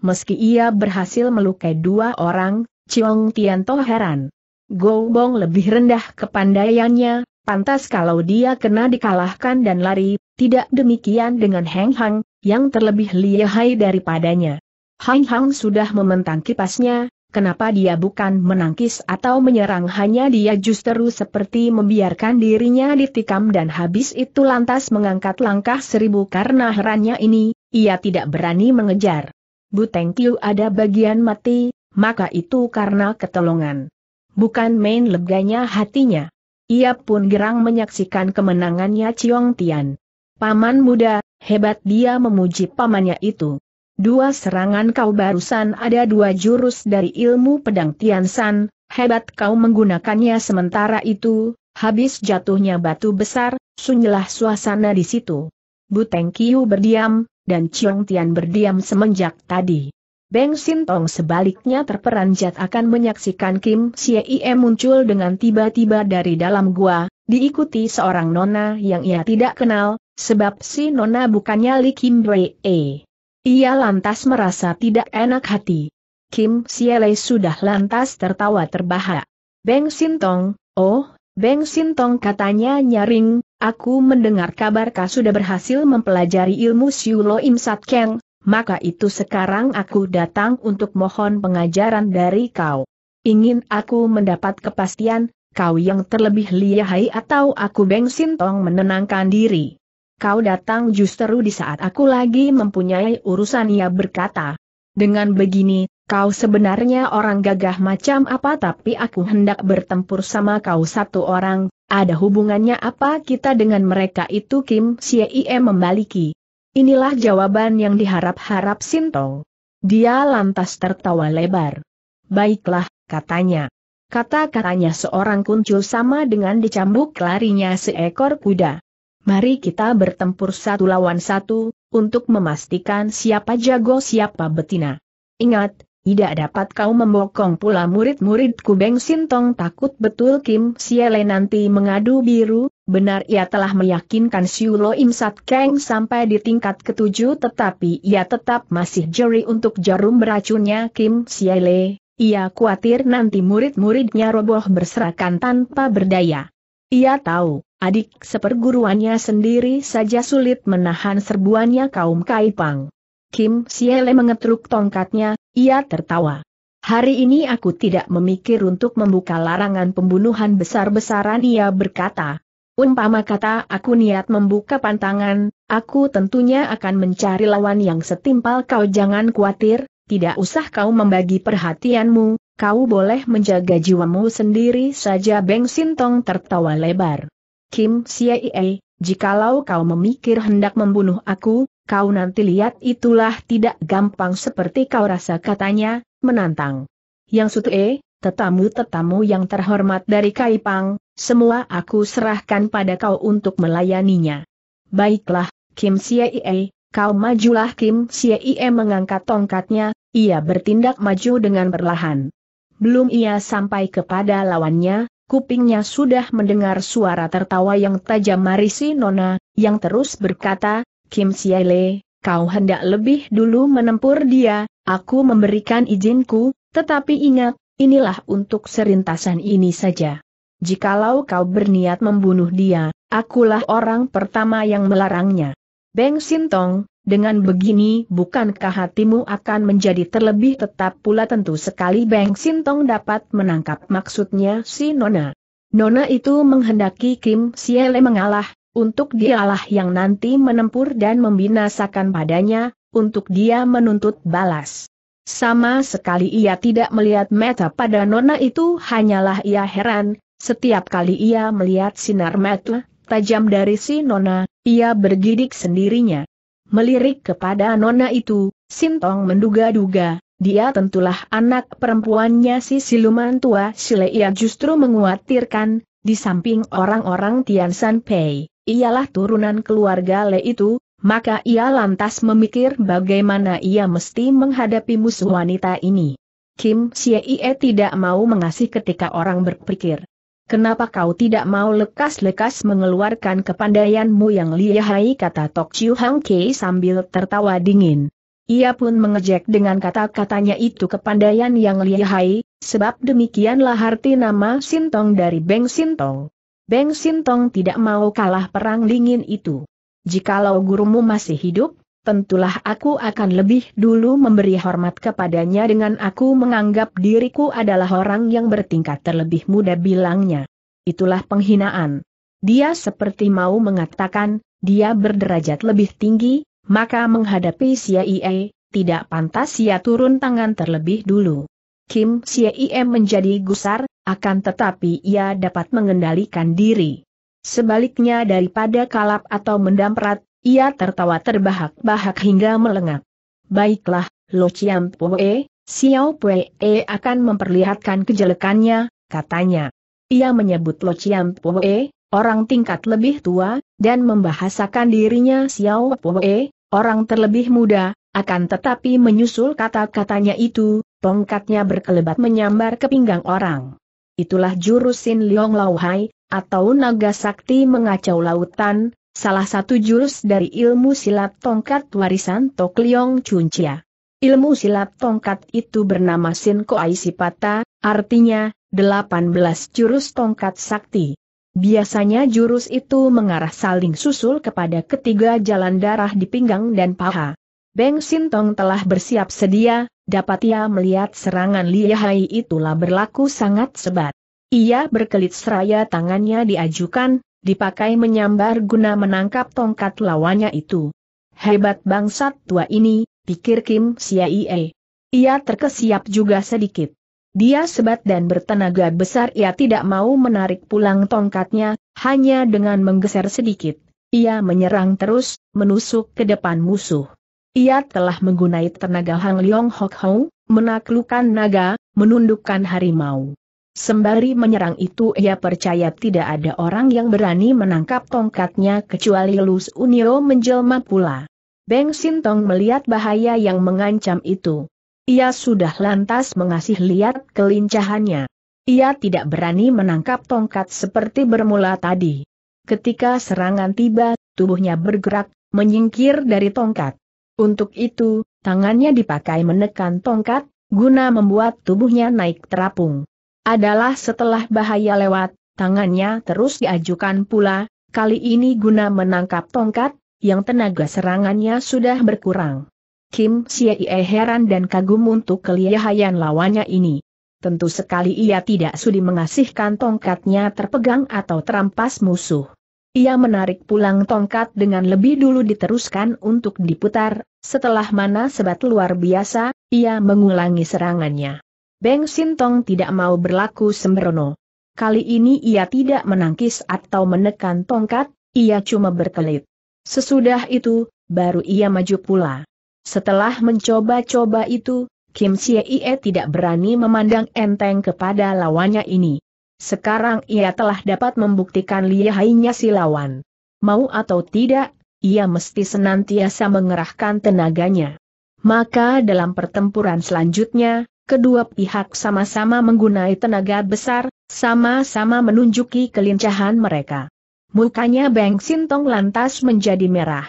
Meski ia berhasil melukai dua orang, Ciong Tian Toh heran. Gobong lebih rendah kepandaiannya, Pantas kalau dia kena dikalahkan dan lari, tidak demikian dengan Heng Hang, yang terlebih lihai daripadanya. Heng Hang sudah mementang kipasnya, kenapa dia bukan menangkis atau menyerang hanya dia justru seperti membiarkan dirinya ditikam dan habis itu lantas mengangkat langkah seribu karena herannya ini, ia tidak berani mengejar. Buteng Kiu ada bagian mati, maka itu karena ketolongan. Bukan main leganya hatinya. Ia pun gerang menyaksikan kemenangannya Ciong Tian. Paman muda, hebat dia memuji pamannya itu. Dua serangan kau barusan ada dua jurus dari ilmu pedang Tian San, hebat kau menggunakannya sementara itu, habis jatuhnya batu besar, sunyilah suasana di situ. Buteng Kiu berdiam, dan Ciong Tian berdiam semenjak tadi. Beng Sintong sebaliknya terperanjat akan menyaksikan Kim Siei muncul dengan tiba-tiba dari dalam gua, diikuti seorang nona yang ia tidak kenal, sebab si nona bukannya Li Kim E. Ia lantas merasa tidak enak hati. Kim Siele sudah lantas tertawa terbahak. Beng Sintong, oh, Beng Sintong katanya nyaring, aku mendengar kabar kau sudah berhasil mempelajari ilmu Siulo Im Sat Keng, maka itu sekarang aku datang untuk mohon pengajaran dari kau. Ingin aku mendapat kepastian, kau yang terlebih lihai atau aku Beng Sintong menenangkan diri. Kau datang justru di saat aku lagi mempunyai urusan ia berkata. Dengan begini, kau sebenarnya orang gagah macam apa tapi aku hendak bertempur sama kau satu orang, ada hubungannya apa kita dengan mereka itu Kim Siei membaliki. Inilah jawaban yang diharap-harap Sintong. Dia lantas tertawa lebar. Baiklah, katanya. Kata-katanya seorang kuncul sama dengan dicambuk larinya seekor kuda. Mari kita bertempur satu lawan satu, untuk memastikan siapa jago siapa betina. Ingat, tidak dapat kau membokong pula murid-muridku Beng Sintong takut betul Kim Siele nanti mengadu biru, Benar ia telah meyakinkan Siulo Im Sat Kang sampai di tingkat ketujuh tetapi ia tetap masih jeri untuk jarum beracunnya Kim Siele. Ia khawatir nanti murid-muridnya roboh berserakan tanpa berdaya. Ia tahu, adik seperguruannya sendiri saja sulit menahan serbuannya kaum Kaipang. Kim Siele mengetruk tongkatnya, ia tertawa. Hari ini aku tidak memikir untuk membuka larangan pembunuhan besar-besaran ia berkata. Umpama kata aku niat membuka pantangan, aku tentunya akan mencari lawan yang setimpal kau jangan khawatir, tidak usah kau membagi perhatianmu, kau boleh menjaga jiwamu sendiri saja Beng Sintong tertawa lebar. Kim Siaie, jikalau kau memikir hendak membunuh aku, kau nanti lihat itulah tidak gampang seperti kau rasa katanya, menantang. Yang sutue, tetamu-tetamu yang terhormat dari Kaipang, semua aku serahkan pada kau untuk melayaninya. Baiklah, Kim Siei, kau majulah Kim Siei mengangkat tongkatnya, ia bertindak maju dengan perlahan. Belum ia sampai kepada lawannya, kupingnya sudah mendengar suara tertawa yang tajam Marisi Nona, yang terus berkata, Kim Siele, kau hendak lebih dulu menempur dia, aku memberikan izinku, tetapi ingat, inilah untuk serintasan ini saja jikalau kau berniat membunuh dia, akulah orang pertama yang melarangnya. Beng Sintong, dengan begini bukankah hatimu akan menjadi terlebih tetap pula tentu sekali Beng Sintong dapat menangkap maksudnya si Nona. Nona itu menghendaki Kim Siele mengalah, untuk dialah yang nanti menempur dan membinasakan padanya, untuk dia menuntut balas. Sama sekali ia tidak melihat meta pada Nona itu hanyalah ia heran, setiap kali ia melihat sinar mata, tajam dari si Nona, ia bergidik sendirinya. Melirik kepada Nona itu, Sintong menduga-duga, dia tentulah anak perempuannya si siluman tua Sile ia justru menguatirkan, di samping orang-orang Tian San Pei, ialah turunan keluarga Le itu, maka ia lantas memikir bagaimana ia mesti menghadapi musuh wanita ini. Kim Xie tidak mau mengasih ketika orang berpikir. Kenapa kau tidak mau lekas-lekas mengeluarkan kepandaianmu yang lihai kata Tok Chiu Hang Kei sambil tertawa dingin. Ia pun mengejek dengan kata-katanya itu kepandaian yang lihai, sebab demikianlah arti nama Sintong dari Beng Sintong. Beng Sintong tidak mau kalah perang dingin itu. Jikalau gurumu masih hidup, tentulah aku akan lebih dulu memberi hormat kepadanya dengan aku menganggap diriku adalah orang yang bertingkat terlebih muda bilangnya. Itulah penghinaan. Dia seperti mau mengatakan, dia berderajat lebih tinggi, maka menghadapi CIA, tidak pantas ia turun tangan terlebih dulu. Kim CIA menjadi gusar, akan tetapi ia dapat mengendalikan diri. Sebaliknya daripada kalap atau mendamprat, ia tertawa terbahak-bahak hingga melengak. Baiklah, Lo Chiam Pue, Xiao Pue akan memperlihatkan kejelekannya, katanya. Ia menyebut Lo Chiam Pue, orang tingkat lebih tua, dan membahasakan dirinya Xiao Pue, orang terlebih muda, akan tetapi menyusul kata-katanya itu, tongkatnya berkelebat menyambar ke pinggang orang. Itulah jurusin Liong Hai, atau naga sakti mengacau lautan, salah satu jurus dari ilmu silat tongkat warisan Tok Liong Chia. Ilmu silat tongkat itu bernama Sinko Aisipata, artinya, 18 jurus tongkat sakti. Biasanya jurus itu mengarah saling susul kepada ketiga jalan darah di pinggang dan paha. Beng Sintong telah bersiap sedia, dapat ia melihat serangan lihai itulah berlaku sangat sebat. Ia berkelit seraya tangannya diajukan, dipakai menyambar guna menangkap tongkat lawannya itu. Hebat bangsat tua ini, pikir Kim Siaie. Ia terkesiap juga sedikit. Dia sebat dan bertenaga besar ia tidak mau menarik pulang tongkatnya, hanya dengan menggeser sedikit. Ia menyerang terus, menusuk ke depan musuh. Ia telah menggunakan tenaga Hang Leong Hok Hong, menaklukkan naga, menundukkan harimau. Sembari menyerang itu ia percaya tidak ada orang yang berani menangkap tongkatnya kecuali Lus Unio menjelma pula. Beng Sintong melihat bahaya yang mengancam itu. Ia sudah lantas mengasih lihat kelincahannya. Ia tidak berani menangkap tongkat seperti bermula tadi. Ketika serangan tiba, tubuhnya bergerak, menyingkir dari tongkat. Untuk itu, tangannya dipakai menekan tongkat, guna membuat tubuhnya naik terapung adalah setelah bahaya lewat, tangannya terus diajukan pula, kali ini guna menangkap tongkat, yang tenaga serangannya sudah berkurang. Kim Siye heran dan kagum untuk kelihayan lawannya ini. Tentu sekali ia tidak sudi mengasihkan tongkatnya terpegang atau terampas musuh. Ia menarik pulang tongkat dengan lebih dulu diteruskan untuk diputar, setelah mana sebat luar biasa, ia mengulangi serangannya. Beng Sintong tidak mau berlaku sembrono. Kali ini ia tidak menangkis atau menekan tongkat, ia cuma berkelit. Sesudah itu, baru ia maju pula. Setelah mencoba-coba itu, Kim Ie tidak berani memandang enteng kepada lawannya ini. Sekarang ia telah dapat membuktikan lihainya si lawan. Mau atau tidak, ia mesti senantiasa mengerahkan tenaganya. Maka dalam pertempuran selanjutnya, kedua pihak sama-sama menggunai tenaga besar, sama-sama menunjuki kelincahan mereka. Mukanya Beng Sintong lantas menjadi merah.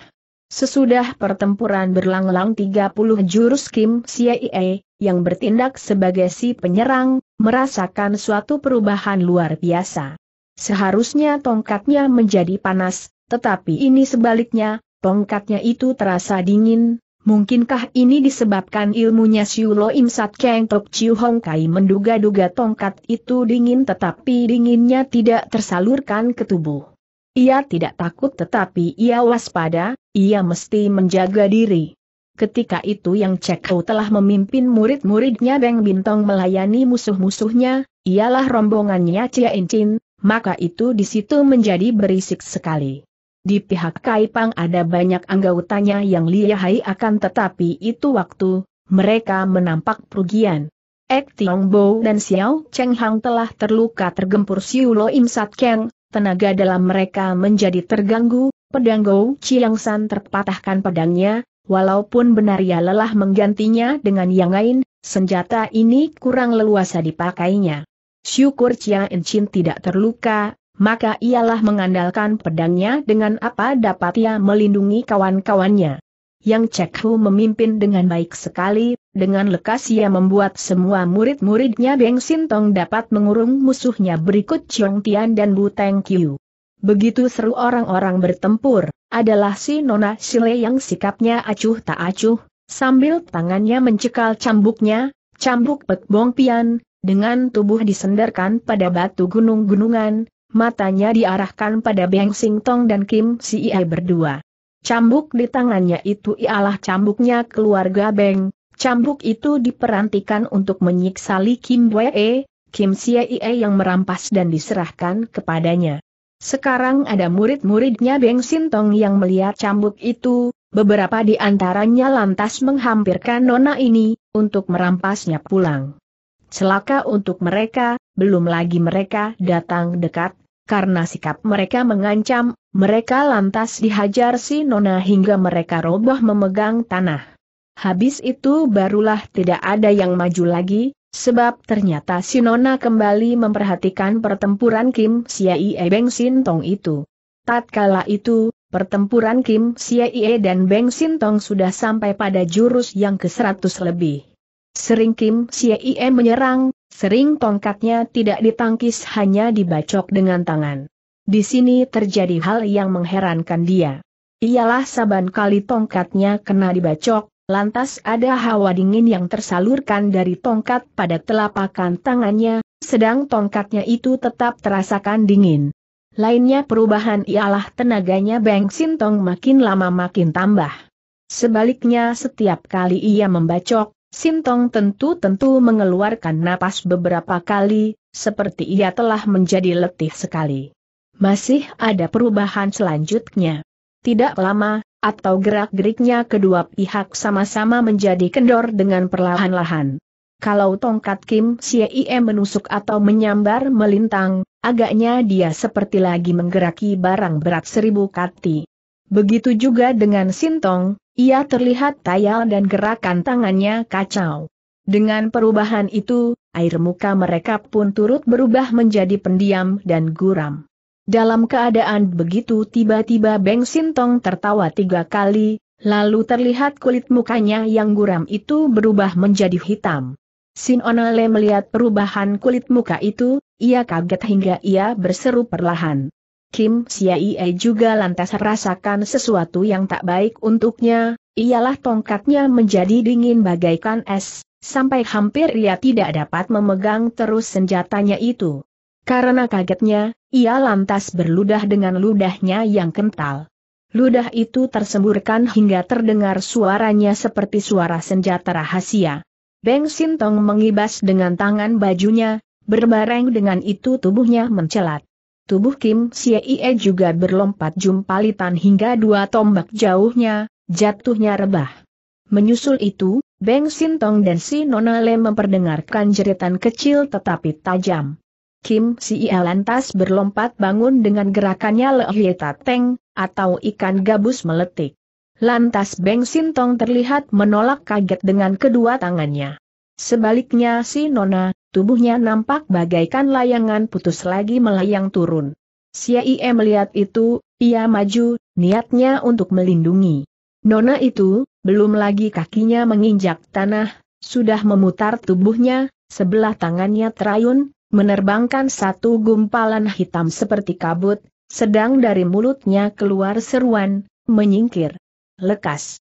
Sesudah pertempuran berlanglang lang 30 jurus Kim CIA, yang bertindak sebagai si penyerang, merasakan suatu perubahan luar biasa. Seharusnya tongkatnya menjadi panas, tetapi ini sebaliknya, tongkatnya itu terasa dingin, Mungkinkah ini disebabkan ilmunya Siulo Im Sat Keng Tok Chiu Hong Kai menduga-duga tongkat itu dingin tetapi dinginnya tidak tersalurkan ke tubuh. Ia tidak takut tetapi ia waspada, ia mesti menjaga diri. Ketika itu yang Cekau telah memimpin murid-muridnya Beng Bintong melayani musuh-musuhnya, ialah rombongannya Cia Chin, maka itu di situ menjadi berisik sekali. Di pihak Kaipang ada banyak anggotanya yang lihai akan tetapi itu waktu, mereka menampak perugian. Ek Tiong Bo dan Xiao Cheng Hang telah terluka tergempur Siu Lo Im Sat Keng, tenaga dalam mereka menjadi terganggu, pedang Gou Chiang San terpatahkan pedangnya, walaupun benar ia lelah menggantinya dengan yang lain, senjata ini kurang leluasa dipakainya. Syukur Chia Chin tidak terluka, maka ialah mengandalkan pedangnya dengan apa dapat ia melindungi kawan-kawannya. Yang Cek Hu memimpin dengan baik sekali, dengan lekas ia membuat semua murid-muridnya Beng Sintong dapat mengurung musuhnya berikut Chong Tian dan Bu Teng Qiu. Begitu seru orang-orang bertempur, adalah si Nona Sile yang sikapnya acuh tak acuh, sambil tangannya mencekal cambuknya, cambuk Pek Bong Pian, dengan tubuh disenderkan pada batu gunung-gunungan, matanya diarahkan pada Beng Sing Tong dan Kim Si Ie berdua. Cambuk di tangannya itu ialah cambuknya keluarga Beng, cambuk itu diperantikan untuk menyiksa Li Kim Wee, Kim Si Ie yang merampas dan diserahkan kepadanya. Sekarang ada murid-muridnya Beng Sing Tong yang melihat cambuk itu, beberapa di antaranya lantas menghampirkan nona ini, untuk merampasnya pulang. Celaka untuk mereka, belum lagi mereka datang dekat, karena sikap mereka mengancam, mereka lantas dihajar si Nona hingga mereka roboh memegang tanah. Habis itu barulah tidak ada yang maju lagi, sebab ternyata si Nona kembali memperhatikan pertempuran Kim Siaie Beng Sintong itu. Tatkala itu, pertempuran Kim Siaie dan Beng Sintong sudah sampai pada jurus yang ke-100 lebih. Sering Kim Siaie menyerang, Sering tongkatnya tidak ditangkis hanya dibacok dengan tangan. Di sini terjadi hal yang mengherankan dia. Ialah saban kali tongkatnya kena dibacok, lantas ada hawa dingin yang tersalurkan dari tongkat pada telapakan tangannya, sedang tongkatnya itu tetap terasakan dingin. Lainnya perubahan ialah tenaganya Beng Sintong makin lama makin tambah. Sebaliknya setiap kali ia membacok, Sintong tentu-tentu mengeluarkan napas beberapa kali, seperti ia telah menjadi letih sekali. Masih ada perubahan selanjutnya. Tidak lama, atau gerak-geriknya kedua pihak sama-sama menjadi kendor dengan perlahan-lahan. Kalau tongkat Kim Sieie menusuk atau menyambar melintang, agaknya dia seperti lagi menggeraki barang berat seribu kati. Begitu juga dengan Sintong, ia terlihat tayal dan gerakan tangannya kacau. Dengan perubahan itu, air muka mereka pun turut berubah menjadi pendiam dan guram. Dalam keadaan begitu tiba-tiba Beng Sintong tertawa tiga kali, lalu terlihat kulit mukanya yang guram itu berubah menjadi hitam. Sin Onale melihat perubahan kulit muka itu, ia kaget hingga ia berseru perlahan. Kim Siaie juga lantas merasakan sesuatu yang tak baik untuknya, ialah tongkatnya menjadi dingin bagaikan es, sampai hampir ia tidak dapat memegang terus senjatanya itu. Karena kagetnya, ia lantas berludah dengan ludahnya yang kental. Ludah itu tersemburkan hingga terdengar suaranya seperti suara senjata rahasia. Beng Sintong mengibas dengan tangan bajunya, berbareng dengan itu tubuhnya mencelat. Tubuh Kim Siee juga berlompat jumpalitan hingga dua tombak jauhnya, jatuhnya rebah. Menyusul itu, Beng Sintong dan si Nona Le memperdengarkan jeritan kecil tetapi tajam. Kim Siia lantas berlompat bangun dengan gerakannya Hieta Teng, atau ikan gabus meletik. Lantas Beng Sintong terlihat menolak kaget dengan kedua tangannya. Sebaliknya si Nona, Tubuhnya nampak bagaikan layangan putus lagi melayang turun. Siaie melihat itu, ia maju, niatnya untuk melindungi. Nona itu, belum lagi kakinya menginjak tanah, sudah memutar tubuhnya, sebelah tangannya terayun, menerbangkan satu gumpalan hitam seperti kabut, sedang dari mulutnya keluar seruan, menyingkir. Lekas.